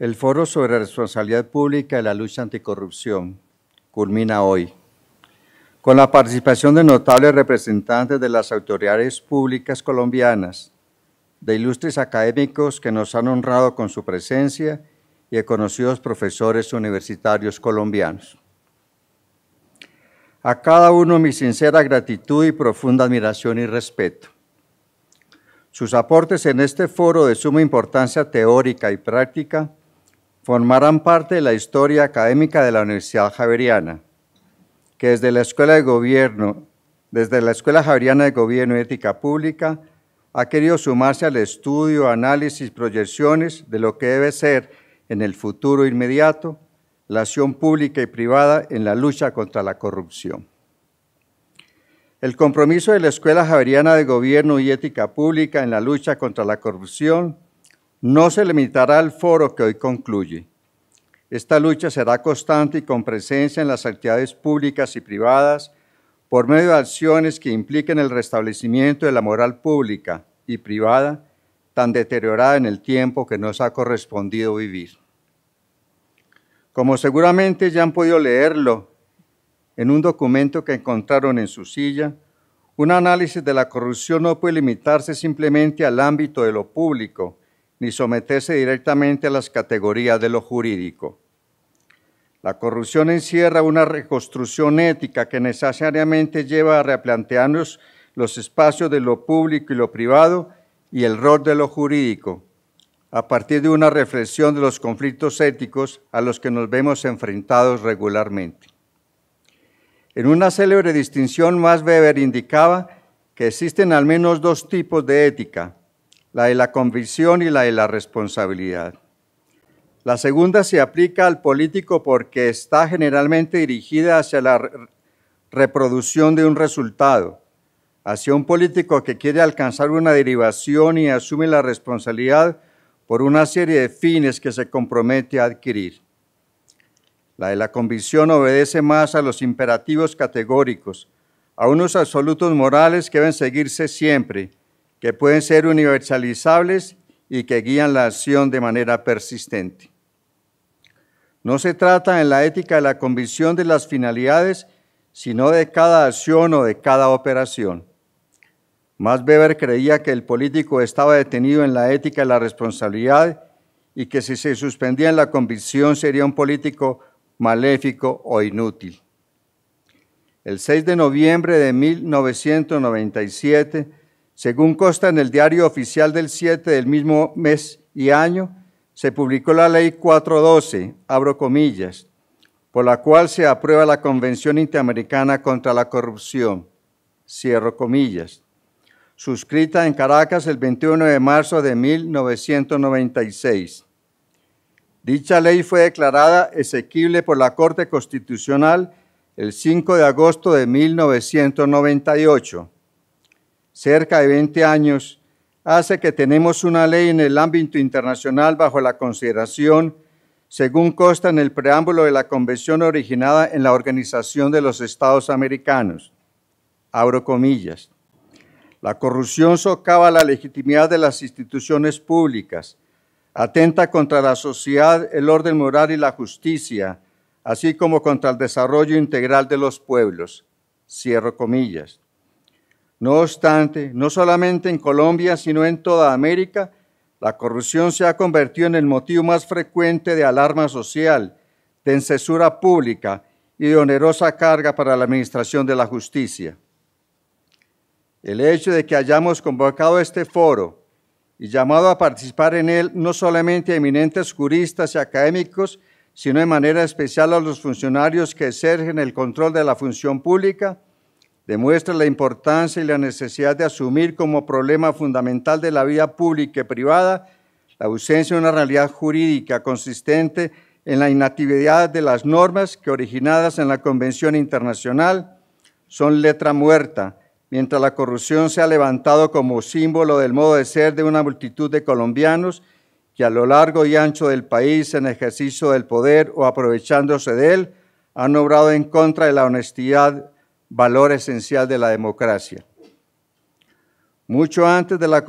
El foro sobre responsabilidad pública y la lucha anticorrupción culmina hoy con la participación de notables representantes de las autoridades públicas colombianas, de ilustres académicos que nos han honrado con su presencia y de conocidos profesores universitarios colombianos. A cada uno mi sincera gratitud y profunda admiración y respeto. Sus aportes en este foro de suma importancia teórica y práctica formarán parte de la historia académica de la Universidad Javeriana, que desde la Escuela de Gobierno, desde la Escuela Javeriana de Gobierno y Ética Pública, ha querido sumarse al estudio, análisis, y proyecciones de lo que debe ser en el futuro inmediato la acción pública y privada en la lucha contra la corrupción. El compromiso de la Escuela Javeriana de Gobierno y Ética Pública en la lucha contra la corrupción no se limitará al foro que hoy concluye. Esta lucha será constante y con presencia en las actividades públicas y privadas por medio de acciones que impliquen el restablecimiento de la moral pública y privada tan deteriorada en el tiempo que nos ha correspondido vivir. Como seguramente ya han podido leerlo en un documento que encontraron en su silla, un análisis de la corrupción no puede limitarse simplemente al ámbito de lo público, ni someterse directamente a las categorías de lo jurídico. La corrupción encierra una reconstrucción ética que necesariamente lleva a replantearnos los espacios de lo público y lo privado y el rol de lo jurídico, a partir de una reflexión de los conflictos éticos a los que nos vemos enfrentados regularmente. En una célebre distinción, Max Weber indicaba que existen al menos dos tipos de ética, la de la convicción y la de la responsabilidad. La segunda se aplica al político porque está generalmente dirigida hacia la reproducción de un resultado, hacia un político que quiere alcanzar una derivación y asume la responsabilidad por una serie de fines que se compromete a adquirir. La de la convicción obedece más a los imperativos categóricos, a unos absolutos morales que deben seguirse siempre, que pueden ser universalizables y que guían la acción de manera persistente. No se trata en la ética de la convicción de las finalidades, sino de cada acción o de cada operación. Max Weber creía que el político estaba detenido en la ética de la responsabilidad y que si se suspendía en la convicción sería un político maléfico o inútil. El 6 de noviembre de 1997, según consta en el diario oficial del 7 del mismo mes y año, se publicó la Ley 412, abro comillas, por la cual se aprueba la Convención Interamericana contra la Corrupción, cierro comillas, suscrita en Caracas el 21 de marzo de 1996. Dicha ley fue declarada exequible por la Corte Constitucional el 5 de agosto de 1998. Cerca de 20 años hace que tenemos una ley en el ámbito internacional bajo la consideración, según consta en el preámbulo de la convención originada en la Organización de los Estados Americanos. Abro comillas. La corrupción socava la legitimidad de las instituciones públicas, Atenta contra la sociedad, el orden moral y la justicia, así como contra el desarrollo integral de los pueblos. Cierro comillas. No obstante, no solamente en Colombia, sino en toda América, la corrupción se ha convertido en el motivo más frecuente de alarma social, de censura pública y de onerosa carga para la administración de la justicia. El hecho de que hayamos convocado este foro y llamado a participar en él no solamente a eminentes juristas y académicos, sino de manera especial a los funcionarios que ejercen el control de la función pública, demuestra la importancia y la necesidad de asumir como problema fundamental de la vida pública y privada la ausencia de una realidad jurídica consistente en la inactividad de las normas que originadas en la Convención Internacional son letra muerta mientras la corrupción se ha levantado como símbolo del modo de ser de una multitud de colombianos que a lo largo y ancho del país, en ejercicio del poder o aprovechándose de él, han obrado en contra de la honestidad, valor esencial de la democracia. Mucho antes de la,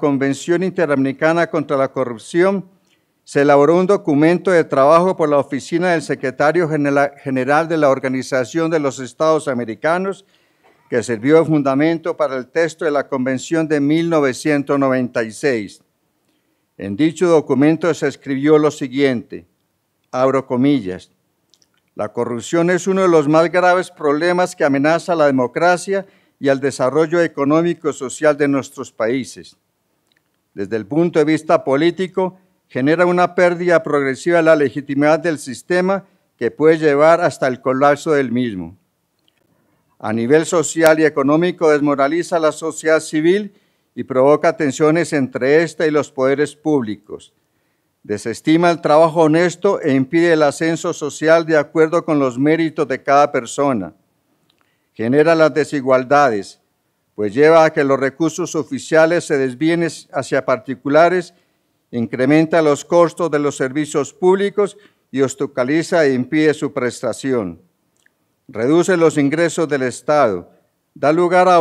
Convención Interamericana contra la Corrupción, se elaboró un documento de trabajo por la oficina del secretario general de la Organización de los Estados Americanos que sirvió de fundamento para el texto de la Convención de 1996. En dicho documento se escribió lo siguiente, abro comillas, la corrupción es uno de los más graves problemas que amenaza la democracia y al desarrollo económico y social de nuestros países. Desde el punto de vista político, genera una pérdida progresiva de la legitimidad del sistema que puede llevar hasta el colapso del mismo a nivel social y económico desmoraliza la sociedad civil y provoca tensiones entre ésta y los poderes públicos. Desestima el trabajo honesto e impide el ascenso social de acuerdo con los méritos de cada persona. Genera las desigualdades, pues lleva a que los recursos oficiales se desvíen hacia particulares, incrementa los costos de los servicios públicos y obstaculiza e impide su prestación reduce los ingresos del Estado, da lugar a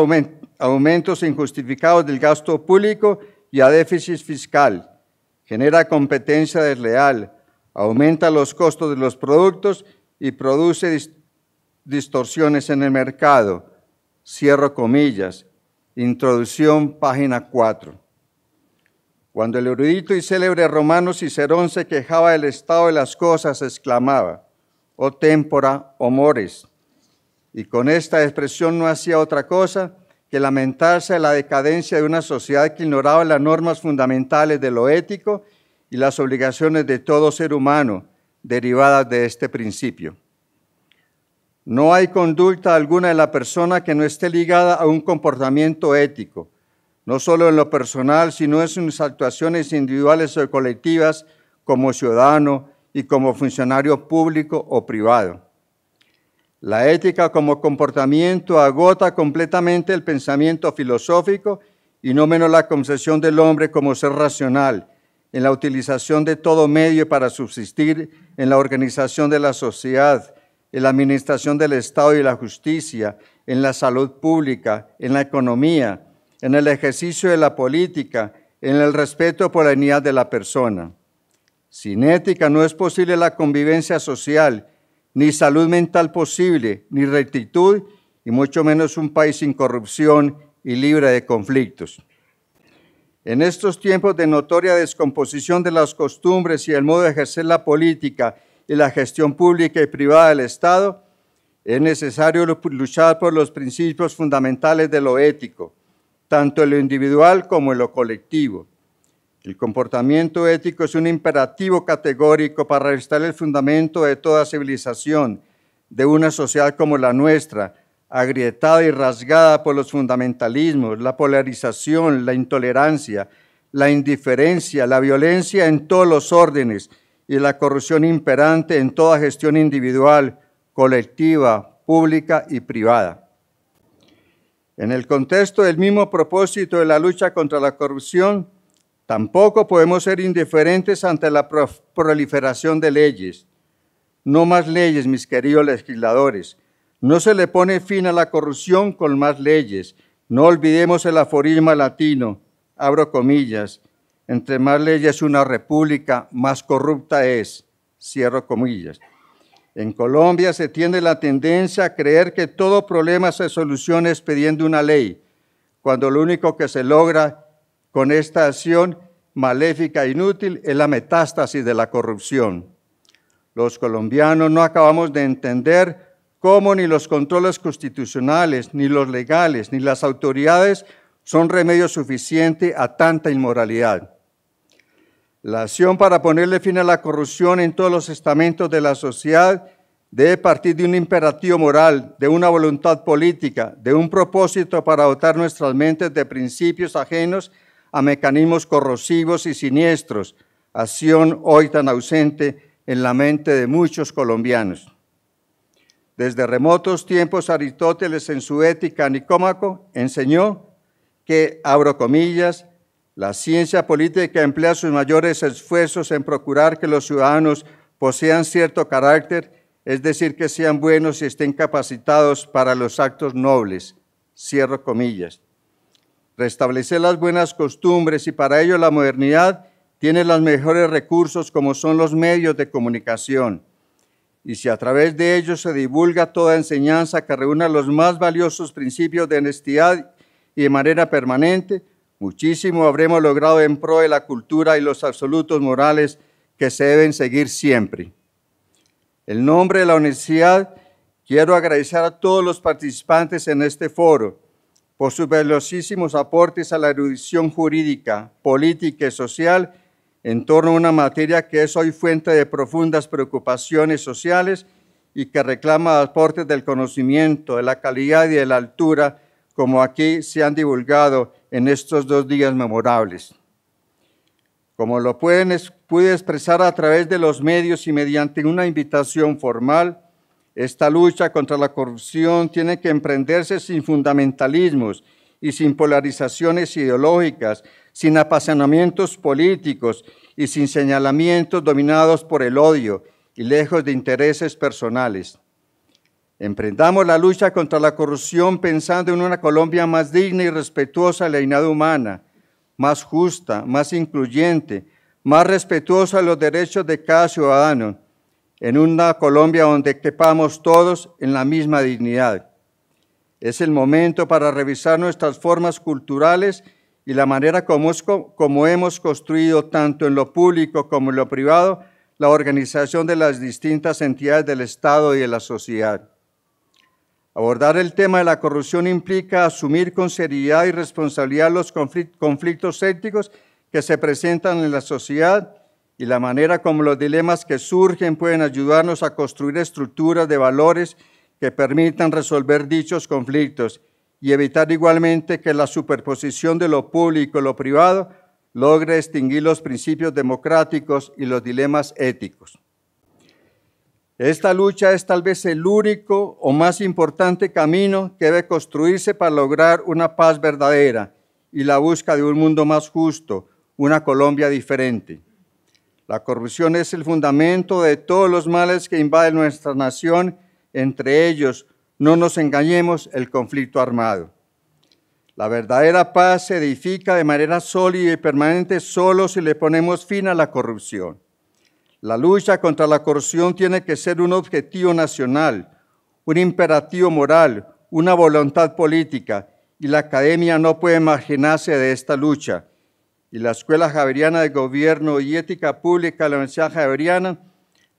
aumentos injustificados del gasto público y a déficit fiscal, genera competencia desleal, aumenta los costos de los productos y produce distorsiones en el mercado. Cierro comillas. Introducción, página 4. Cuando el erudito y célebre romano Cicerón se quejaba del estado de las cosas, exclamaba, o oh, tempora, o mores, y con esta expresión no hacía otra cosa que lamentarse de la decadencia de una sociedad que ignoraba las normas fundamentales de lo ético y las obligaciones de todo ser humano derivadas de este principio. No hay conducta alguna de la persona que no esté ligada a un comportamiento ético, no solo en lo personal, sino en sus actuaciones individuales o colectivas como ciudadano y como funcionario público o privado. La ética como comportamiento agota completamente el pensamiento filosófico y no menos la concepción del hombre como ser racional en la utilización de todo medio para subsistir en la organización de la sociedad, en la administración del Estado y la justicia, en la salud pública, en la economía, en el ejercicio de la política, en el respeto por la dignidad de la persona. Sin ética no es posible la convivencia social ni salud mental posible, ni rectitud, y mucho menos un país sin corrupción y libre de conflictos. En estos tiempos de notoria descomposición de las costumbres y el modo de ejercer la política y la gestión pública y privada del Estado, es necesario luchar por los principios fundamentales de lo ético, tanto en lo individual como en lo colectivo. El comportamiento ético es un imperativo categórico para restar el fundamento de toda civilización, de una sociedad como la nuestra, agrietada y rasgada por los fundamentalismos, la polarización, la intolerancia, la indiferencia, la violencia en todos los órdenes y la corrupción imperante en toda gestión individual, colectiva, pública y privada. En el contexto del mismo propósito de la lucha contra la corrupción, Tampoco podemos ser indiferentes ante la proliferación de leyes. No más leyes, mis queridos legisladores. No se le pone fin a la corrupción con más leyes. No olvidemos el aforismo latino, abro comillas, entre más leyes una república, más corrupta es, cierro comillas. En Colombia se tiende la tendencia a creer que todo problema se soluciona expediendo una ley, cuando lo único que se logra es con esta acción maléfica e inútil es la metástasis de la corrupción. Los colombianos no acabamos de entender cómo ni los controles constitucionales, ni los legales, ni las autoridades son remedio suficiente a tanta inmoralidad. La acción para ponerle fin a la corrupción en todos los estamentos de la sociedad debe partir de un imperativo moral, de una voluntad política, de un propósito para dotar nuestras mentes de principios ajenos a mecanismos corrosivos y siniestros, acción hoy tan ausente en la mente de muchos colombianos. Desde remotos tiempos Aristóteles en su ética Nicómaco enseñó que, abro comillas, la ciencia política emplea sus mayores esfuerzos en procurar que los ciudadanos posean cierto carácter, es decir, que sean buenos y estén capacitados para los actos nobles. Cierro comillas restablecer las buenas costumbres y para ello la modernidad tiene los mejores recursos como son los medios de comunicación. Y si a través de ellos se divulga toda enseñanza que reúna los más valiosos principios de honestidad y de manera permanente, muchísimo habremos logrado en pro de la cultura y los absolutos morales que se deben seguir siempre. El nombre de la honestidad, quiero agradecer a todos los participantes en este foro por sus velocísimos aportes a la erudición jurídica, política y social en torno a una materia que es hoy fuente de profundas preocupaciones sociales y que reclama aportes del conocimiento, de la calidad y de la altura, como aquí se han divulgado en estos dos días memorables. Como lo pueden, pude expresar a través de los medios y mediante una invitación formal, esta lucha contra la corrupción tiene que emprenderse sin fundamentalismos y sin polarizaciones ideológicas, sin apasionamientos políticos y sin señalamientos dominados por el odio y lejos de intereses personales. Emprendamos la lucha contra la corrupción pensando en una Colombia más digna y respetuosa de la dignidad humana, más justa, más incluyente, más respetuosa de los derechos de cada ciudadano en una Colombia donde quepamos todos en la misma dignidad. Es el momento para revisar nuestras formas culturales y la manera como, como, hemos construido tanto en lo público como en lo privado la organización de las distintas entidades del Estado y de la sociedad. Abordar el tema de la corrupción implica asumir con seriedad y responsabilidad los conflictos éticos que se presentan en la sociedad y la manera como los dilemas que surgen pueden ayudarnos a construir estructuras de valores que permitan resolver dichos conflictos y evitar igualmente que la superposición de lo público y lo privado logre extinguir los principios democráticos y los dilemas éticos. Esta lucha es tal vez el único o más importante camino que debe construirse para lograr una paz verdadera y la búsqueda de un mundo más justo, una Colombia diferente. La corrupción es el fundamento de todos los males que invaden nuestra nación, entre ellos, no nos engañemos, el conflicto armado. La verdadera paz se edifica de manera sólida y permanente solo si le ponemos fin a la corrupción. La lucha contra la corrupción tiene que ser un objetivo nacional, un imperativo moral, una voluntad política, y la academia no puede marginarse de esta lucha y la Escuela Javeriana de Gobierno y Ética Pública la Universidad Javeriana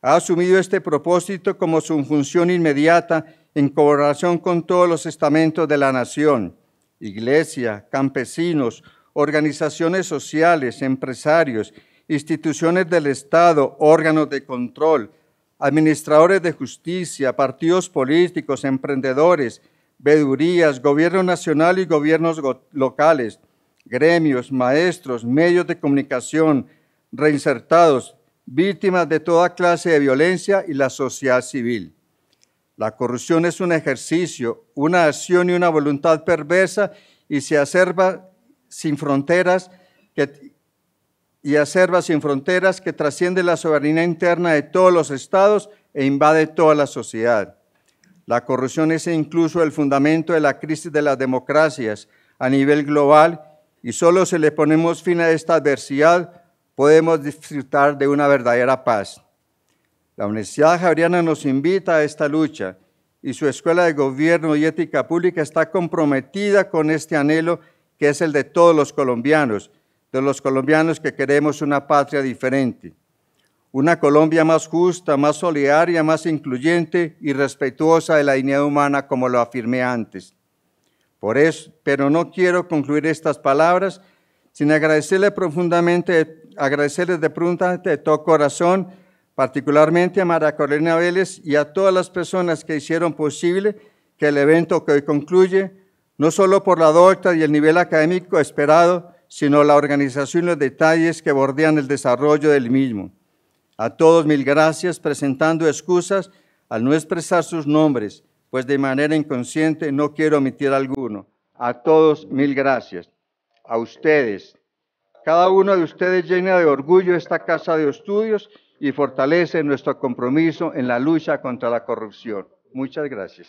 ha asumido este propósito como su función inmediata en colaboración con todos los estamentos de la nación, iglesia, campesinos, organizaciones sociales, empresarios, instituciones del Estado, órganos de control, administradores de justicia, partidos políticos, emprendedores, vedurías, gobierno nacional y gobiernos locales – gremios, maestros, medios de comunicación reinsertados, víctimas de toda clase de violencia y la sociedad civil. La corrupción es un ejercicio, una acción y una voluntad perversa y se acerba sin fronteras que, y sin fronteras que trasciende la soberanía interna de todos los estados e invade toda la sociedad. La corrupción es incluso el fundamento de la crisis de las democracias a nivel global y solo si le ponemos fin a esta adversidad podemos disfrutar de una verdadera paz. La Universidad Javeriana nos invita a esta lucha y su Escuela de Gobierno y Ética Pública está comprometida con este anhelo que es el de todos los colombianos, de los colombianos que queremos una patria diferente, una Colombia más justa, más solidaria, más incluyente y respetuosa de la dignidad humana como lo afirmé antes. Por eso, pero no quiero concluir estas palabras sin agradecerle profundamente, agradecerles de pronta de todo corazón, particularmente a María Carolina Vélez y a todas las personas que hicieron posible que el evento que hoy concluye, no solo por la docta y el nivel académico esperado, sino la organización y los detalles que bordean el desarrollo del mismo. A todos mil gracias presentando excusas al no expresar sus nombres pues de manera inconsciente no quiero omitir alguno. A todos mil gracias. A ustedes. Cada uno de ustedes llena de orgullo esta casa de estudios y fortalece nuestro compromiso en la lucha contra la corrupción. Muchas gracias.